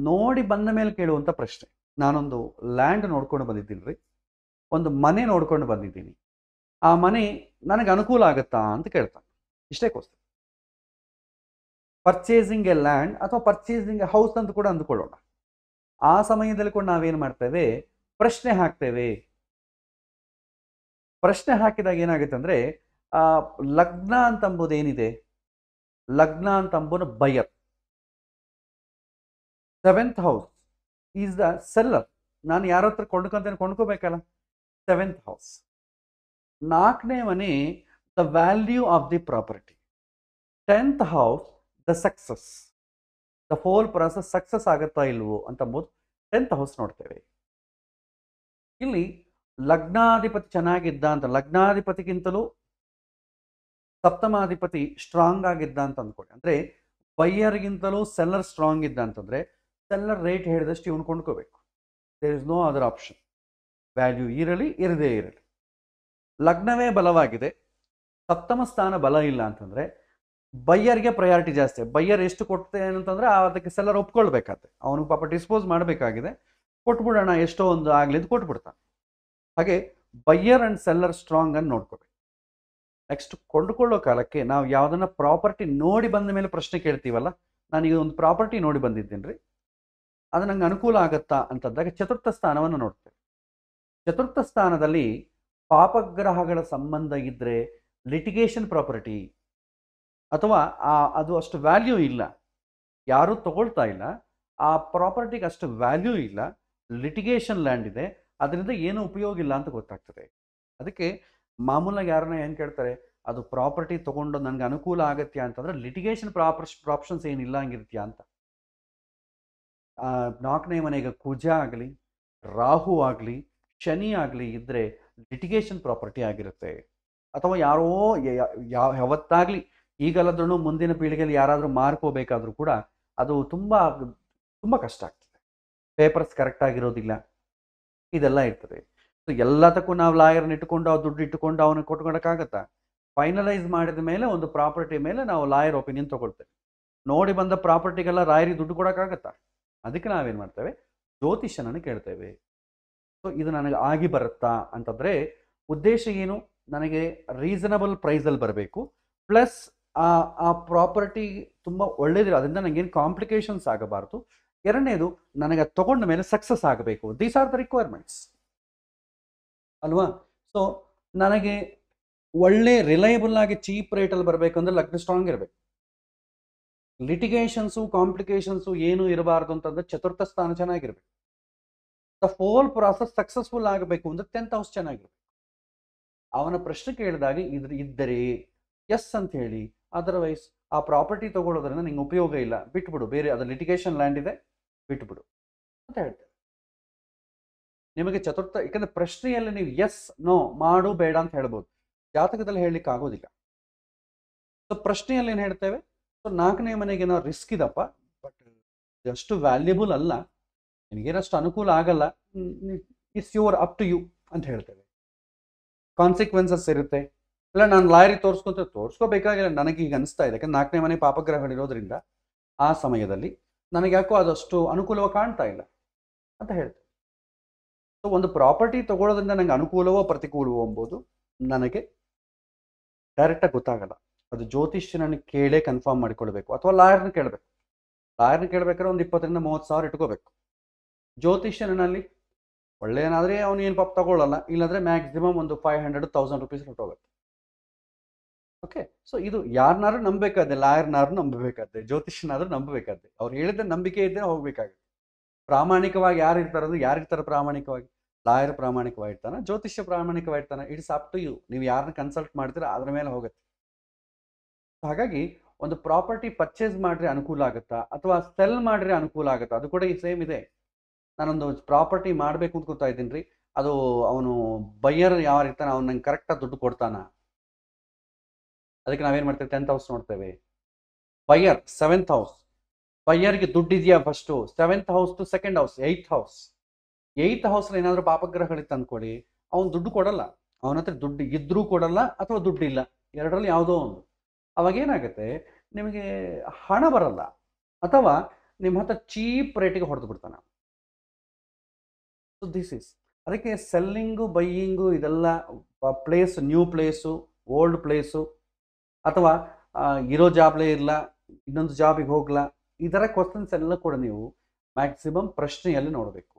ನೋಡಿ ಬಂದ ಮೇಲೆ ಕೇಳುವಂಥ ಪ್ರಶ್ನೆ ನಾನೊಂದು ಲ್ಯಾಂಡ್ ನೋಡ್ಕೊಂಡು ಬಂದಿದ್ದೀನಿ ರೀ ಒಂದು ಮನೆ ನೋಡ್ಕೊಂಡು ಬಂದಿದ್ದೀನಿ ಆ ಮನೆ ನನಗೆ ಅನುಕೂಲ ಆಗುತ್ತಾ ಅಂತ ಕೇಳ್ತಾನೆ ಇಷ್ಟೇ ಕೋಸ್ತ ಪರ್ಚೇಸಿಂಗ್ ಎ ಲ್ಯಾಂಡ್ ಅಥವಾ ಪರ್ಚೇಸಿಂಗ್ ಎ ಹೌಸ್ ಅಂತ ಕೂಡ ಅಂದುಕೊಳ್ಳೋಣ ಆ ಸಮಯದಲ್ಲಿ ಕೂಡ ನಾವೇನು ಮಾಡ್ತೇವೆ ಪ್ರಶ್ನೆ ಹಾಕ್ತೇವೆ ಪ್ರಶ್ನೆ ಹಾಕಿದಾಗ ಏನಾಗುತ್ತೆ ಅಂದರೆ ಲಗ್ನ ಅಂತಂಬುದೇನಿದೆ ಲಗ್ನ ಅಂತಂಬುದು buyer seventh house is the seller ನಾನು ಯಾರ ಹತ್ರ ಕೊಂಡ್ಕೊಂತೇನೆ ಕೊಂಡ್ಕೋಬೇಕಲ್ಲ ಸೆವೆಂತ್ ಹೌಸ್ ನಾಲ್ಕನೇ ಮನೆ the value of the property tenth house the success the whole process success ಆಗುತ್ತಾ ಇಲ್ವೋ ಅಂತ ಅಂಬೋದು ಟೆಂತ್ ಹೌಸ್ ನೋಡ್ತೇವೆ ಇಲ್ಲಿ ಲಗ್ನಾಧಿಪತಿ ಚೆನ್ನಾಗಿದ್ದ ಅಂತ ಲಗ್ನಾಧಿಪತಿಗಿಂತಲೂ ಸಪ್ತಮಾಧಿಪತಿ ಸ್ಟ್ರಾಂಗ್ ಆಗಿದ್ದ ಅಂತ ಅಂದ್ಕೊಳ್ಳಿ ಅಂದರೆ ಬೈಯರ್ಗಿಂತಲೂ ಸೆಲ್ಲರ್ ಸ್ಟ್ರಾಂಗ್ ಇದ್ದ ಅಂತಂದರೆ ಸೆಲ್ಲರ್ ರೇಟ್ ಹೇಳಿದಷ್ಟು ಇವ್ನು ಕೊಂಡ್ಕೋಬೇಕು there is no other option value ಇರಲಿ ಇರದೇ ಇರಲಿ ಲಗ್ನವೇ ಬಲವಾಗಿದೆ ಸಪ್ತಮ ಸ್ಥಾನ ಬಲ ಇಲ್ಲ ಅಂತಂದರೆ ಬೈಯರ್ಗೆ ಪ್ರಯಾರಿಟಿ ಜಾಸ್ತಿ ಬಯ್ಯರ್ ಎಷ್ಟು ಕೊಡ್ತೇನೆ ಏನಂತಂದರೆ ಅದಕ್ಕೆ ಸೆಲ್ಲರ್ ಒಪ್ಕೊಳ್ಬೇಕಾಗತ್ತೆ ಅವನು ಪಾಪ ಡಿಸ್ಪೋಸ್ ಮಾಡಬೇಕಾಗಿದೆ ಕೊಟ್ಬಿಡೋಣ ಎಷ್ಟೋ ಒಂದು ಆಗ್ಲಿ ಅಂತ ಕೊಟ್ಬಿಡ್ತಾನೆ ಹಾಗೆ ಬೈಯರ್ ಆ್ಯಂಡ್ ಸೆಲ್ಲರ್ ಸ್ಟ್ರಾಂಗ್ ಅನ್ನು ನೋಡ್ಕೋಬೇಕು ನೆಕ್ಸ್ಟ್ ಕೊಂಡುಕೊಳ್ಳೋ ಕಾಲಕ್ಕೆ ನಾವು ಯಾವುದನ್ನ ಪ್ರಾಪರ್ಟಿ ನೋಡಿ ಬಂದ ಮೇಲೆ ಪ್ರಶ್ನೆ ಕೇಳ್ತೀವಲ್ಲ ನಾನೀಗ ಒಂದು ಪ್ರಾಪರ್ಟಿ ನೋಡಿ ಬಂದಿದ್ದೀನಿ ರೀ ಅದು ನಂಗೆ ಅನುಕೂಲ ಆಗತ್ತಾ ಅಂತಂದಾಗ ಚತುರ್ಥ ಸ್ಥಾನವನ್ನು ನೋಡ್ತೇವೆ ಚತುರ್ಥ ಸ್ಥಾನದಲ್ಲಿ ಪಾಪಗ್ರಹಗಳ ಸಂಬಂಧ ಇದ್ದರೆ ಲಿಟಿಗೇಷನ್ ಪ್ರಾಪರ್ಟಿ ಅಥವಾ ಆ ಅದು ಅಷ್ಟು ವ್ಯಾಲ್ಯೂ ಇಲ್ಲ ಯಾರೂ ತಗೊಳ್ತಾ ಇಲ್ಲ ಆ ಪ್ರಾಪರ್ಟಿಗೆ ಅಷ್ಟು ವ್ಯಾಲ್ಯೂ ಇಲ್ಲ ಲಿಟಿಗೇಷನ್ ಲ್ಯಾಂಡ್ ಇದೆ ಅದರಿಂದ ಏನು ಉಪಯೋಗ ಇಲ್ಲ ಅಂತ ಗೊತ್ತಾಗ್ತದೆ ಅದಕ್ಕೆ ಮಾಮೂಲಾಗಿ ಯಾರನ್ನ ಏನು ಕೇಳ್ತಾರೆ ಅದು ಪ್ರಾಪರ್ಟಿ ತೊಗೊಂಡು ನನಗೆ ಅನುಕೂಲ ಆಗತ್ಯ ಅಂತಂದರೆ ಲಿಟಿಗೇಷನ್ ಪ್ರಾಪರ್ ಪ್ರಾಪ್ಷನ್ಸ್ ಏನಿಲ್ಲ ಹಂಗಿರ್ತೀಯ ಅಂತ ನಾಲ್ಕನೇ ಮನೆಗೆ ಕುಜ ಆಗಲಿ ರಾಹು ಆಗಲಿ ಶನಿ ಆಗಲಿ ಇದ್ದರೆ ಲಿಟಿಗೇಷನ್ ಪ್ರಾಪರ್ಟಿ ಆಗಿರುತ್ತೆ ಅಥವಾ ಯಾರೋ ಯಾವ ಯಾವತ್ತಾಗ್ಲಿ ಈಗಲ್ಲದ್ರೂ ಮುಂದಿನ ಪೀಳಿಗೆಯಲ್ಲಿ ಯಾರಾದರೂ ಮಾರ್ಕೋಬೇಕಾದ್ರೂ ಕೂಡ ಅದು ತುಂಬ ತುಂಬ ಕಷ್ಟ ಆಗ್ತದೆ ಪೇಪರ್ಸ್ ಕರೆಕ್ಟ್ ಆಗಿರೋದಿಲ್ಲ ಇದೆಲ್ಲ ಇರ್ತದೆ ಸೊ ಎಲ್ಲದಕ್ಕೂ ನಾವು ಲಾಯರ್ನ ಇಟ್ಟುಕೊಂಡು ಅವ್ರು ದುಡ್ಡು ಇಟ್ಟುಕೊಂಡು ಅವನ್ನ ಕೊಟ್ಕೊಳಕ್ಕಾಗತ್ತಾ ಫೈನಲೈಸ್ ಮಾಡಿದ ಮೇಲೆ ಒಂದು ಪ್ರಾಪರ್ಟಿ ಮೇಲೆ ನಾವು ಲಾಯರ್ ಒಪಿನಿಯನ್ ತೊಗೊಳ್ತೇವೆ ನೋಡಿ ಬಂದ ಪ್ರಾಪರ್ಟಿಗೆಲ್ಲ ರಾಯರಿಗೆ ದುಡ್ಡು ಕೊಡೋಕ್ಕಾಗತ್ತಾ ಅದಕ್ಕೆ ನಾವೇನು ಮಾಡ್ತೇವೆ ಜ್ಯೋತಿಷನನ್ನು ಕೇಳ್ತೇವೆ ಸೊ ಇದು ನನಗೆ ಆಗಿ ಬರುತ್ತಾ ಅಂತಂದರೆ ಉದ್ದೇಶ ಏನು ನನಗೆ ರೀಸನಬಲ್ ಪ್ರೈಸಲ್ಲಿ ಬರಬೇಕು ಪ್ಲಸ್ ಆ ಪ್ರಾಪರ್ಟಿ ತುಂಬ ಒಳ್ಳೇದಿರೋ ಅದರಿಂದ ನನಗೇನು ಕಾಂಪ್ಲಿಕೇಶನ್ಸ್ ಆಗಬಾರ್ದು ಎರಡನೇದು ನನಗೆ ತಗೊಂಡ ಮೇಲೆ ಸಕ್ಸಸ್ ಆಗಬೇಕು ದೀಸ್ ಆರ್ ದ ರಿಕ್ವೈರ್ಮೆಂಟ್ಸ್ ಅಲ್ವಾ ಸೊ ನನಗೆ ಒಳ್ಳೆ ರಿಲಯಬಲ್ ಆಗಿ ಚೀಪ್ ರೇಟಲ್ಲಿ ಬರಬೇಕು ಲಗ್ನ ಸ್ಟ್ರಾಂಗ್ ಇರಬೇಕು ಲಿಟಿಗೇಷನ್ಸು ಕಾಂಪ್ಲಿಕೇಶನ್ಸು ಏನು ಇರಬಾರ್ದು ಅಂತಂದ್ರೆ ಚತುರ್ಥ ಸ್ಥಾನ ಚೆನ್ನಾಗಿರ್ಬೇಕು ದ ಫೋಲ್ ಪ್ರಾಸೆಸ್ ಸಕ್ಸಸ್ಫುಲ್ ಆಗಬೇಕು ಅಂದ್ರೆ ಟೆಂತ್ ಹೌಸ್ ಚೆನ್ನಾಗಿರ್ಬೇಕು ಅವನ ಪ್ರಶ್ನೆ ಕೇಳಿದಾಗ ಇದ್ರ ಇದ್ದರೆ ಎಸ್ ಅಂತ ಹೇಳಿ ಅದರ್ವೈಸ್ ಆ ಪ್ರಾಪರ್ಟಿ ತಗೊಳ್ಳೋದ್ರಿಂದ ನಿಂಗೆ ಉಪಯೋಗ ಇಲ್ಲ ಬಿಟ್ಬಿಡು ಬೇರೆ ಅದರ ಲಿಟಿಗೇಷನ್ ಲ್ಯಾಂಡ್ ಇದೆ ಬಿಟ್ಬಿಡು ಅಂತ ಹೇಳ್ತೇವೆ ನಿಮಗೆ ಚತುರ್ಥ ಯಾಕಂದ್ರೆ ಪ್ರಶ್ನೆಯಲ್ಲಿ ನೀವು ಎಸ್ ನೋ ಮಾಡು ಬೇಡ ಅಂತ ಹೇಳ್ಬೋದು ಜಾತಕದಲ್ಲಿ ಹೇಳಲಿಕ್ಕೆ ಆಗೋದಿಲ್ಲ ಸೊ ಪ್ರಶ್ನೆಯಲ್ಲಿ ಏನು ಹೇಳ್ತೇವೆ ಸೊ ನಾಲ್ಕನೇ ಮನೆಗೆ ಏನೋ ರಿಸ್ಕ್ ಇದಪ್ಪ ಬಟ್ ಅಷ್ಟು ವ್ಯಾಲ್ಯೂಬಲ್ ಅಲ್ಲ ನಿನಗೇನಷ್ಟು ಅನುಕೂಲ ಆಗಲ್ಲ it's your up to you ಅಂತ ಹೇಳ್ತೇವೆ ಕಾನ್ಸಿಕ್ವೆನ್ಸಸ್ ಇರುತ್ತೆ ಇಲ್ಲ ನಾನು ಲಾಯರಿ ತೋರಿಸ್ಕೊಂತ ತೋರಿಸ್ಕೋಬೇಕಾಗಿಲ್ಲ ನನಗೆ ಈಗ ಅನಿಸ್ತಾ ಇದೆ ಯಾಕಂದ್ರೆ ನಾಲ್ಕನೇ ಮನೆ ಪಾಪಗ್ರಹಗಳಿರೋದ್ರಿಂದ ಆ ಸಮಯದಲ್ಲಿ ನನಗೆ ಯಾಕೋ ಅದಷ್ಟು ಅನುಕೂಲವೋ ಕಾಣ್ತಾ ಇಲ್ಲ ಅಂತ ಹೇಳ್ತೇವೆ ಸೊ ಒಂದು ಪ್ರಾಪರ್ಟಿ ತಗೊಳ್ಳೋದ್ರಿಂದ ನನಗೆ ಅನುಕೂಲವೋ ಪ್ರತಿಕೂಲವೋ ಎಂಬುದು ನನಗೆ ಡೈರೆಕ್ಟಾಗಿ ಗೊತ್ತಾಗಲ್ಲ ಅದು ಜ್ಯೋತಿಷ್ಯನನ್ನು ಕೇಳೇ ಕನ್ಫರ್ಮ್ ಮಾಡಿಕೊಳ್ಬೇಕು ಅಥವಾ ಲಾಯರ್ನ ಕೇಳಬೇಕು ಲಾಯರ್ನ ಕೇಳಬೇಕಾದ್ರೆ ಒಂದು ಇಪ್ಪತ್ತರಿಂದ ಮೂವತ್ತು ಸಾವಿರ ಇಟ್ಕೋಬೇಕು ಜ್ಯೋತಿಷ್ಯನಲ್ಲಿ ಒಳ್ಳೆಯನಾದರೆ ಅವನು ಏನು ಪಾಪ ತಗೊಳ್ಳಲ್ಲ ಇಲ್ಲಾಂದರೆ ಮ್ಯಾಕ್ಸಿಮಮ್ ಒಂದು ಫೈವ್ ಹಂಡ್ರೆಡ್ ತೌಸಂಡ್ ರುಪೀಸ್ ಹೊಟ್ಟೋಗುತ್ತೆ ಓಕೆ ಸೊ ಇದು ಯಾರನ್ನಾರು ನಂಬಬೇಕಾದ್ದೆ ಲಾಯರ್ನಾರು ನಂಬಬೇಕಾದ್ದೆ ಜ್ಯೋತಿಷ್ಯನಾದ್ರೂ ನಂಬಬೇಕಾದ್ದೆ ಅವ್ರು ಹೇಳಿದ್ರೆ ನಂಬಿಕೆ ಇದ್ದರೆ ಹೋಗ್ಬೇಕಾಗುತ್ತೆ ಪ್ರಾಮಾಣಿಕವಾಗಿ ಯಾರು ಇರ್ತಾರದು ಅಂದ್ರೆ ಯಾರಿರ್ತಾರೆ ಪ್ರಾಮಾಣಿಕವಾಗಿ ಲಾಯರ್ ಪ್ರಾಮಾಣಿಕವಾಗಿರ್ತಾನ ಜ್ಯೋತಿಷ್ಯ ಪ್ರಾಮಾಣಿಕವಾಗಿರ್ತಾನೆ ಇಟ್ಸ್ ಅಪ್ ಟು ಯು ನೀವು ಯಾರನ್ನ ಕನ್ಸಲ್ಟ್ ಮಾಡ್ತೀರಾ ಅದ್ರ ಮೇಲೆ ಹೋಗುತ್ತೆ ಹಾಗಾಗಿ ಒಂದು ಪ್ರಾಪರ್ಟಿ ಪರ್ಚೇಸ್ ಮಾಡ್ರೆ ಅನುಕೂಲ ಆಗುತ್ತಾ ಅಥವಾ ಸೆಲ್ ಮಾಡ್ರೆ ಅನುಕೂಲ ಆಗುತ್ತಾ ಅದು ಕೂಡ ಈ ಸೇಮ್ ಇದೆ ನಾನೊಂದು ಪ್ರಾಪರ್ಟಿ ಮಾಡಬೇಕು ಅಂತ ಕೂತಾ ಇದ್ದೀನಿ ರೀ ಅದು ಅವನು ಬಯ್ಯರ್ ಯಾವ ಇರ್ತಾನೆ ಅವ್ನು ನಂಗೆ ಕರೆಕ್ಟಾಗಿ ದುಡ್ಡು ಕೊಡ್ತಾನ ಅದಕ್ಕೆ ನಾವೇನು ಮಾಡ್ತೇವೆ ಟೆಂತ್ ಹೌಸ್ ನೋಡ್ತೇವೆ ಬಯ್ಯರ್ ಸೆವೆಂತ್ ಹೌಸ್ ಬಯ್ಯರ್ಗೆ ದುಡ್ಡು ಇದೆಯಾ first seventh house to second house eighth house eighth ಹೌಸ್ರಲ್ಲಿ ಏನಾದರೂ ಪಾಪಗ್ರಹಗಳಿತ್ತು ಅಂದ್ಕೊಳ್ಳಿ ಅವ್ನು ದುಡ್ಡು ಕೊಡಲ್ಲ ಅವನ ಹತ್ರ ದುಡ್ಡು ಇದ್ರೂ ಕೊಡಲ್ಲ ಅಥವಾ ದುಡ್ಡು ಇಲ್ಲ ಎರಡರಲ್ಲಿ ಯಾವುದೋ ಒಂದು ಅವಾಗ ಏನಾಗುತ್ತೆ ನಿಮಗೆ ಹಣ ಬರಲ್ಲ ಅಥವಾ ನಿಮ್ಮ ಹತ್ರ ಚೀಪ್ ರೇಟಿಗೆ ಹೊಡೆದು ಬಿಡ್ತಾನೆ ಸೊ ದಿಸ್ ಇಸ್ ಅದಕ್ಕೆ ಸೆಲ್ಲಿಂಗು ಬೈಯಿಂಗು ಇದೆಲ್ಲ place new place old place ಅಥವಾ ಇರೋ ಜಾಬ್ಲೇ ಇರಲ ಇನ್ನೊಂದು ಜಾಬಿಗೆ ಹೋಗ್ಲಾ ಈ ಥರ ಕ್ವಶನ್ಸ್ ಎಲ್ಲ ಕೂಡ ನೀವು ಮ್ಯಾಕ್ಸಿಮಮ್ ಪ್ರಶ್ನೆಯಲ್ಲಿ ನೋಡಬೇಕು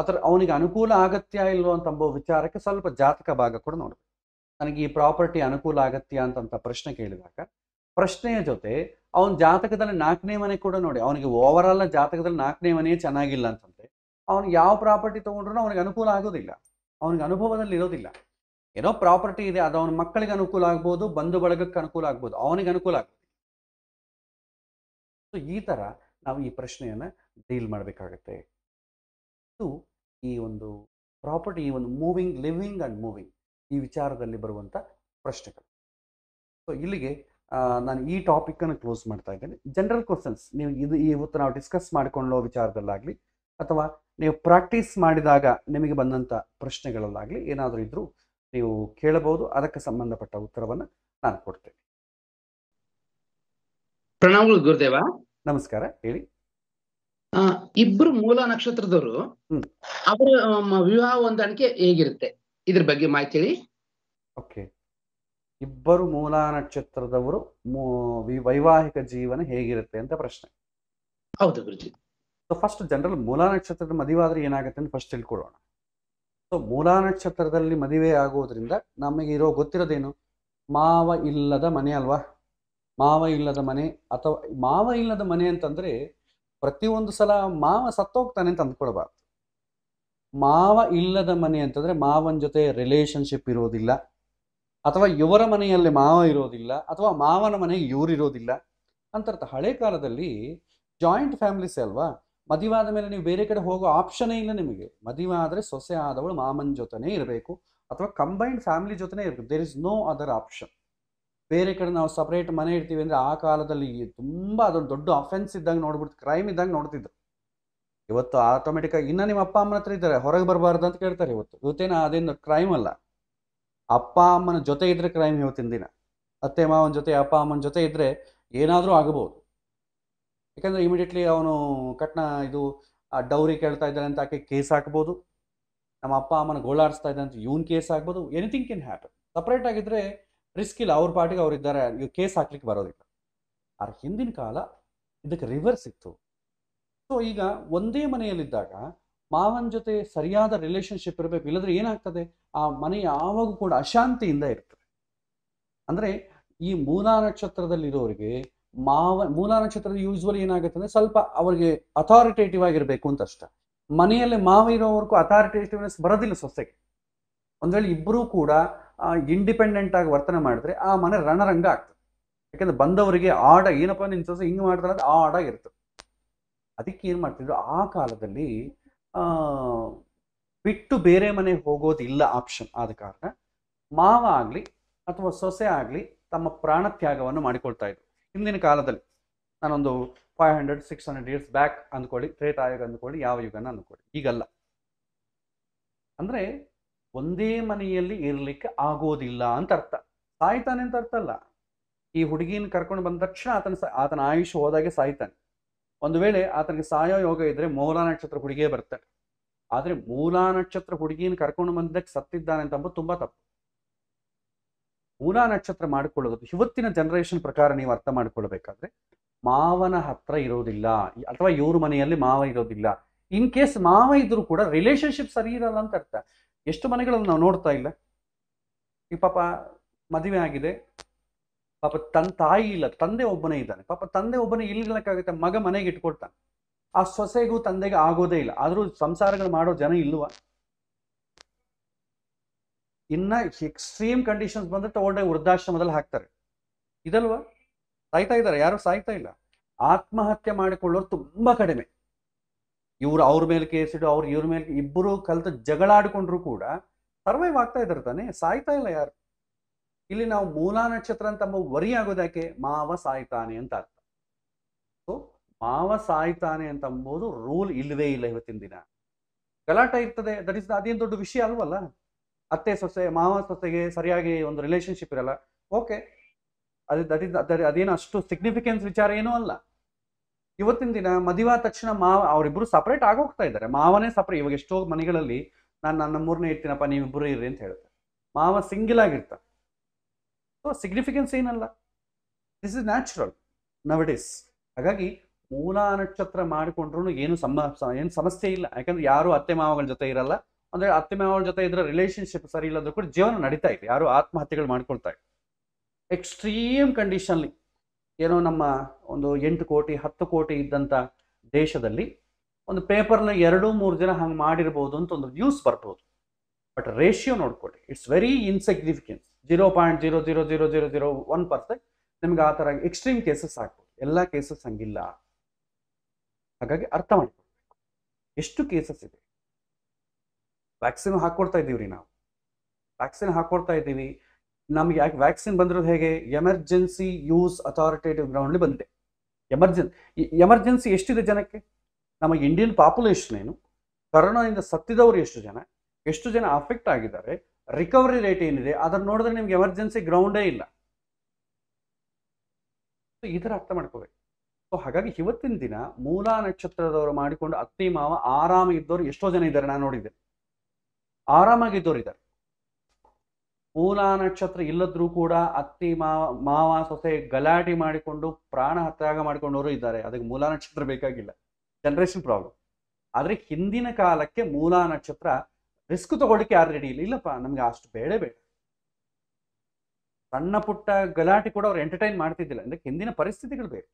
ಅದರ ಅವನಿಗೆ ಅನುಕೂಲ ಆಗತ್ಯ ಇಲ್ವೋ ಅಂತ ಅಂಬೋ ವಿಚಾರಕ್ಕೆ ಸ್ವಲ್ಪ ಜಾತಕ ಭಾಗ ಕೂಡ ನೋಡಬೇಕು ನನಗೆ ಈ ಪ್ರಾಪರ್ಟಿ ಅನುಕೂಲ ಆಗತ್ಯ ಅಂತ ಪ್ರಶ್ನೆ ಕೇಳಿದಾಗ ಪ್ರಶ್ನೆಯ ಜೊತೆ ಅವನ ಜಾತಕದಲ್ಲಿ ನಾಲ್ಕನೇ ಮನೆ ಕೂಡ ನೋಡಿ ಅವನಿಗೆ ಓವರ್ ಆಲ್ ಜಾತಕದಲ್ಲಿ ನಾಲ್ಕನೇ ಮನೆಯೇ ಚೆನ್ನಾಗಿಲ್ಲ ಅಂತಂದ್ರೆ ಅವ್ನಿಗೆ ಯಾವ ಪ್ರಾಪರ್ಟಿ ತೊಗೊಂಡ್ರೂ ಅವನಿಗೆ ಅನುಕೂಲ ಆಗೋದಿಲ್ಲ ಅವನಿಗೆ ಅನುಭವದಲ್ಲಿ ಇರೋದಿಲ್ಲ ಏನೋ ಪ್ರಾಪರ್ಟಿ ಇದೆ ಅದು ಅವನ ಮಕ್ಕಳಿಗೆ ಅನುಕೂಲ ಆಗ್ಬೋದು ಬಂಧು ಬಳಗಕ್ಕೆ ಅನುಕೂಲ ಆಗ್ಬೋದು ಅವನಿಗೆ ಅನುಕೂಲ ಆಗ್ಬೋದು ಸೊ ಈ ತರ ನಾವು ಈ ಪ್ರಶ್ನೆಯನ್ನ ಡೀಲ್ ಮಾಡಬೇಕಾಗತ್ತೆ ಇದು ಈ ಒಂದು ಪ್ರಾಪರ್ಟಿ ಈ ಒಂದು ಮೂವಿಂಗ್ ಲಿವಿಂಗ್ ಅಂಡ್ ಮೂವಿಂಗ್ ಈ ವಿಚಾರದಲ್ಲಿ ಬರುವಂತ ಪ್ರಶ್ನೆಗಳು ಸೊ ಇಲ್ಲಿಗೆ ನಾನು ಈ ಅನ್ನು ಕ್ಲೋಸ್ ಮಾಡ್ತಾ ಇದ್ದೇನೆ ಜನರಲ್ ಕ್ವಶನ್ಸ್ ನೀವು ಇದು ಇವತ್ತು ನಾವು ಡಿಸ್ಕಸ್ ಮಾಡಿಕೊಳ್ಳೋ ವಿಚಾರದಲ್ಲಾಗ್ಲಿ ಅಥವಾ ನೀವು ಪ್ರಾಕ್ಟೀಸ್ ಮಾಡಿದಾಗ ನಿಮಗೆ ಬಂದಂಥ ಪ್ರಶ್ನೆಗಳಲ್ಲಾಗಲಿ ಏನಾದರೂ ಇದ್ದರೂ ನೀವು ಕೇಳಬಹುದು ಅದಕ್ಕೆ ಸಂಬಂಧಪಟ್ಟ ಉತ್ತರವನ್ನು ನಾನು ಕೊಡ್ತೇನೆ ಪ್ರಣಾಮಗಳು ಗುರುದೇವ ನಮಸ್ಕಾರ ಹೇಳಿ ಇಬ್ಬರು ಮೂಲ ನಕ್ಷತ್ರದವರು ಅವರ ವಿವಾಹ ಹೊಂದಾಣಿಕೆ ಹೇಗಿರುತ್ತೆ ಇದ್ರ ಬಗ್ಗೆ ಮಾಹಿತಿ ಹೇಳಿ ಓಕೆ ಇಬ್ಬರು ಮೂಲ ನಕ್ಷತ್ರದವರು ವೈವಾಹಿಕ ಜೀವನ ಹೇಗಿರುತ್ತೆ ಅಂತ ಪ್ರಶ್ನೆ ಹೌದು ಗುರುಜಿ ಸೊ ಫಸ್ಟ್ ಜನರಲ್ ಮೂಲ ನಕ್ಷತ್ರದ ಮದುವೆ ಏನಾಗುತ್ತೆ ಅಂತ ಫಸ್ಟ್ ತಿಳ್ಕೊಳ್ಳೋಣ ಸೊ ಮೂಲ ನಕ್ಷತ್ರದಲ್ಲಿ ಮದುವೆ ಆಗೋದ್ರಿಂದ ನಮಗೆ ಇರೋ ಗೊತ್ತಿರೋದೇನು ಮಾವ ಇಲ್ಲದ ಮನೆ ಅಲ್ವಾ ಮಾವ ಇಲ್ಲದ ಮನೆ ಅಥವಾ ಮಾವ ಇಲ್ಲದ ಮನೆ ಅಂತಂದ್ರೆ ಪ್ರತಿಯೊಂದು ಸಲ ಮಾವ ಸತ್ತೋಗ್ತಾನೆ ಅಂತ ಅಂದ್ಕೊಳ್ಬಾರ್ದು ಮಾವ ಇಲ್ಲದ ಮನೆ ಅಂತಂದ್ರೆ ಮಾವನ ಜೊತೆ ರಿಲೇಷನ್ಶಿಪ್ ಇರೋದಿಲ್ಲ ಅಥವಾ ಇವರ ಮನೆಯಲ್ಲಿ ಮಾವ ಇರೋದಿಲ್ಲ ಅಥವಾ ಮಾವನ ಮನೆಗೆ ಇವರಿರೋದಿಲ್ಲ ಅಂತರ್ಥ ಹಳೆ ಕಾಲದಲ್ಲಿ ಜಾಯಿಂಟ್ ಫ್ಯಾಮಿಲೀಸ್ ಅಲ್ವಾ ಮದುವಾದ ಮೇಲೆ ನೀವು ಬೇರೆ ಕಡೆ ಹೋಗೋ ಆಪ್ಷನೇ ಇಲ್ಲ ನಿಮಗೆ ಮದುವೆ ಆದರೆ ಸೊಸೆ ಆದವಳು ಮಾಮನ ಜೊತೆನೇ ಇರಬೇಕು ಅಥವಾ ಕಂಬೈನ್ಡ್ ಫ್ಯಾಮಿಲಿ ಜೊತೆನೇ ಇರಬೇಕು there is no other option ಬೇರೆ ಕಡೆ ನಾವು ಸಪ್ರೇಟ್ ಮನೆ ಇರ್ತೀವಿ ಅಂದರೆ ಆ ಕಾಲದಲ್ಲಿ ತುಂಬ ಅದೊಂದು ದೊಡ್ಡ ಅಫೆನ್ಸ್ ಇದ್ದಂಗೆ ನೋಡ್ಬಿಡ್ತು ಕ್ರೈಮ್ ಇದ್ದಂಗೆ ನೋಡ್ತಿದ್ರು ಇವತ್ತು ಆಗಿ ಇನ್ನೂ ನಿಮ್ಮ ಅಪ್ಪ ಅಮ್ಮನ ಹತ್ರ ಇದ್ದಾರೆ ಹೊರಗೆ ಬರಬಾರ್ದು ಅಂತ ಕೇಳ್ತಾರೆ ಇವತ್ತು ಇವತ್ತೇನು ಅದೇನು ಕ್ರೈಮ್ ಅಲ್ಲ ಅಪ್ಪ ಅಮ್ಮನ ಜೊತೆ ಇದ್ದರೆ ಕ್ರೈಮ್ ಇವತ್ತಿನ ದಿನ ಅತ್ತೆ ಮಾವನ ಜೊತೆ ಅಪ್ಪ ಅಮ್ಮನ ಜೊತೆ ಇದ್ದರೆ ಏನಾದರೂ ಆಗಬಹುದು ಯಾಕಂದ್ರೆ ಇಮಿಡಿಯೇಟ್ಲಿ ಅವನು ಕಟ್ನ ಇದು ಡೌರಿ ಕೇಳ್ತಾ ಇದ್ದಾನೆ ಅಂತ ಆಕೆ ಕೇಸ್ ಹಾಕ್ಬೋದು ನಮ್ಮ ಅಪ್ಪ ಅಮ್ಮನ ಗೋಳಾಡಿಸ್ತಾ ಇದ್ದಾನೆ ಅಂತ ಇವನ್ ಕೇಸ್ ಆಗ್ಬೋದು ಎನಿಥಿಂಗ್ ಕೆನ್ ಹ್ಯಾಪನ್ ಸಪ್ರೇಟ್ ಆಗಿದ್ರೆ ರಿಸ್ಕ್ ಇಲ್ಲ ಅವ್ರ ಪಾರ್ಟಿಗೆ ಅವರಿದ್ದಾರೆ ಕೇಸ್ ಹಾಕ್ಲಿಕ್ಕೆ ಬರೋದಿಲ್ಲ ಆದ್ರೆ ಹಿಂದಿನ ಕಾಲ ಇದಕ್ಕೆ ರಿವರ್ಸ್ ಇತ್ತು ಸೊ ಈಗ ಒಂದೇ ಮನೆಯಲ್ಲಿದ್ದಾಗ ಮಾವನ ಜೊತೆ ಸರಿಯಾದ ರಿಲೇಶನ್ಶಿಪ್ ಇರಬೇಕು ಇಲ್ಲದ್ರೆ ಏನಾಗ್ತದೆ ಆ ಮನೆ ಯಾವಾಗೂ ಕೂಡ ಅಶಾಂತಿಯಿಂದ ಇರ್ತದೆ ಅಂದ್ರೆ ಈ ಮೂಲ ನಕ್ಷತ್ರದಲ್ಲಿರೋರಿಗೆ ಮಾವ ಮೂಲ ನಕ್ಷತ್ರ ಯೂಸ್ವಲಿ ಏನಾಗುತ್ತೆ ಅಂದ್ರೆ ಸ್ವಲ್ಪ ಅವರಿಗೆ ಅಥಾರಿಟೇಟಿವ್ ಆಗಿರ್ಬೇಕು ಅಂತ ಅಷ್ಟ ಮನೆಯಲ್ಲಿ ಮಾವ ಇರೋವರೆಗೂ ಅಥಾರಿಟೇಟಿವ್ನೆಸ್ ಬರೋದಿಲ್ಲ ಸೊಸೆಗೆ ಒಂದ್ ವೇಳೆ ಇಬ್ಬರೂ ಕೂಡ ಇಂಡಿಪೆಂಡೆಂಟ್ ಆಗಿ ವರ್ತನೆ ಮಾಡಿದ್ರೆ ಆ ಮನೆ ರಣರಂಗ ಆಗ್ತದೆ ಯಾಕಂದ್ರೆ ಬಂದವರಿಗೆ ಆಡ ಏನಪ್ಪ ನಿನ್ ಸೊಸೆ ಹಿಂಗ್ ಮಾಡ್ತಾರೆ ಆ ಆಡ ಇರ್ತದೆ ಅದಕ್ಕೆ ಏನ್ ಮಾಡ್ತಿದ್ರು ಆ ಕಾಲದಲ್ಲಿ ಆ ಬಿಟ್ಟು ಬೇರೆ ಮನೆ ಹೋಗೋದಿಲ್ಲ ಆಪ್ಷನ್ ಆದ ಕಾರಣ ಮಾವ ಆಗ್ಲಿ ಅಥವಾ ಸೊಸೆ ಆಗ್ಲಿ ತಮ್ಮ ಪ್ರಾಣ ತ್ಯಾಗವನ್ನು ಮಾಡಿಕೊಳ್ತಾ ಇದ್ರು ಹಿಂದಿನ ಕಾಲದಲ್ಲಿ ನಾನೊಂದು five hundred six hundred years back ಅಂದ್ಕೊಳ್ಳಿ ತ್ರೇತಾಯುಗ ಅಂದ್ಕೊಳ್ಳಿ ಯಾವ ಯುಗನ ಅಂದ್ಕೊಳ್ಳಿ ಈಗಲ್ಲ ಅಂದ್ರೆ ಒಂದೇ ಮನೆಯಲ್ಲಿ ಇರಲಿಕ್ಕೆ ಆಗೋದಿಲ್ಲ ಅಂತ ಅರ್ಥ ಸಾಯ್ತಾನೆ ಅಂತ ಅರ್ಥ ಅಲ್ಲ ಈ ಹುಡುಗಿನ ಕರ್ಕೊಂಡು ಬಂದ ತಕ್ಷಣ ಆತನ ಆತನ ಆಯುಷ್ಯ ಹೋದಾಗೆ ಸಾಯ್ತಾನೆ ಒಂದು ವೇಳೆ ಆತನಿಗೆ ಸಾಯೋ ಯೋಗ ಇದ್ರೆ ಮೂಲಾ ನಕ್ಷತ್ರ ಹುಡುಗಿಯೇ ಬರ್ತಾನೆ ಆದರೆ ಮೂಲ ನಕ್ಷತ್ರ ಹುಡುಗಿನ ಕರ್ಕೊಂಡು ಬಂದಕ್ಕೆ ಸತ್ತಿದ್ದಾನೆ ಅಂತ ಅಂಬೋದು ತುಂಬಾ ತಪ್ಪು ಪೂನಾ ನಕ್ಷತ್ರ ಮಾಡಿಕೊಳ್ಳೋದು ಇವತ್ತಿನ ಜನರೇಷನ್ ಪ್ರಕಾರ ನೀವು ಅರ್ಥ ಮಾಡ್ಕೊಳ್ಬೇಕಾದ್ರೆ ಮಾವನ ಹತ್ರ ಇರೋದಿಲ್ಲ ಅಥವಾ ಇವ್ರ ಮನೆಯಲ್ಲಿ ಮಾವ ಇರೋದಿಲ್ಲ ಇನ್ ಕೇಸ್ ಮಾವ ಇದ್ರು ಕೂಡ ರಿಲೇಶನ್ಶಿಪ್ ಸರಿ ಇರಲ್ಲ ಅಂತ ಅರ್ಥ ಎಷ್ಟು ಮನೆಗಳನ್ನು ನಾವು ನೋಡ್ತಾ ಇಲ್ಲ ಈ ಪಾಪ ಮದುವೆ ಆಗಿದೆ ಪಾಪ ತನ್ನ ತಾಯಿ ಇಲ್ಲ ತಂದೆ ಒಬ್ಬನೇ ಇದ್ದಾನೆ ಪಾಪ ತಂದೆ ಒಬ್ಬನೇ ಇಲ್ಗಳಕ್ಕಾಗುತ್ತೆ ಮಗ ಮನೆಗೆ ಇಟ್ಕೊಡ್ತಾನೆ ಆ ಸೊಸೆಗೂ ತಂದೆಗೆ ಆಗೋದೇ ಇಲ್ಲ ಆದರೂ ಸಂಸಾರಗಳು ಮಾಡೋ ಜನ ಇಲ್ವಾ ಇನ್ನ ಎಕ್ಸ್ಟ್ರೀಮ್ ಕಂಡೀಷನ್ಸ್ ಬಂದ್ರೆ ತಗೊಂಡೆ ವೃದ್ಧಾಶ್ರಮದಲ್ಲಿ ಹಾಕ್ತಾರೆ ಇದಲ್ವಾ ಸಾಯ್ತಾ ಇದ್ದಾರೆ ಯಾರು ಸಾಯ್ತಾ ಇಲ್ಲ ಆತ್ಮಹತ್ಯೆ ಮಾಡಿಕೊಳ್ಳೋರು ತುಂಬಾ ಕಡಿಮೆ ಇವ್ರು ಅವ್ರ ಮೇಲೆ ಕೇಸಿಡು ಅವ್ರು ಇವ್ರ ಮೇಲೆ ಇಬ್ಬರು ಕಲ್ತು ಜಗಳಾಡಿಕೊಂಡ್ರು ಕೂಡ ಸರ್ವೈವ್ ಆಗ್ತಾ ಇದಾರೆ ತಾನೆ ಸಾಯ್ತಾ ಇಲ್ಲ ಯಾರು ಇಲ್ಲಿ ನಾವು ಮೂಲ ನಕ್ಷತ್ರ ಅಂತ ವರಿ ಆಗೋದಕ್ಕೆ ಮಾವ ಸಾಯ್ತಾನೆ ಅಂತ ಅರ್ಥ ಸೊ ಮಾವ ಸಾಯ್ತಾನೆ ಅಂತ ಅಂಬೋದು ರೂಲ್ ಇಲ್ಲವೇ ಇಲ್ಲ ಇವತ್ತಿನ ದಿನ ಗಲಾಟೆ ಇರ್ತದೆ ದಟ್ ಇಸ್ ಅದೇನು ದೊಡ್ಡ ವಿಷಯ ಅಲ್ವಲ್ಲ ಅತ್ತೆ ಸೊಸೆ ಮಾವ ಸೊಸೆಗೆ ಸರಿಯಾಗಿ ಒಂದು ರಿಲೇಶನ್ಶಿಪ್ ಇರಲ್ಲ ಓಕೆ ಅದು ಅದಿದ್ದ ಅದೇನು ಅಷ್ಟು ಸಿಗ್ನಿಫಿಕೆನ್ಸ್ ವಿಚಾರ ಏನೂ ಅಲ್ಲ ಇವತ್ತಿನ ದಿನ ಮದುವೆ ತಕ್ಷಣ ಮಾವ ಅವರಿಬ್ಬರು ಸಪ್ರೇಟ್ ಆಗೋಗ್ತಾ ಇದ್ದಾರೆ ಮಾವನೇ ಸಪ್ರೇಟ್ ಇವಾಗ ಎಷ್ಟೋ ಮನೆಗಳಲ್ಲಿ ನಾನು ನನ್ನ ಮೂರನೇ ಇರ್ತೀನಪ್ಪ ನೀವಿಬ್ಬರು ಇರ್ರಿ ಅಂತ ಹೇಳ್ತಾರೆ ಮಾವ ಸಿಂಗಲ್ ಆಗಿರ್ತ ಸೊ ಸಿಗ್ನಿಫಿಕೆನ್ಸ್ ಏನಲ್ಲ this is natural now it is ಹಾಗಾಗಿ ಮೂಲ ನಕ್ಷತ್ರ ಮಾಡಿಕೊಂಡ್ರು ಏನು ಸಮ ಏನು ಸಮಸ್ಯೆ ಇಲ್ಲ ಯಾಕಂದ್ರೆ ಯಾರು ಅತ್ತೆ ಮಾವಗಳ ಜೊತೆ ಇರಲ್ಲ ಅಂದ್ರೆ ಅತ್ತೆ ಮಾವನ ಜೊತೆ ಇದ್ರ ರಿಲೇಶನ್ಶಿಪ್ ಸರಿ ಇಲ್ಲದ್ರು ಕೂಡ ಜೀವನ ನಡೀತಾ ಇದೆ ಯಾರು ಆತ್ಮಹತ್ಯೆಗಳು ಮಾಡ್ಕೊಳ್ತಾ ಇದೆ ಎಕ್ಸ್ಟ್ರೀಮ್ ಕಂಡೀಷನ್ಲಿ ಏನೋ ನಮ್ಮ ಒಂದು ಎಂಟು ಕೋಟಿ ಹತ್ತು ಕೋಟಿ ಇದ್ದಂಥ ದೇಶದಲ್ಲಿ ಒಂದು ಪೇಪರ್ನ ಎರಡು ಮೂರು ಜನ ಹಂಗೆ ಮಾಡಿರ್ಬೋದು ಅಂತ ಒಂದು ನ್ಯೂಸ್ ಬರ್ಬೋದು ಬಟ್ ರೇಷಿಯೋ ನೋಡ್ಕೊಳ್ಳಿ it's very insignificance zero point zero zero zero zero zero one percent ನಿಮ್ಗೆ ಆ ಥರ ಎಕ್ಸ್ಟ್ರೀಮ್ ಕೇಸಸ್ ಆಗ್ಬೋದು ಎಲ್ಲ ಕೇಸಸ್ ಹಂಗಿಲ್ಲ ಹಾಗಾಗಿ ಅರ್ಥ ಮಾಡ್ಕೊಳ್ಬೇಕು ಎಷ್ಟು ಕೇಸಸ್ ಇದೆ ವ್ಯಾಕ್ಸಿನ್ ಹಾಕ್ಕೊಡ್ತಾ ಇದ್ದೀವಿ ರೀ ನಾವು ವ್ಯಾಕ್ಸಿನ್ ಹಾಕ್ಕೊಡ್ತಾ ಇದ್ದೀವಿ ನಮ್ಗೆ ಯಾಕೆ ವ್ಯಾಕ್ಸಿನ್ ಬಂದಿರೋದು ಹೇಗೆ ಎಮರ್ಜೆನ್ಸಿ ಯೂಸ್ ಅಥಾರಿಟೇಟಿವ್ ಗ್ರೌಂಡ್ಲಿ ಬಂದಿದೆ ಎಮರ್ಜೆನ್ಸಿ ಎಮರ್ಜೆನ್ಸಿ ಎಷ್ಟಿದೆ ಜನಕ್ಕೆ ನಮ್ಮ ಇಂಡಿಯನ್ ಪಾಪ್ಯುಲೇಷನ್ ಏನು ಕರೋನಾದಿಂದ ಸತ್ತಿದವರು ಎಷ್ಟು ಜನ ಎಷ್ಟು ಜನ ಅಫೆಕ್ಟ್ ಆಗಿದ್ದಾರೆ ರಿಕವರಿ ರೇಟ್ ಏನಿದೆ ಅದನ್ನು ನೋಡಿದ್ರೆ ನಿಮ್ಗೆ ಎಮರ್ಜೆನ್ಸಿ ಗ್ರೌಂಡೇ ಇಲ್ಲ ಈ ಥರ ಅರ್ಥ ಮಾಡ್ಕೋಬೇಕು ಸೊ ಹಾಗಾಗಿ ಇವತ್ತಿನ ದಿನ ಮೂಲ ನಕ್ಷತ್ರದವರು ಮಾಡಿಕೊಂಡು ಅತ್ತಿ ಮಾವ ಆರಾಮ ಇದ್ದವರು ಎಷ್ಟೋ ಜನ ಇದ್ದಾರೆ ನಾನು ನೋಡಿದ್ದೆ ಆರಾಮಾಗಿ ಇದ್ದಾರೆ ಪೂನಾ ನಕ್ಷತ್ರ ಇಲ್ಲದ್ರೂ ಕೂಡ ಅತ್ತಿ ಮಾವ ಮಾವ ಸೊಸೆ ಗಲಾಟೆ ಮಾಡಿಕೊಂಡು ಪ್ರಾಣ ಹತ್ಯಾಗ ಮಾಡಿಕೊಂಡವರು ಇದ್ದಾರೆ ಅದಕ್ಕೆ ಮೂಲ ನಕ್ಷತ್ರ ಬೇಕಾಗಿಲ್ಲ ಜನರೇಷನ್ ಪ್ರಾಬ್ಲಮ್ ಆದ್ರೆ ಹಿಂದಿನ ಕಾಲಕ್ಕೆ ಮೂಲ ನಕ್ಷತ್ರ ರಿಸ್ಕ್ ತಗೊಳ್ಳಿಕ್ಕೆ ಯಾರು ರೆಡಿ ಇಲ್ಲ ಇಲ್ಲಪ್ಪ ನಮ್ಗೆ ಅಷ್ಟು ಬೇಡ ಬೇಡ ಸಣ್ಣ ಪುಟ್ಟ ಗಲಾಟೆ ಕೂಡ ಅವ್ರು ಎಂಟರ್ಟೈನ್ ಮಾಡ್ತಿದ್ದಿಲ್ಲ ಅಂದ್ರೆ ಹಿಂದಿನ ಪರಿಸ್ಥಿತಿಗಳು ಬೇರೆ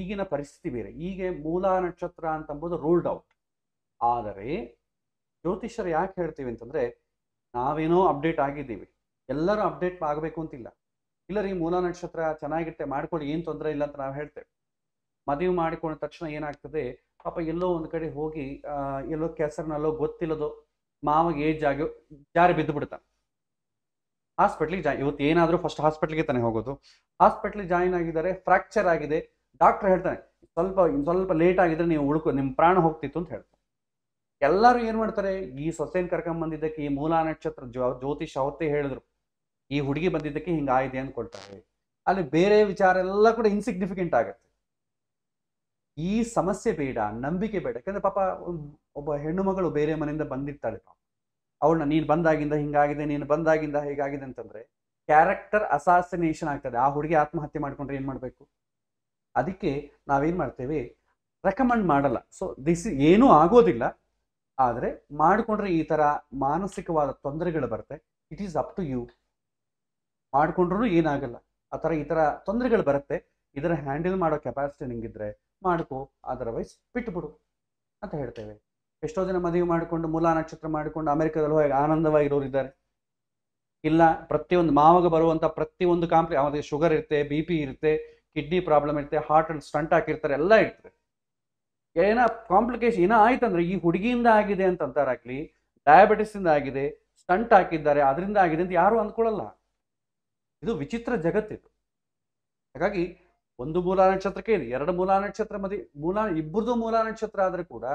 ಈಗಿನ ಪರಿಸ್ಥಿತಿ ಬೇರೆ ಹೀಗೆ ಮೂಲ ನಕ್ಷತ್ರ ಅಂತಂಬುದು ರೂಲ್ಡ್ ಔಟ್ ಆದರೆ ಜ್ಯೋತಿಷ್ಯರು ಯಾಕೆ ಹೇಳ್ತೀವಿ ಅಂತಂದ್ರೆ ನಾವೇನೋ ಅಪ್ಡೇಟ್ ಆಗಿದ್ದೀವಿ ಎಲ್ಲರೂ ಅಪ್ಡೇಟ್ ಆಗಬೇಕು ಅಂತಿಲ್ಲ ಇಲ್ಲ ರೀ ಮೂಲ ನಕ್ಷತ್ರ ಚೆನ್ನಾಗಿರುತ್ತೆ ಮಾಡ್ಕೊಳ್ಳಿ ಏನು ತೊಂದರೆ ಇಲ್ಲ ಅಂತ ನಾವು ಹೇಳ್ತೇವೆ ಮದುವೆ ಮಾಡಿಕೊಂಡ ತಕ್ಷಣ ಏನಾಗ್ತದೆ ಪಾಪ ಎಲ್ಲೋ ಒಂದು ಕಡೆ ಹೋಗಿ ಎಲ್ಲೋ ಕೆಸರಿನಲ್ಲೋ ಗೊತ್ತಿಲ್ಲದೋ ಮಾವಾಗ ಏಜ್ ಆಗಿ ಜಾರಿ ಬಿದ್ದು ಬಿಡ್ತಾನೆ ಹಾಸ್ಪಿಟ್ಲಿಗೆ ಜಾಯ್ ಇವತ್ತು ಏನಾದರೂ ಫಸ್ಟ್ ಹಾಸ್ಪಿಟ್ಲಿಗೆ ತಾನೇ ಹೋಗೋದು ಹಾಸ್ಪಿಟ್ಲಿಗೆ ಜಾಯಿನ್ ಆಗಿದ್ದಾರೆ ಫ್ರ್ಯಾಕ್ಚರ್ ಆಗಿದೆ ಡಾಕ್ಟರ್ ಹೇಳ್ತಾನೆ ಸ್ವಲ್ಪ ಸ್ವಲ್ಪ ಲೇಟ್ ಆಗಿದ್ರೆ ನೀವು ಉಳ್ಕೊ ನಿಮ್ಮ ಪ್ರಾಣ ಹೋಗ್ತಿತ್ತು ಅಂತ ಹೇಳ್ತಾರೆ ಎಲ್ಲರೂ ಏನ್ ಮಾಡ್ತಾರೆ ಈ ಸೊಸೆನ್ ಕರ್ಕೊಂಡ್ ಬಂದಿದ್ದಕ್ಕೆ ಈ ಮೂಲ ನಕ್ಷತ್ರ ಜ್ಯೋತಿಷ್ ಅವತ್ತೇ ಹೇಳಿದ್ರು ಈ ಹುಡುಗಿ ಬಂದಿದ್ದಕ್ಕೆ ಹಿಂಗಾಯಿದೆ ಅಂದ್ಕೊಳ್ತಾರೆ ಅಲ್ಲಿ ಬೇರೆ ವಿಚಾರ ಎಲ್ಲ ಕೂಡ ಇನ್ಸಿಗ್ನಿಫಿಕೆಂಟ್ ಆಗುತ್ತೆ ಈ ಸಮಸ್ಯೆ ಬೇಡ ನಂಬಿಕೆ ಬೇಡ ಯಾಕಂದ್ರೆ ಪಾಪ ಒಬ್ಬ ಹೆಣ್ಣು ಮಗಳು ಬೇರೆ ಮನೆಯಿಂದ ಬಂದಿರ್ತಾಳೆ ಪಾಪ ಅವಳನ್ನ ನೀನು ಬಂದಾಗಿಂದ ಹಿಂಗಾಗಿದೆ ನೀನು ಬಂದಾಗಿಂದ ಹೇಗಾಗಿದೆ ಅಂತಂದ್ರೆ ಕ್ಯಾರೆಕ್ಟರ್ ಅಸಾಸಿನೇಷನ್ ಆಗ್ತದೆ ಆ ಹುಡುಗಿ ಆತ್ಮಹತ್ಯೆ ಮಾಡ್ಕೊಂಡ್ರೆ ಏನ್ ಮಾಡ್ಬೇಕು ಅದಕ್ಕೆ ನಾವೇನ್ ಮಾಡ್ತೇವೆ ರೆಕಮೆಂಡ್ ಮಾಡಲ್ಲ ಸೊ ದಿಸ್ ಏನೂ ಆಗೋದಿಲ್ಲ ಆದರೆ ಮಾಡಿಕೊಂಡ್ರೆ ಈ ಥರ ಮಾನಸಿಕವಾದ ತೊಂದರೆಗಳು ಬರುತ್ತೆ it is up to you ಮಾಡಿಕೊಂಡ್ರೂ ಏನಾಗಲ್ಲ ಆ ಥರ ಈ ಥರ ತೊಂದರೆಗಳು ಬರುತ್ತೆ ಇದರ ಹ್ಯಾಂಡಲ್ ಮಾಡೋ ಕೆಪಾಸಿಟಿ ನಿಂಗಿದ್ರೆ ಮಾಡ್ಕೋ ಅದರ್ವೈಸ್ ಬಿಟ್ಬಿಡು ಅಂತ ಹೇಳ್ತೇವೆ ಎಷ್ಟೋ ಜನ ಮದುವೆ ಮಾಡಿಕೊಂಡು ಮೂಲಾ ನಕ್ಷತ್ರ ಮಾಡಿಕೊಂಡು ಅಮೆರಿಕದಲ್ಲಿ ಹೋಗಿ ಆನಂದವಾಗಿರೋರು ಇದ್ದಾರೆ ಇಲ್ಲ ಪ್ರತಿಯೊಂದು ಮಾವಾಗ ಬರುವಂಥ ಪ್ರತಿಯೊಂದು ಕಾಂಪ್ಲಿ ಅವನಿಗೆ ಶುಗರ್ ಇರುತ್ತೆ ಬಿ ಪಿ ಇರುತ್ತೆ ಕಿಡ್ನಿ ಪ್ರಾಬ್ಲಮ್ ಇರುತ್ತೆ ಹಾರ್ಟ್ ಸ್ಟಂಟ್ ಹಾಕಿರ್ತಾರೆ ಎಲ್ಲ ಇರ್ತದೆ ಏನೋ ಕಾಂಪ್ಲಿಕೇಶನ್ ಏನೋ ಆಯ್ತಂದ್ರೆ ಈ ಹುಡುಗಿಯಿಂದ ಆಗಿದೆ ಅಂತ ಅಂತಾರಾಗ್ಲಿ ಇಂದ ಆಗಿದೆ ಸ್ಟಂಟ್ ಹಾಕಿದ್ದಾರೆ ಅದರಿಂದ ಆಗಿದೆ ಅಂತ ಯಾರು ಅಂದ್ಕೊಳ್ಳಲ್ಲ ಇದು ವಿಚಿತ್ರ ಜಗತ್ತಿದು ಹಾಗಾಗಿ ಒಂದು ಮೂಲ ನಕ್ಷತ್ರಕ್ಕೆ ಇದೆ ಎರಡು ಮೂಲ ನಕ್ಷತ್ರ ಮದಿ ಮೂಲ ಇಬ್ಬರದು ಮೂಲ ನಕ್ಷತ್ರ ಆದರೂ ಕೂಡ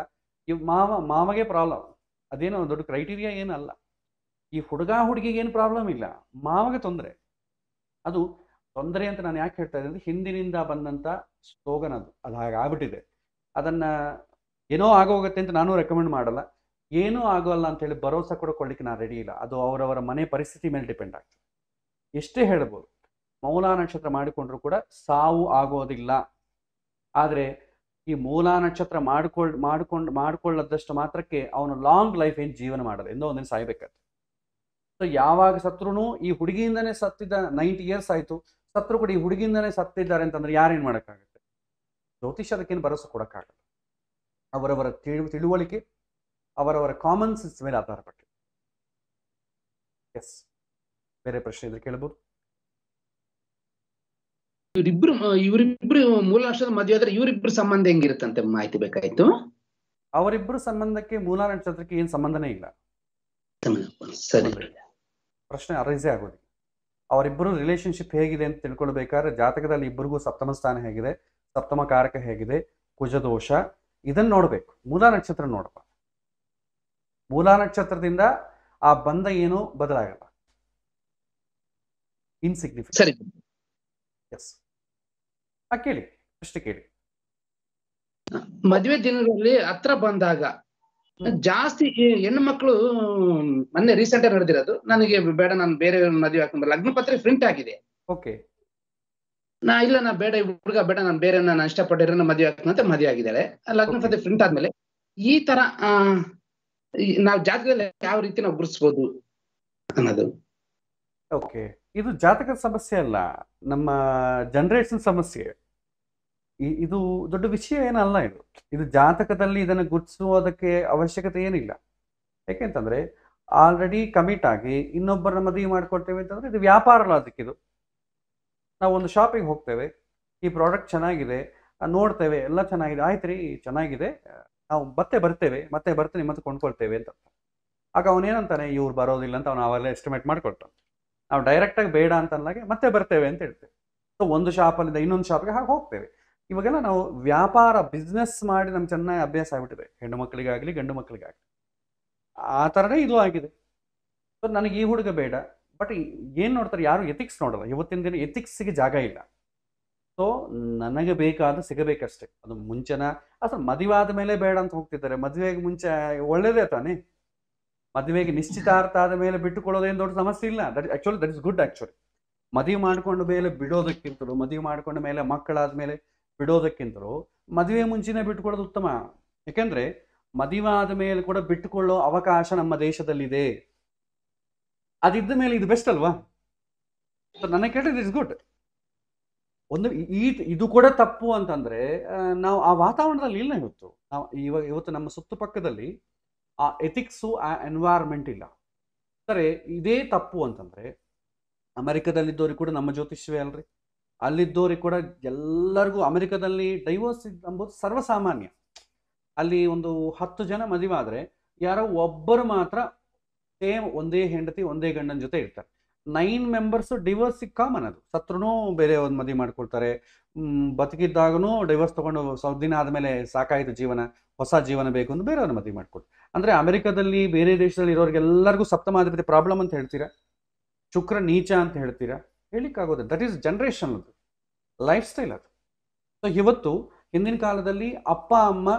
ಈ ಮಾವ ಮಾಮಗೆ ಪ್ರಾಬ್ಲಮ್ ಅದೇನೋ ಒಂದು ದೊಡ್ಡ ಕ್ರೈಟೀರಿಯಾ ಏನಲ್ಲ ಈ ಹುಡುಗ ಹುಡುಗಿಗೆ ಏನು ಪ್ರಾಬ್ಲಮ್ ಇಲ್ಲ ಮಾಮಗೆ ತೊಂದರೆ ಅದು ತೊಂದರೆ ಅಂತ ನಾನು ಯಾಕೆ ಹೇಳ್ತಾ ಇದ್ದೀನಿ ಹಿಂದಿನಿಂದ ಬಂದಂಥ ಸ್ಲೋಗನ್ ಅದು ಅದು ಆಗ್ಬಿಟ್ಟಿದೆ ಅದನ್ನು ಏನೋ ಆಗೋಗುತ್ತೆ ಅಂತ ನಾನು ರೆಕಮೆಂಡ್ ಮಾಡಲ್ಲ ಏನೂ ಆಗೋಲ್ಲ ಅಂತ ಹೇಳಿ ಭರೋಸೆ ಕೂಡ ಕೊಡ್ಲಿಕ್ಕೆ ನಾನು ರೆಡಿ ಇಲ್ಲ ಅದು ಅವರವರ ಮನೆ ಪರಿಸ್ಥಿತಿ ಮೇಲೆ ಡಿಪೆಂಡ್ ಆಗ್ತದೆ ಎಷ್ಟೇ ಹೇಳ್ಬೋದು ಮೌಲಾ ನಕ್ಷತ್ರ ಮಾಡಿಕೊಂಡ್ರು ಕೂಡ ಸಾವು ಆಗೋದಿಲ್ಲ ಆದರೆ ಈ ಮೂಲ ನಕ್ಷತ್ರ ಮಾಡ್ಕೊಳ್ ಮಾಡ್ಕೊಂಡು ಮಾಡ್ಕೊಳ್ಳದಷ್ಟು ಮಾತ್ರಕ್ಕೆ ಅವನು ಲಾಂಗ್ ಲೈಫ್ ಏನು ಜೀವನ ಮಾಡೋದು ಎಂದೋ ಒಂದಿನ ಸಾಯ್ಬೇಕಾದ್ರೆ ಸೊ ಯಾವಾಗ ಸತ್ರು ಈ ಹುಡುಗಿಯಿಂದನೇ ಸತ್ತಿದ್ದ ನೈಂಟಿ ಇಯರ್ಸ್ ಆಯಿತು ಸತ್ರು ಕೂಡ ಈ ಹುಡುಗಿಯಿಂದನೇ ಸತ್ತಿದ್ದಾರೆ ಅಂತಂದ್ರೆ ಯಾರೇನು ಮಾಡೋಕ್ಕಾಗುತ್ತೆ ಜ್ಯೋತಿಷದಕ್ಕೇನು ಭರವಸೆ ಕೊಡೋಕ್ಕಾಗಲ್ಲ ಅವರವರ ತಿಳು ತಿಳುವಳಿಕೆ ಅವರವರ ಕಾಮನ್ ಸೆನ್ಸ್ ಮೇಲೆ ಆಧಾರಪಟ್ಟಿದೆ ಎಸ್ ಬೇರೆ ಪ್ರಶ್ನೆ ಇದ್ರೆ ಕೇಳಬಹುದು ಇವರಿಬ್ರು ಇವರಿಬ್ರು ಮೂಲಾಂಶದ ಮದುವೆ ಆದ್ರೆ ಇವರಿಬ್ರು ಸಂಬಂಧ ಹೆಂಗಿರುತ್ತಂತೆ ಮಾಹಿತಿ ಬೇಕಾಯ್ತು ಅವರಿಬ್ರು ಸಂಬಂಧಕ್ಕೆ ಮೂಲ ನಕ್ಷತ್ರಕ್ಕೆ ಏನ್ ಸಂಬಂಧನೇ ಇಲ್ಲ ಸರಿ ಪ್ರಶ್ನೆ ಅರೈಸೇ ಆಗೋದಿಲ್ಲ ಅವರಿಬ್ಬರು ರಿಲೇಶನ್ಶಿಪ್ ಹೇಗಿದೆ ಅಂತ ತಿಳ್ಕೊಳ್ಬೇಕಾದ್ರೆ ಜಾತಕದಲ್ಲಿ ಇಬ್ಬರಿಗೂ ಸಪ್ತಮ ಸ್ಥಾನ ಹೇಗಿದೆ ಸಪ್ತಮ ಕಾರಕ ಹೇಗಿದೆ ಕುಜದೋಷ ಇದನ್ನ ನೋಡ್ಬೇಕು ಮೂಲ ನಕ್ಷತ್ರ ನೋಡಪ್ಪ ಮೂಲ ನಕ್ಷತ್ರದಿಂದ ಆ ಬಂಧ ಏನು ಬದಲಾಗಲ್ಲ ಇನ್ಸಿಗ್ನಿಫಿಕೆಂಟ್ ಕೇಳಿ ಅಷ್ಟೇ ಕೇಳಿ ಮದುವೆ ದಿನದಲ್ಲಿ ಹತ್ರ ಬಂದಾಗ ಜಾಸ್ತಿ ಹೆಣ್ಣು ಮಕ್ಕಳು ಮೊನ್ನೆ ರೀಸೆಂಟ್ ಆಗಿ ನಡೆದಿರೋದು ನನಗೆ ಬೇಡ ನಾನು ಬೇರೆ ಮದುವೆ ಹಾಕೊಂಡ್ ಲಗ್ನ ಪತ್ರ ಪ್ರಿಂಟ್ ಆಗಿದೆ ಓಕೆ ನಾ ಇಲ್ಲ ನಾ ಬೇಡ ಹುಡುಗ ಬೇಡ ನಾನು ಬೇರೆ ನಾನು ಇಷ್ಟಪಟ್ಟಿರೋ ಮದುವೆ ಆಗ್ತಂತ ಮದುವೆ ಆಗಿದ್ದಾಳೆ ಲಗ್ನ ಫತೆ ಪ್ರಿಂಟ್ ಆದ್ಮೇಲೆ ಈ ತರ ಆ ನಾವು ಜಾತಕದಲ್ಲಿ ಯಾವ ರೀತಿ ನಾವು ಗುರುತಿಸಬಹುದು ಅನ್ನೋದು ಓಕೆ ಇದು ಜಾತಕದ ಸಮಸ್ಯೆ ಅಲ್ಲ ನಮ್ಮ ಜನರೇಷನ್ ಸಮಸ್ಯೆ ಇದು ದೊಡ್ಡ ವಿಷಯ ಏನಲ್ಲ ಇದು ಇದು ಜಾತಕದಲ್ಲಿ ಇದನ್ನು ಗುರುತಿಸುವುದಕ್ಕೆ ಅವಶ್ಯಕತೆ ಏನಿಲ್ಲ ಯಾಕೆಂತಂದ್ರೆ ಆಲ್ರೆಡಿ ಕಮಿಟ್ ಆಗಿ ಇನ್ನೊಬ್ಬರನ್ನ ಮದುವೆ ಮಾಡ್ಕೊಡ್ತೇವೆ ಅಂತಂದ್ರೆ ಇದು ವ್ಯಾಪಾರ ಅಲ್ಲ ಅದಕ್ಕೆ ಇದು ನಾವು ಒಂದು ಶಾಪಿಗೆ ಹೋಗ್ತೇವೆ ಈ ಪ್ರಾಡಕ್ಟ್ ಚೆನ್ನಾಗಿದೆ ನೋಡ್ತೇವೆ ಎಲ್ಲ ಚೆನ್ನಾಗಿದೆ ಆಯ್ತು ರೀ ಚೆನ್ನಾಗಿದೆ ನಾವು ಮತ್ತೆ ಬರ್ತೇವೆ ಮತ್ತೆ ಬರ್ತೀನಿ ಮತ್ತೆ ಕೊಂಡ್ಕೊಳ್ತೇವೆ ಅಂತ ಆಗ ಅವನೇನಂತಾನೆ ಇವ್ರು ಬರೋದಿಲ್ಲ ಅಂತ ಅವ್ನು ಅವೆಲ್ಲ ಎಸ್ಟಿಮೇಟ್ ಮಾಡ್ಕೊಳ್ತಾನೆ ನಾವು ಡೈರೆಕ್ಟಾಗಿ ಬೇಡ ಅಂತ ಅನ್ನಾಗೆ ಮತ್ತೆ ಬರ್ತೇವೆ ಅಂತ ಹೇಳ್ತೇವೆ ಸೊ ಒಂದು ಶಾಪಲ್ಲಿಂದ ಇನ್ನೊಂದು ಶಾಪ್ಗೆ ಹಾಗೆ ಹೋಗ್ತೇವೆ ಇವಾಗೆಲ್ಲ ನಾವು ವ್ಯಾಪಾರ ಬಿಸ್ನೆಸ್ ಮಾಡಿ ನಮ್ಗೆ ಚೆನ್ನಾಗಿ ಅಭ್ಯಾಸ ಆಗಿಬಿಟ್ಟಿದೆ ಹೆಣ್ಣು ಮಕ್ಕಳಿಗಾಗಲಿ ಗಂಡು ಮಕ್ಕಳಿಗಾಗಲಿ ಆ ಥರನೇ ಇದು ಆಗಿದೆ ಸೊ ನನಗೆ ಈ ಹುಡುಗ ಬೇಡ ಬಟ್ ಏನು ನೋಡ್ತಾರೆ ಯಾರು ಎಥಿಕ್ಸ್ ನೋಡಲ್ಲ ಇವತ್ತಿನ ದಿನ ಗೆ ಜಾಗ ಇಲ್ಲ ಸೊ ನನಗೆ ಬೇಕಾದ ಸಿಗಬೇಕಷ್ಟೇ ಅದು ಮುಂಚೆನ ಅಸಲು ಮದುವಾದ ಮೇಲೆ ಬೇಡ ಅಂತ ಹೋಗ್ತಿದ್ದಾರೆ ಮದುವೆಗೆ ಮುಂಚೆ ಒಳ್ಳೇದೇ ತಾನೇ ಮದುವೆಗೆ ನಿಶ್ಚಿತಾರ್ಥ ಆದ ಮೇಲೆ ಬಿಟ್ಟುಕೊಳ್ಳೋದೇನು ದೊಡ್ಡ ಸಮಸ್ಯೆ ಇಲ್ಲ that actually that is good actually ಮದುವೆ ಮಾಡ್ಕೊಂಡ ಮೇಲೆ ಬಿಡೋದಕ್ಕಿಂತಲೂ ಮದುವೆ ಮಾಡ್ಕೊಂಡ ಮೇಲೆ ಮಕ್ಕಳಾದ ಮೇಲೆ ಬಿಡೋದಕ್ಕಿಂತಲೂ ಮದುವೆ ಮುಂಚೆನೇ ಬಿಟ್ಟುಕೊಳ್ಳೋದು ಉತ್ತಮ ಯಾಕೆಂದರೆ ಮದುವೆ ಆದ ಮೇಲೆ ಕೂಡ ಬಿಟ್ಟುಕೊಳ್ಳೋ ಅವಕಾಶ ನಮ್ಮ ದೇಶದಲ್ಲಿದೆ ಅದಿದ್ದ ಮೇಲೆ ಇದು ಬೆಸ್ಟ್ ಅಲ್ವಾ ನನಗೆ ಕೇಳಿದ್ರೆ ಇಸ್ ಗುಡ್ ಒಂದು ಈ ಇದು ಕೂಡ ತಪ್ಪು ಅಂತಂದ್ರೆ ನಾವು ಆ ವಾತಾವರಣದಲ್ಲಿ ಇಲ್ಲ ಇವತ್ತು ನಾವು ಇವಾಗ ಇವತ್ತು ನಮ್ಮ ಸುತ್ತು ಪಕ್ಕದಲ್ಲಿ ಆ ಎಥಿಕ್ಸು ಆ ಎನ್ವೈರ್ಮೆಂಟ್ ಇಲ್ಲ ಸರಿ ಇದೇ ತಪ್ಪು ಅಂತಂದ್ರೆ ಅಮೆರಿಕದಲ್ಲಿದ್ದವ್ರಿಗೆ ಕೂಡ ನಮ್ಮ ಜ್ಯೋತಿಷ್ಯವೇ ಅಲ್ರಿ ಅಲ್ಲಿದ್ದವ್ರಿಗೆ ಕೂಡ ಎಲ್ಲರಿಗೂ ಅಮೆರಿಕದಲ್ಲಿ ಡೈವರ್ಸ್ ಅಂಬೋದು ಸರ್ವಸಾಮಾನ್ಯ ಅಲ್ಲಿ ಒಂದು ಹತ್ತು ಜನ ಮದುವೆ ಆದರೆ ಯಾರೋ ಒಬ್ಬರು ಮಾತ್ರ ಸೇಮ್ ಒಂದೇ ಹೆಂಡತಿ ಒಂದೇ ಗಂಡನ ಜೊತೆ ಇರ್ತಾರೆ ನೈನ್ ಮೆಂಬರ್ಸ್ ಡಿವೋರ್ಸ್ ಕಾಮನ್ ಅದು ಸತ್ರೂ ಬೇರೆ ಒಂದು ಮದುವೆ ಮಾಡ್ಕೊಳ್ತಾರೆ ಬದುಕಿದ್ದಾಗೂ ಡಿವೋರ್ಸ್ ತೊಗೊಂಡು ಸ್ವಲ್ಪ ದಿನ ಆದಮೇಲೆ ಸಾಕಾಯಿತು ಜೀವನ ಹೊಸ ಜೀವನ ಬೇಕು ಅಂತ ಬೇರೆಯವ್ರನ್ನ ಮದುವೆ ಮಾಡ್ಕೊಳ್ತಾರೆ ಅಂದರೆ ಅಮೆರಿಕದಲ್ಲಿ ಬೇರೆ ದೇಶದಲ್ಲಿ ಇರೋರಿಗೆ ಎಲ್ಲರಿಗೂ ಸಪ್ತಮಾಧಿಪತಿ ಪ್ರಾಬ್ಲಮ್ ಅಂತ ಹೇಳ್ತೀರಾ ಶುಕ್ರ ನೀಚ ಅಂತ ಹೇಳ್ತೀರಾ ಹೇಳಿಕ್ಕಾಗೋದು ದಟ್ ಈಸ್ ಜನ್ರೇಷನ್ ಅದು ಲೈಫ್ ಸ್ಟೈಲ್ ಅದು ಸೊ ಇವತ್ತು ಹಿಂದಿನ ಕಾಲದಲ್ಲಿ ಅಪ್ಪ ಅಮ್ಮ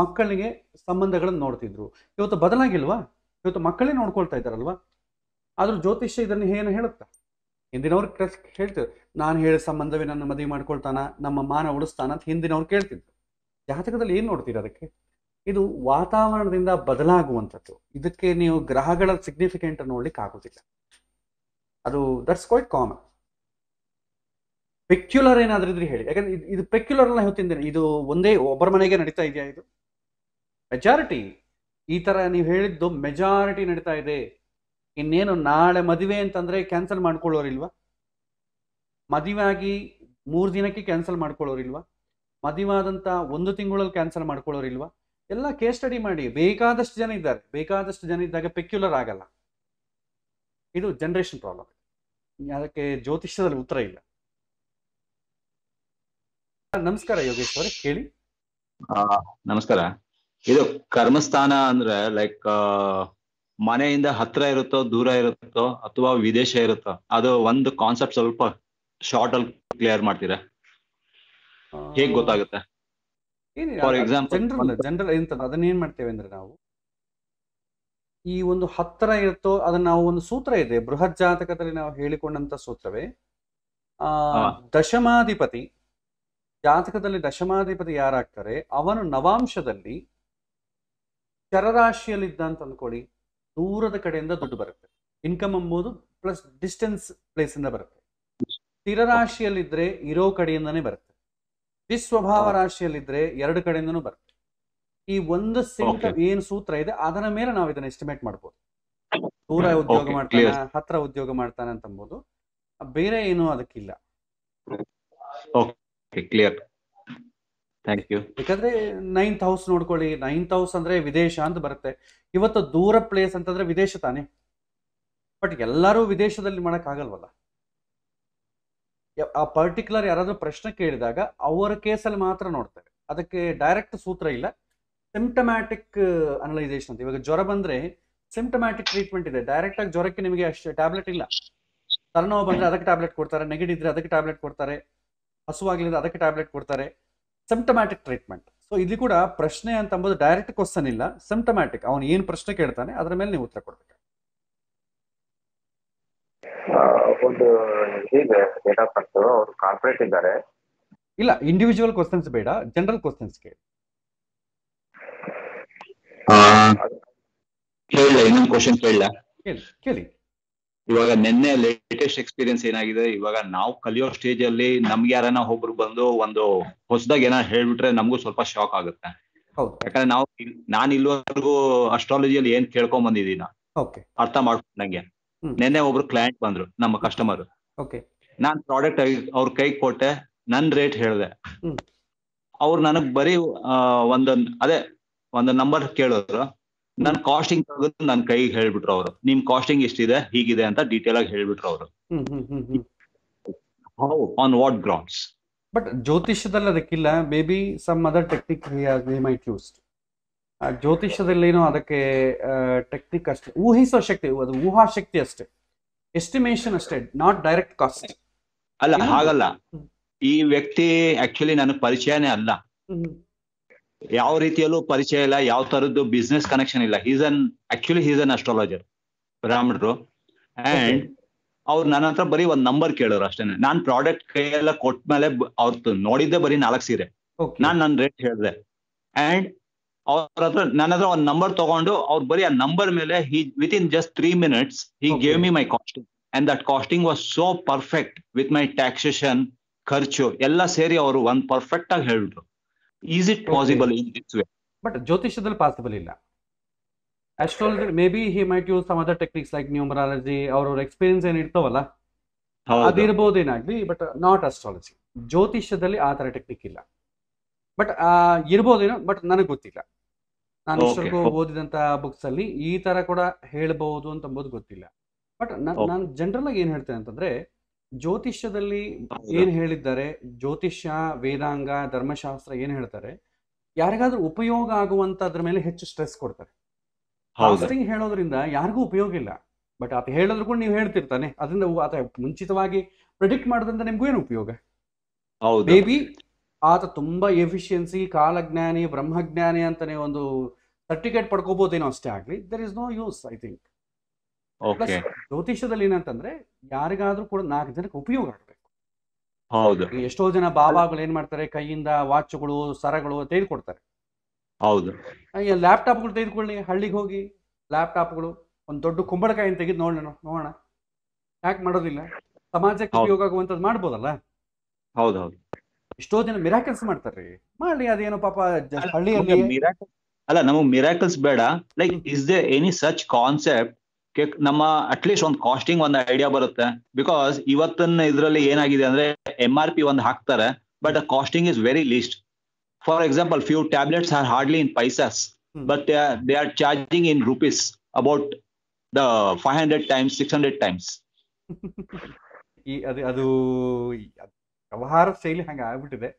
ಮಕ್ಕಳಿಗೆ ಸಂಬಂಧಗಳನ್ನು ನೋಡ್ತಿದ್ರು ಇವತ್ತು ಬದಲಾಗಿಲ್ವಾ ಇವತ್ತು ಮಕ್ಕಳೇ ನೋಡ್ಕೊಳ್ತಾ ಇದ್ದಾರಲ್ವಾ ಆದ್ರೂ ಜ್ಯೋತಿಷ್ಯ ಇದನ್ನು ಏನು ಹೇಳುತ್ತಾ ಹಿಂದಿನವ್ರು ಹೇಳ್ತಾರೆ ನಾನು ಹೇಳಿದ ಸಂಬಂಧವೇ ನನ್ನ ಮದುವೆ ಮಾಡ್ಕೊಳ್ತಾನ ನಮ್ಮ ಮಾನ ಉಳಿಸ್ತಾನ ಅಂತ ಹಿಂದಿನವ್ರು ಕೇಳ್ತಿದ್ರು ಜಾತಕದಲ್ಲಿ ಏನು ನೋಡ್ತೀರ ಅದಕ್ಕೆ ಇದು ವಾತಾವರಣದಿಂದ ಬದಲಾಗುವಂಥದ್ದು ಇದಕ್ಕೆ ನೀವು ಗ್ರಹಗಳ ಸಿಗ್ನಿಫಿಕೆಂಟ್ ನೋಡ್ಲಿಕ್ಕೆ ಆಗೋದಿಲ್ಲ ಅದು ದಟ್ಸ್ ಕ್ವೈಟ್ ಕಾಮನ್ ಪೆಕ್ಯುಲರ್ ಏನಾದ್ರೂ ಇದ್ರೆ ಹೇಳಿ ಯಾಕಂದ್ರೆ ಇದು ಪೆಕ್ಯುಲರ್ ಎಲ್ಲ ಹೇಳ್ತಿದ್ದೇನೆ ಇದು ಒಂದೇ ಒಬ್ಬರ ಮನೆಗೆ ನಡೀತಾ ಇದೆಯಾ ಇದು ಮೆಜಾರಿಟಿ ಈ ಥರ ನೀವು ಹೇಳಿದ್ದು ಮೆಜಾರಿಟಿ ನಡೀತಾ ಇದೆ ಇನ್ನೇನು ನಾಳೆ ಮದುವೆ ಅಂತಂದರೆ ಕ್ಯಾನ್ಸಲ್ ಮಾಡ್ಕೊಳ್ಳೋರಿಲ್ವಾ ಮದುವೆ ಆಗಿ ಮೂರು ದಿನಕ್ಕೆ ಕ್ಯಾನ್ಸಲ್ ಮಾಡ್ಕೊಳ್ಳೋರಿಲ್ವಾ ಮದುವೆ ಒಂದು ತಿಂಗಳಲ್ಲಿ ಕ್ಯಾನ್ಸಲ್ ಮಾಡ್ಕೊಳ್ಳೋರಿಲ್ವಾ ಎಲ್ಲ ಕೇಸ್ ಸ್ಟಡಿ ಮಾಡಿ ಬೇಕಾದಷ್ಟು ಜನ ಇದ್ದಾರೆ ಬೇಕಾದಷ್ಟು ಜನ ಇದ್ದಾಗ ಪೆಕ್ಯುಲರ್ ಆಗಲ್ಲ ಇದು ಜನರೇಷನ್ ಪ್ರಾಬ್ಲಮ್ ಅದಕ್ಕೆ ಜ್ಯೋತಿಷ್ಯದಲ್ಲಿ ಉತ್ತರ ಇಲ್ಲ ನಮಸ್ಕಾರ ಯೋಗೇಶ್ವರ ಕೇಳಿ ನಮಸ್ಕಾರ ಇದು ಕರ್ಮಸ್ಥಾನ ಅಂದ್ರೆ ಲೈಕ್ ಮನೆಯಿಂದ ಹತ್ರ ಇರುತ್ತೋ ದೂರ ಇರುತ್ತೋ ಅಥವಾ ವಿದೇಶ ಇರುತ್ತೋ ಅದು ಒಂದು ಕಾನ್ಸೆಪ್ಟ್ ಸ್ವಲ್ಪ ಶಾರ್ಟ್ ಅಲ್ಲಿ ಕ್ಲಿಯರ್ ಮಾಡ್ತೀರ ಹೇಗ್ ಗೊತ್ತಾಗುತ್ತೆ ಫಾರ್ ಎಕ್ಸಾಂಪಲ್ ಜನರಲ್ ಅದನ್ನ ಏನ್ ಮಾಡ್ತೇವೆ ಅಂದ್ರೆ ನಾವು ಈ ಒಂದು ಹತ್ತಿರ ಇರುತ್ತೋ ಅದನ್ನ ನಾವು ಒಂದು ಸೂತ್ರ ಇದೆ ಬೃಹತ್ ಜಾತಕದಲ್ಲಿ ನಾವು ಹೇಳಿಕೊಂಡಂತ ಸೂತ್ರವೇ ಆ ದಶಮಾಧಿಪತಿ ಜಾತಕದಲ್ಲಿ ದಶಮಾಧಿಪತಿ ಯಾರಾಗ್ತಾರೆ ಅವನು ನವಾಂಶದಲ್ಲಿ ಚರರಾಶಿಯಲ್ಲಿದ್ದ ಅಂತ ಅಂದ್ಕೊಳ್ಳಿ ದೂರದ ಕಡೆಯಿಂದ ದುಡ್ಡು ಬರುತ್ತೆ ಇನ್ಕಮ್ ಅಂಬೋದು ಪ್ಲಸ್ ಡಿಸ್ಟೆನ್ಸ್ ಪ್ಲೇಸ್ ಇಂದ ಬರುತ್ತೆ ರಾಶಿಯಲ್ಲಿದ್ರೆ ಇರೋ ಕಡೆಯಿಂದನೇ ಬರುತ್ತೆ ಸ್ವಭಾವ ರಾಶಿಯಲ್ಲಿದ್ರೆ ಎರಡು ಕಡೆಯಿಂದನೂ ಬರುತ್ತೆ ಈ ಒಂದು ಸೆಂಟ್ ಏನು ಸೂತ್ರ ಇದೆ ಅದರ ಮೇಲೆ ನಾವು ಇದನ್ನ ಎಸ್ಟಿಮೇಟ್ ಮಾಡ್ಬೋದು ದೂರ ಉದ್ಯೋಗ ಮಾಡ್ತಾನೆ ಹತ್ರ ಉದ್ಯೋಗ ಮಾಡ್ತಾನೆ ಅಂತ ಅಂಬೋದು ಬೇರೆ ಏನು ಅದಕ್ಕಿಲ್ಲ ಕ್ಲಿಯರ್ ಥ್ಯಾಂಕ್ ಯು ಯಾಕಂದ್ರೆ ನೈನ್ತ್ ಹೌಸ್ ನೋಡ್ಕೊಳ್ಳಿ ನೈನ್ತ್ ಹೌಸ್ ಅಂದ್ರೆ ವಿದೇಶ ಅಂತ ಬರುತ್ತೆ ಇವತ್ತು ದೂರ ಪ್ಲೇಸ್ ಅಂತಂದ್ರೆ ವಿದೇಶ ತಾನೇ ಬಟ್ ಎಲ್ಲರೂ ವಿದೇಶದಲ್ಲಿ ಮಾಡಕ್ ಆಗಲ್ವಲ್ಲ ಆ ಪರ್ಟಿಕ್ಯುಲರ್ ಯಾರಾದ್ರೂ ಪ್ರಶ್ನೆ ಕೇಳಿದಾಗ ಅವರ ಕೇಸಲ್ಲಿ ಮಾತ್ರ ನೋಡ್ತಾರೆ ಅದಕ್ಕೆ ಡೈರೆಕ್ಟ್ ಸೂತ್ರ ಇಲ್ಲ ಸಿಂಪ್ಟಮ್ಯಾಟಿಕ್ ಅನಲೈಸೇಷನ್ uh, ಅಂತ ಇವಾಗ ಜ್ವರ ಬಂದ್ರೆ ಸಿಂಪ್ಟಮ್ಯಾಟಿಕ್ ಟ್ರೀಟ್ಮೆಂಟ್ ಇದೆ ಡೈರೆಕ್ಟ್ ಆಗಿ ಜ್ವರಕ್ಕೆ ನಿಮಗೆ ಅಷ್ಟೇ ಟ್ಯಾಬ್ಲೆಟ್ ಇಲ್ಲ ತಲೆನೋವು ಬಂದ್ರೆ ಅದಕ್ಕೆ ಟ್ಯಾಬ್ಲೆಟ್ ಕೊಡ್ತಾರೆ ನೆಗಡಿ ಇದ್ರೆ ಅದಕ್ಕೆ ಟ್ಯಾಬ್ಲೆಟ್ ಕೊಡ್ತಾರೆ ಹಸುವಾಗಲಿದ್ರೆ ಅದಕ್ಕೆ ಟ್ಯಾಬ್ಲೆಟ್ ಕೊಡ್ತಾರೆ ಸಿಂಪ್ಟಮ್ಯಾಟಿಕ್ ಟ್ರೀಟ್ಮೆಂಟ್ ಸೊ ಇಲ್ಲಿ ಕೂಡ ಪ್ರಶ್ನೆ ಅಂತ ಅಂಬೋದು ಡೈರೆಕ್ಟ್ ಕ್ವಶನ್ ಇಲ್ಲ ಸಿಂಪ್ಟಮ್ಯಾಟಿಕ್ ಅವನು ಏನು ಪ್ರಶ್ನೆ ಕೇಳ್ತಾನೆ ಅದರ ಮೇಲೆ ನೀವು ಉತ್ತರ ಕೊಡ್ಬೇಕು ಒಂದು ಅವರು ಕಾರ್ಪೊರೇಟ್ ಇದ್ದಾರೆ ಇಲ್ಲ ಇಂಡಿವಿಜುವಲ್ ಕ್ವಶನ್ಸ್ ಬೇಡ ಜನರಲ್ ಕ್ವಶನ್ಸ್ ಕೇಳಿ ಕೇಳಿ ಕೇಳಿ ಇವಾಗ ನಿನ್ನೆ ಲೇಟೆಸ್ಟ್ ಎಕ್ಸ್ಪೀರಿಯನ್ಸ್ ಏನಾಗಿದೆ ಇವಾಗ ನಾವು ಕಲಿಯೋ ಸ್ಟೇಜ್ ಅಲ್ಲಿ ನಮ್ಗೆ ಯಾರನ್ನ ಒಬ್ರು ಬಂದು ಒಂದು ಹೊಸದಾಗ ಏನಾರ ಹೇಳ್ಬಿಟ್ರೆ ನಮಗೂ ಸ್ವಲ್ಪ ಶಾಕ್ ಆಗುತ್ತೆ ಯಾಕಂದ್ರೆ ನಾವು ನಾನು ಇಲ್ಲಿವರೆಗೂ ಅಸ್ಟ್ರಾಲಜಿಯಲ್ಲಿ ಏನ್ ಕೇಳ್ಕೊಂಡ್ ಬಂದಿದ್ದೀನ ಅರ್ಥ ಮಾಡ್ಕೊಂಡಂಗೆ ನಿನ್ನೆ ಒಬ್ರು ಕ್ಲೈಂಟ್ ಬಂದ್ರು ನಮ್ಮ ಕಸ್ಟಮರ್ ನಾನ್ ಪ್ರಾಡಕ್ಟ್ ಅವ್ರ ಕೈ ಕೊಟ್ಟೆ ನನ್ ರೇಟ್ ಹೇಳ್ದೆ ಅವ್ರು ನನಗ್ ಬರೀ ಒಂದೊಂದ್ ಅದೇ ಒಂದು ನಂಬರ್ ಕೇಳಿದ್ರು ನನ್ ಕಾಸ್ಟಿಂಗ್ ತಗೊಂಡು ನನ್ ಕೈಗೆ ಹೇಳ್ಬಿಟ್ರು ಅವರು ನಿಮ್ ಕಾಸ್ಟಿಂಗ್ ಎಷ್ಟಿದೆ ಹೀಗಿದೆ ಅಂತ ಡೀಟೇಲ್ ಆಗಿ ಹೇಳ್ಬಿಟ್ರು ಅವರು ಆನ್ ವಾಟ್ ಗ್ರೌಂಡ್ಸ್ ಬಟ್ ಜ್ಯೋತಿಷ್ಯದಲ್ಲಿ ಅದಕ್ಕಿಲ್ಲ maybe some other technique might use ಜ್ಯೋತಿಷ್ಯದಲ್ಲೇನೋ ಅದಕ್ಕೆ ಟೆಕ್ನಿಕ್ ಅಷ್ಟೇ ಊಹಿಸೋ ಶಕ್ತಿ ಅದು ಊಹಾ ಶಕ್ತಿ ಅಷ್ಟೇ ಎಸ್ಟಿಮೇಷನ್ ಅಷ್ಟೇ ನಾಟ್ ಡೈರೆಕ್ಟ್ ಕಾಸ್ಟ್ ಅಲ್ಲ ಹಾಗಲ್ಲ ಈ ವ್ಯಕ್ತಿ ಆಕ್ಚುಲಿ ನನಗೆ ಪರಿಚಯನೇ ಅಲ್ಲ ಯಾವ ರೀತಿಯಲ್ಲೂ ಪರಿಚಯ ಇಲ್ಲ ಯಾವ ತರದ್ದು ಬಿಸ್ನೆಸ್ ಕನೆಕ್ಷನ್ ಇಲ್ಲ is an actually he's an astrologer ಬ್ರಾಹ್ಮಣರು ಅಂಡ್ ಅವ್ರು ನನ್ನ ಹತ್ರ ಬರೀ ಒಂದ್ ನಂಬರ್ ಕೇಳೋರು ಅಷ್ಟೇನೆ ನಾನ್ ಪ್ರಾಡಕ್ಟ್ ಕೈಯೆಲ್ಲ ಮೇಲೆ ಅವ್ರ ನೋಡಿದ್ದೆ ಬರೀ ನಾಲ್ಕು ಸೀರೆ ನಾನ್ ನನ್ ರೇಟ್ ಹೇಳಿದೆ ಅಂಡ್ ಅವ್ರ ಹತ್ರ ನನ್ನ ಹತ್ರ ಒಂದ್ ನಂಬರ್ ತಗೊಂಡು ಅವ್ರು ಬರೀ ಆ ನಂಬರ್ ಮೇಲೆ he within just three minutes he gave me my costing and that costing was so perfect with my taxation ಖರ್ಚು ಎಲ್ಲ ಸೇರಿ ಅವರು ಒಂದ್ ಪರ್ಫೆಕ್ಟ್ ಆಗಿ ಹೇಳಿದ್ರು Is it possible in but ಜ್ಯೋತಿಷ್ಯದಲ್ಲಿ ಪಾಸಿಬಲ್ ಇಲ್ಲ possible maybe he might might use some other techniques like ಅವ್ರ or ಎಕ್ಸ್ಪೀರಿಯನ್ಸ್ ಏನ್ ಇರ್ತಾವಲ್ಲ ಅದಿರ್ಬೋದೇನಾಗ್ಲಿ ಬಟ್ ನಾಟ್ ಅಸ್ಟ್ರಾಲಜಿ ಜ್ಯೋತಿಷ್ಯದಲ್ಲಿ ಆ ತರ ಟೆಕ್ನಿಕ್ ಇಲ್ಲ ಬಟ್ ಇರ್ಬೋದೇನೋ ಬಟ್ ನನಗೆ ಗೊತ್ತಿಲ್ಲ ನಾನು ಇಷ್ಟರಿಗೂ ಓದಿದಂಥ ಬುಕ್ಸ್ ಅಲ್ಲಿ ಈ ತರ ಕೂಡ ಹೇಳ್ಬೋದು ಅಂತ ಅಂಬೋದು ಗೊತ್ತಿಲ್ಲ ಬಟ್ ನಾನು ಜನರಲ್ ಆಗಿ ಏನ್ ಹೇಳ್ತೇನೆ ಅಂತಂದ್ರೆ ಜ್ಯೋತಿಷ್ಯದಲ್ಲಿ ಏನ್ ಹೇಳಿದ್ದಾರೆ ಜ್ಯೋತಿಷ್ಯ ವೇದಾಂಗ ಧರ್ಮಶಾಸ್ತ್ರ ಏನ್ ಹೇಳ್ತಾರೆ ಯಾರಿಗಾದ್ರೂ ಉಪಯೋಗ ಅದ್ರ ಮೇಲೆ ಹೆಚ್ಚು ಸ್ಟ್ರೆಸ್ ಕೊಡ್ತಾರೆ ಕೌನ್ಸಿಲಿಂಗ್ ಹೇಳೋದ್ರಿಂದ ಯಾರಿಗೂ ಉಪಯೋಗ ಇಲ್ಲ ಬಟ್ ಆತ ಹೇಳಿದ್ರು ಕೂಡ ನೀವು ಹೇಳ್ತಿರ್ತಾನೆ ಅದರಿಂದ ಆತ ಮುಂಚಿತವಾಗಿ ಪ್ರಿಡಿಕ್ಟ್ ಮಾಡೋದ್ರಿಂದ ನಿಮ್ಗೂ ಏನು ಉಪಯೋಗ ಮೇಬಿ ಆತ ತುಂಬಾ ಎಫಿಷಿಯನ್ಸಿ ಕಾಲಜ್ಞಾನಿ ಬ್ರಹ್ಮಜ್ಞಾನಿ ಅಂತಾನೆ ಒಂದು ಸರ್ಟಿಫಿಕೇಟ್ ಪಡ್ಕೋಬಹುದೇನೋ ಅಷ್ಟೇ ಆಗ್ಲಿ there is no use I think ಜ್ಯೋತಿಷ್ಯದಲ್ಲಿ ಏನಂತಂದ್ರೆ ಯಾರಿಗಾದ್ರೂ ಕೂಡ ನಾಲ್ಕು ಜನಕ್ಕೆ ಉಪಯೋಗ ಆಗಬೇಕು ಹೌದು ಎಷ್ಟೋ ಜನ ಬಾಬಾಗಳು ಏನ್ ಮಾಡ್ತಾರೆ ಕೈಯಿಂದ ವಾಚ್ಗಳು ಸರಗಳು ತೆಗೆದುಕೊಡ್ತಾರೆ ಹೌದು ಲ್ಯಾಪ್ಟಾಪ್ಗಳು ತೆಗೆದುಕೊಳ್ಳಿ ಹಳ್ಳಿಗೆ ಹೋಗಿ ಲ್ಯಾಪ್ಟಾಪ್ಗಳು ಒಂದು ದೊಡ್ಡ ಕುಂಬಳಕಾಯಿ ತೆಗೆದು ನೋಡೋಣ ನೋಡೋಣ ಯಾಕೆ ಮಾಡೋದಿಲ್ಲ ಸಮಾಜಕ್ಕೆ ಉಪಯೋಗ ಆಗುವಂತದ್ ಮಾಡ್ಬೋದಲ್ಲ ಹೌದೌದು ಎಷ್ಟೋ ಜನ ಮಿರಾಕಲ್ಸ್ ಮಾಡ್ತಾರೆ ಮಾಡ್ಲಿ ಅದೇನೋ ಪಾಪ ಹಳ್ಳಿಯಲ್ಲಿ ಅಲ್ಲ ನಮಗೆ ಮಿರಾಕಲ್ಸ್ ಬೇಡ like is there any such concept ನಮ್ಮ ಅಟ್ಲೀಸ್ಟ್ ಒಂದು ಕಾಸ್ಟಿಂಗ್ ಒಂದು ಐಡಿಯಾ ಬರುತ್ತೆ ಬಿಕಾಸ್ ಇವತ್ತಿನ ಇದರಲ್ಲಿ ಏನಾಗಿದೆ ಅಂದ್ರೆ ಎಂ ಆರ್ ಪಿ ಒಂದು ಹಾಕ್ತಾರೆ but the costing is very least for example few tablets are hardly in paises but they are charging in rupees about the five hundred times six hundred times ಅದು ವ್ಯವಹಾರ ಶೈಲಿ ಹಂಗೆ ಆಗ್ಬಿಟ್ಟಿದೆ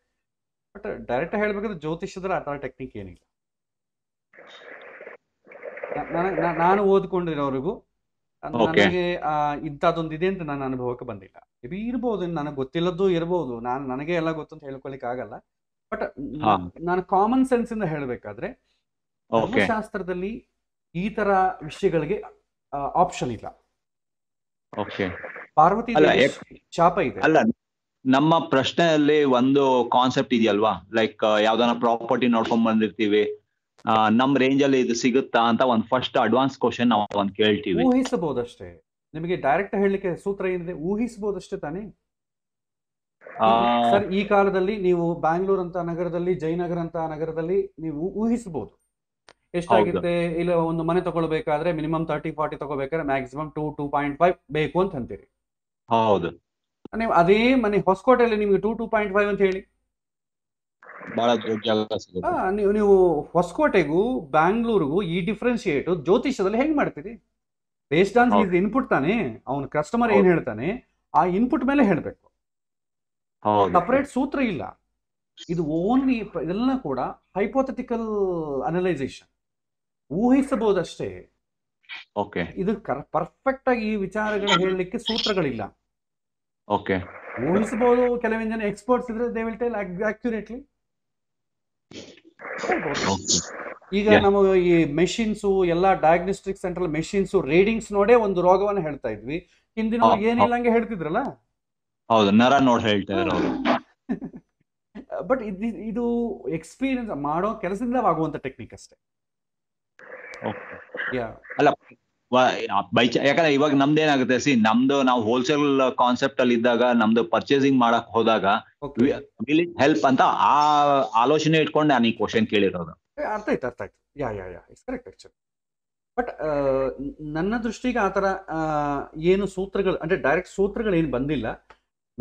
ಬಟ್ ಡೈರೆಕ್ಟ್ ಹೇಳ್ಬೇಕಾದ್ರೆ ಜ್ಯೋತಿಷದ್ರ ಆ technique ಏನಿಲ್ಲ ನಾನು ಓದ್ಕೊಂಡಿರೋರಿಗೂ ನನಗೆ ಇಂಥದ್ದೊಂದು ಇದೆ ಅಂತ ನನ್ನ ಅನುಭವಕ್ಕೆ ಬಂದಿಲ್ಲ ಇದು ಇರ್ಬೋದು ನನಗೆ ಗೊತ್ತಿಲ್ಲದ್ದು ಇರಬಹುದು ನಾನು ನನಗೆ ಎಲ್ಲ ಗೊತ್ತು ಅಂತ ಹೇಳ್ಕೊಳಿಕ್ ಆಗಲ್ಲ ಬಟ್ ನಾನು ಕಾಮನ್ ಸೆನ್ಸ್ ಇಂದ ಹೇಳ್ಬೇಕಾದ್ರೆಶಾಸ್ತ್ರದಲ್ಲಿ ಶಾಸ್ತ್ರದಲ್ಲಿ ಈ ತರ ವಿಷಯಗಳಿಗೆ ಆಪ್ಷನ್ ಇಲ್ಲ ಪಾರ್ವತಿ ಶಾಪ ಇದೆ ಅಲ್ಲ ನಮ್ಮ ಪ್ರಶ್ನೆಯಲ್ಲಿ ಒಂದು ಕಾನ್ಸೆಪ್ಟ್ ಇದೆಯಲ್ವಾ ಲೈಕ್ ಯಾವ್ದಾನ ಪ್ರಾಪರ್ಟಿ ನೋಡ್ಕೊಂಡ್ ಬಂದಿರ್ತೀವಿ ನಮ್ ರೇಂಜ್ ಅಲ್ಲಿ ಇದು ಸಿಗುತ್ತಾ ಅಂತ ಒಂದ್ ಫಸ್ಟ್ ಅಡ್ವಾನ್ಸ್ ಕ್ವಶನ್ ನಾವು ಒಂದ್ ಕೇಳ್ತೀವಿ ಊಹಿಸಬಹುದಷ್ಟೇ ನಿಮಗೆ ಡೈರೆಕ್ಟ್ ಹೇಳಲಿಕ್ಕೆ ಸೂತ್ರ ಏನಿದೆ ಊಹಿಸಬಹುದಷ್ಟೇ ತಾನೇ ಸರ್ ಈ ಕಾಲದಲ್ಲಿ ನೀವು ಬ್ಯಾಂಗ್ಳೂರ್ ಅಂತ ನಗರದಲ್ಲಿ ಜಯನಗರ ಅಂತ ನಗರದಲ್ಲಿ ನೀವು ಊಹಿಸಬಹುದು ಎಷ್ಟಾಗಿರುತ್ತೆ ಇಲ್ಲ ಒಂದು ಮನೆ ತಗೊಳ್ಬೇಕಾದ್ರೆ ಮಿನಿಮಮ್ ತರ್ಟಿ ಫಾರ್ಟಿ ತಗೋಬೇಕಾದ್ರೆ maximum two two point five ಬೇಕು ಅಂತ ಅಂತೀರಿ ಹೌದು ನೀವು ಅದೇ ಮನೆ ಹೊಸಕೋಟೆಯಲ್ಲಿ ನಿಮಗೆ ಟೂ ಟೂ ಪಾಯಿಂಟ್ ಫೈವ್ ಅಂತ ಹೇಳಿ ಬಹಳ ನೀವು ನೀವು ಹೊಸಕೋಟೆಗೂ ಬ್ಯಾಂಗ್ಳೂರ್ಗೂ ಈ ಡಿಫ್ರೆನ್ಸಿಯೇಟ್ ಜ್ಯೋತಿಷ್ಯದಲ್ಲಿ ಹೆಂಗ್ ಮಾಡ್ತೀರಿ ಬೇಸ್ಡ್ ಆನ್ ಇಸ್ ಇನ್ಪುಟ್ ತಾನೆ ಅವನ ಕಸ್ಟಮರ್ ಏನ್ ಹೇಳ್ತಾನೆ ಆ ಇನ್ಪುಟ್ ಮೇಲೆ ಹೇಳ್ಬೇಕು ಸಪರೇಟ್ ಸೂತ್ರ ಇಲ್ಲ ಇದು ಓನ್ಲಿ ಇದೆಲ್ಲ ಕೂಡ ಹೈಪೋಥೆಟಿಕಲ್ ಅನಲೈಸೇಷನ್ ಊಹಿಸಬಹುದಷ್ಟೇ ಇದು ಪರ್ಫೆಕ್ಟ್ ಆಗಿ ಈ ವಿಚಾರಗಳು ಹೇಳಲಿಕ್ಕೆ ಸೂತ್ರಗಳಿಲ್ಲ ಓಕೆ ಊಹಿಸಬಹುದು ಕೆಲವೇ ಜನ ಎಕ್ಸ್ಪರ್ಟ್ಸ್ ಇದ್ರೆ ದೇ ವಿಲ್ ಟೆಲ್ ಆಕ್ಯುರೇಟ್ಲಿ ಈಗ ನಮಗೆ ಈ ಮೆಷಿನ್ಸು ಎಲ್ಲ ಡಯಾಗ್ನೋಸ್ಟಿಕ್ ಸೆಂಟರ್ ಮೆಷಿನ್ಸು ರೀಡಿಂಗ್ಸ್ ನೋಡೇ ಒಂದು ರೋಗವನ್ನ ಹೇಳ್ತಾ ಇದ್ವಿ ಹಿಂದಿನ ಏನಿಲ್ಲ ಹಂಗೆ ಹೇಳ್ತಿದ್ರಲ್ಲ ಹೌದು ನರ ನೋಡಿ ಹೇಳ್ತಾರೆ ಬಟ್ ಇದು ಎಕ್ಸ್ಪೀರಿಯನ್ಸ್ ಮಾಡೋ ಕೆಲಸದಿಂದ ಆಗುವಂತ ಟೆಕ್ನಿಕ್ ಅಷ್ಟೇ ಅಲ್ಲ ಬೈ ಯಾಕಂದ್ರೆ ಇವಾಗ ನಮ್ದೇನಾಗುತ್ತೆ ಸಿ ನಮ್ದು ನಾವು ಹೋಲ್ಸೇಲ್ ಕಾನ್ಸೆಪ್ಟ್ ಅಲ್ಲಿ ಇದ್ದಾಗ ನಮ್ದು ಪರ್ಚೇಸಿಂಗ್ ಮಾಡಕ್ ಹೋದಾಗ ವಿಲ್ ಹೆಲ್ಪ್ ಅಂತ ಆ ಆಲೋಚನೆ ಇಟ್ಕೊಂಡು ನಾನು ಈ ಕ್ವಶನ್ ಕೇಳಿರೋದು ಅರ್ಥ ಆಯ್ತು ಅರ್ಥ ಆಯ್ತು yeah yeah yeah correct actually but ನನ್ನ ದೃಷ್ಟಿಗೆ ಆ ಏನು ಸೂತ್ರಗಳು ಅಂದ್ರೆ ಡೈರೆಕ್ಟ್ ಸೂತ್ರಗಳು ಏನು ಬಂದಿಲ್ಲ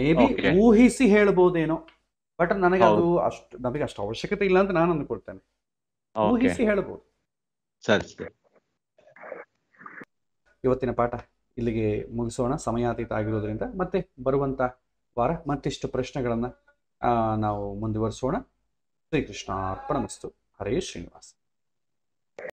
ಮೇ ಬಿ ಊಹಿಸಿ ಹೇಳ್ಬೋದೇನೋ ಬಟ್ ನನಗೆ ಅದು ಅಷ್ಟು ನಮಗೆ ಅಷ್ಟು ಅವಶ್ಯಕತೆ ಇಲ್ಲ ಅಂತ ನಾನು ಅಂದ್ಕೊಳ್ತೇನೆ ಊಹಿಸಿ ಹೇಳ್ಬೋದು ಸರಿ ಇವತ್ತಿನ ಪಾಠ ಇಲ್ಲಿಗೆ ಮುಗಿಸೋಣ ಸಮಯಾತೀತ ಆಗಿರೋದ್ರಿಂದ ಮತ್ತೆ ಬರುವಂತ ವಾರ ಮತ್ತಿಷ್ಟು ಪ್ರಶ್ನೆಗಳನ್ನು ನಾವು ಮುಂದುವರಿಸೋಣ ಶ್ರೀಕೃಷ್ಣ ಅರ್ಪಣಮಸ್ತು ಹರೇ ಶ್ರೀನಿವಾಸ್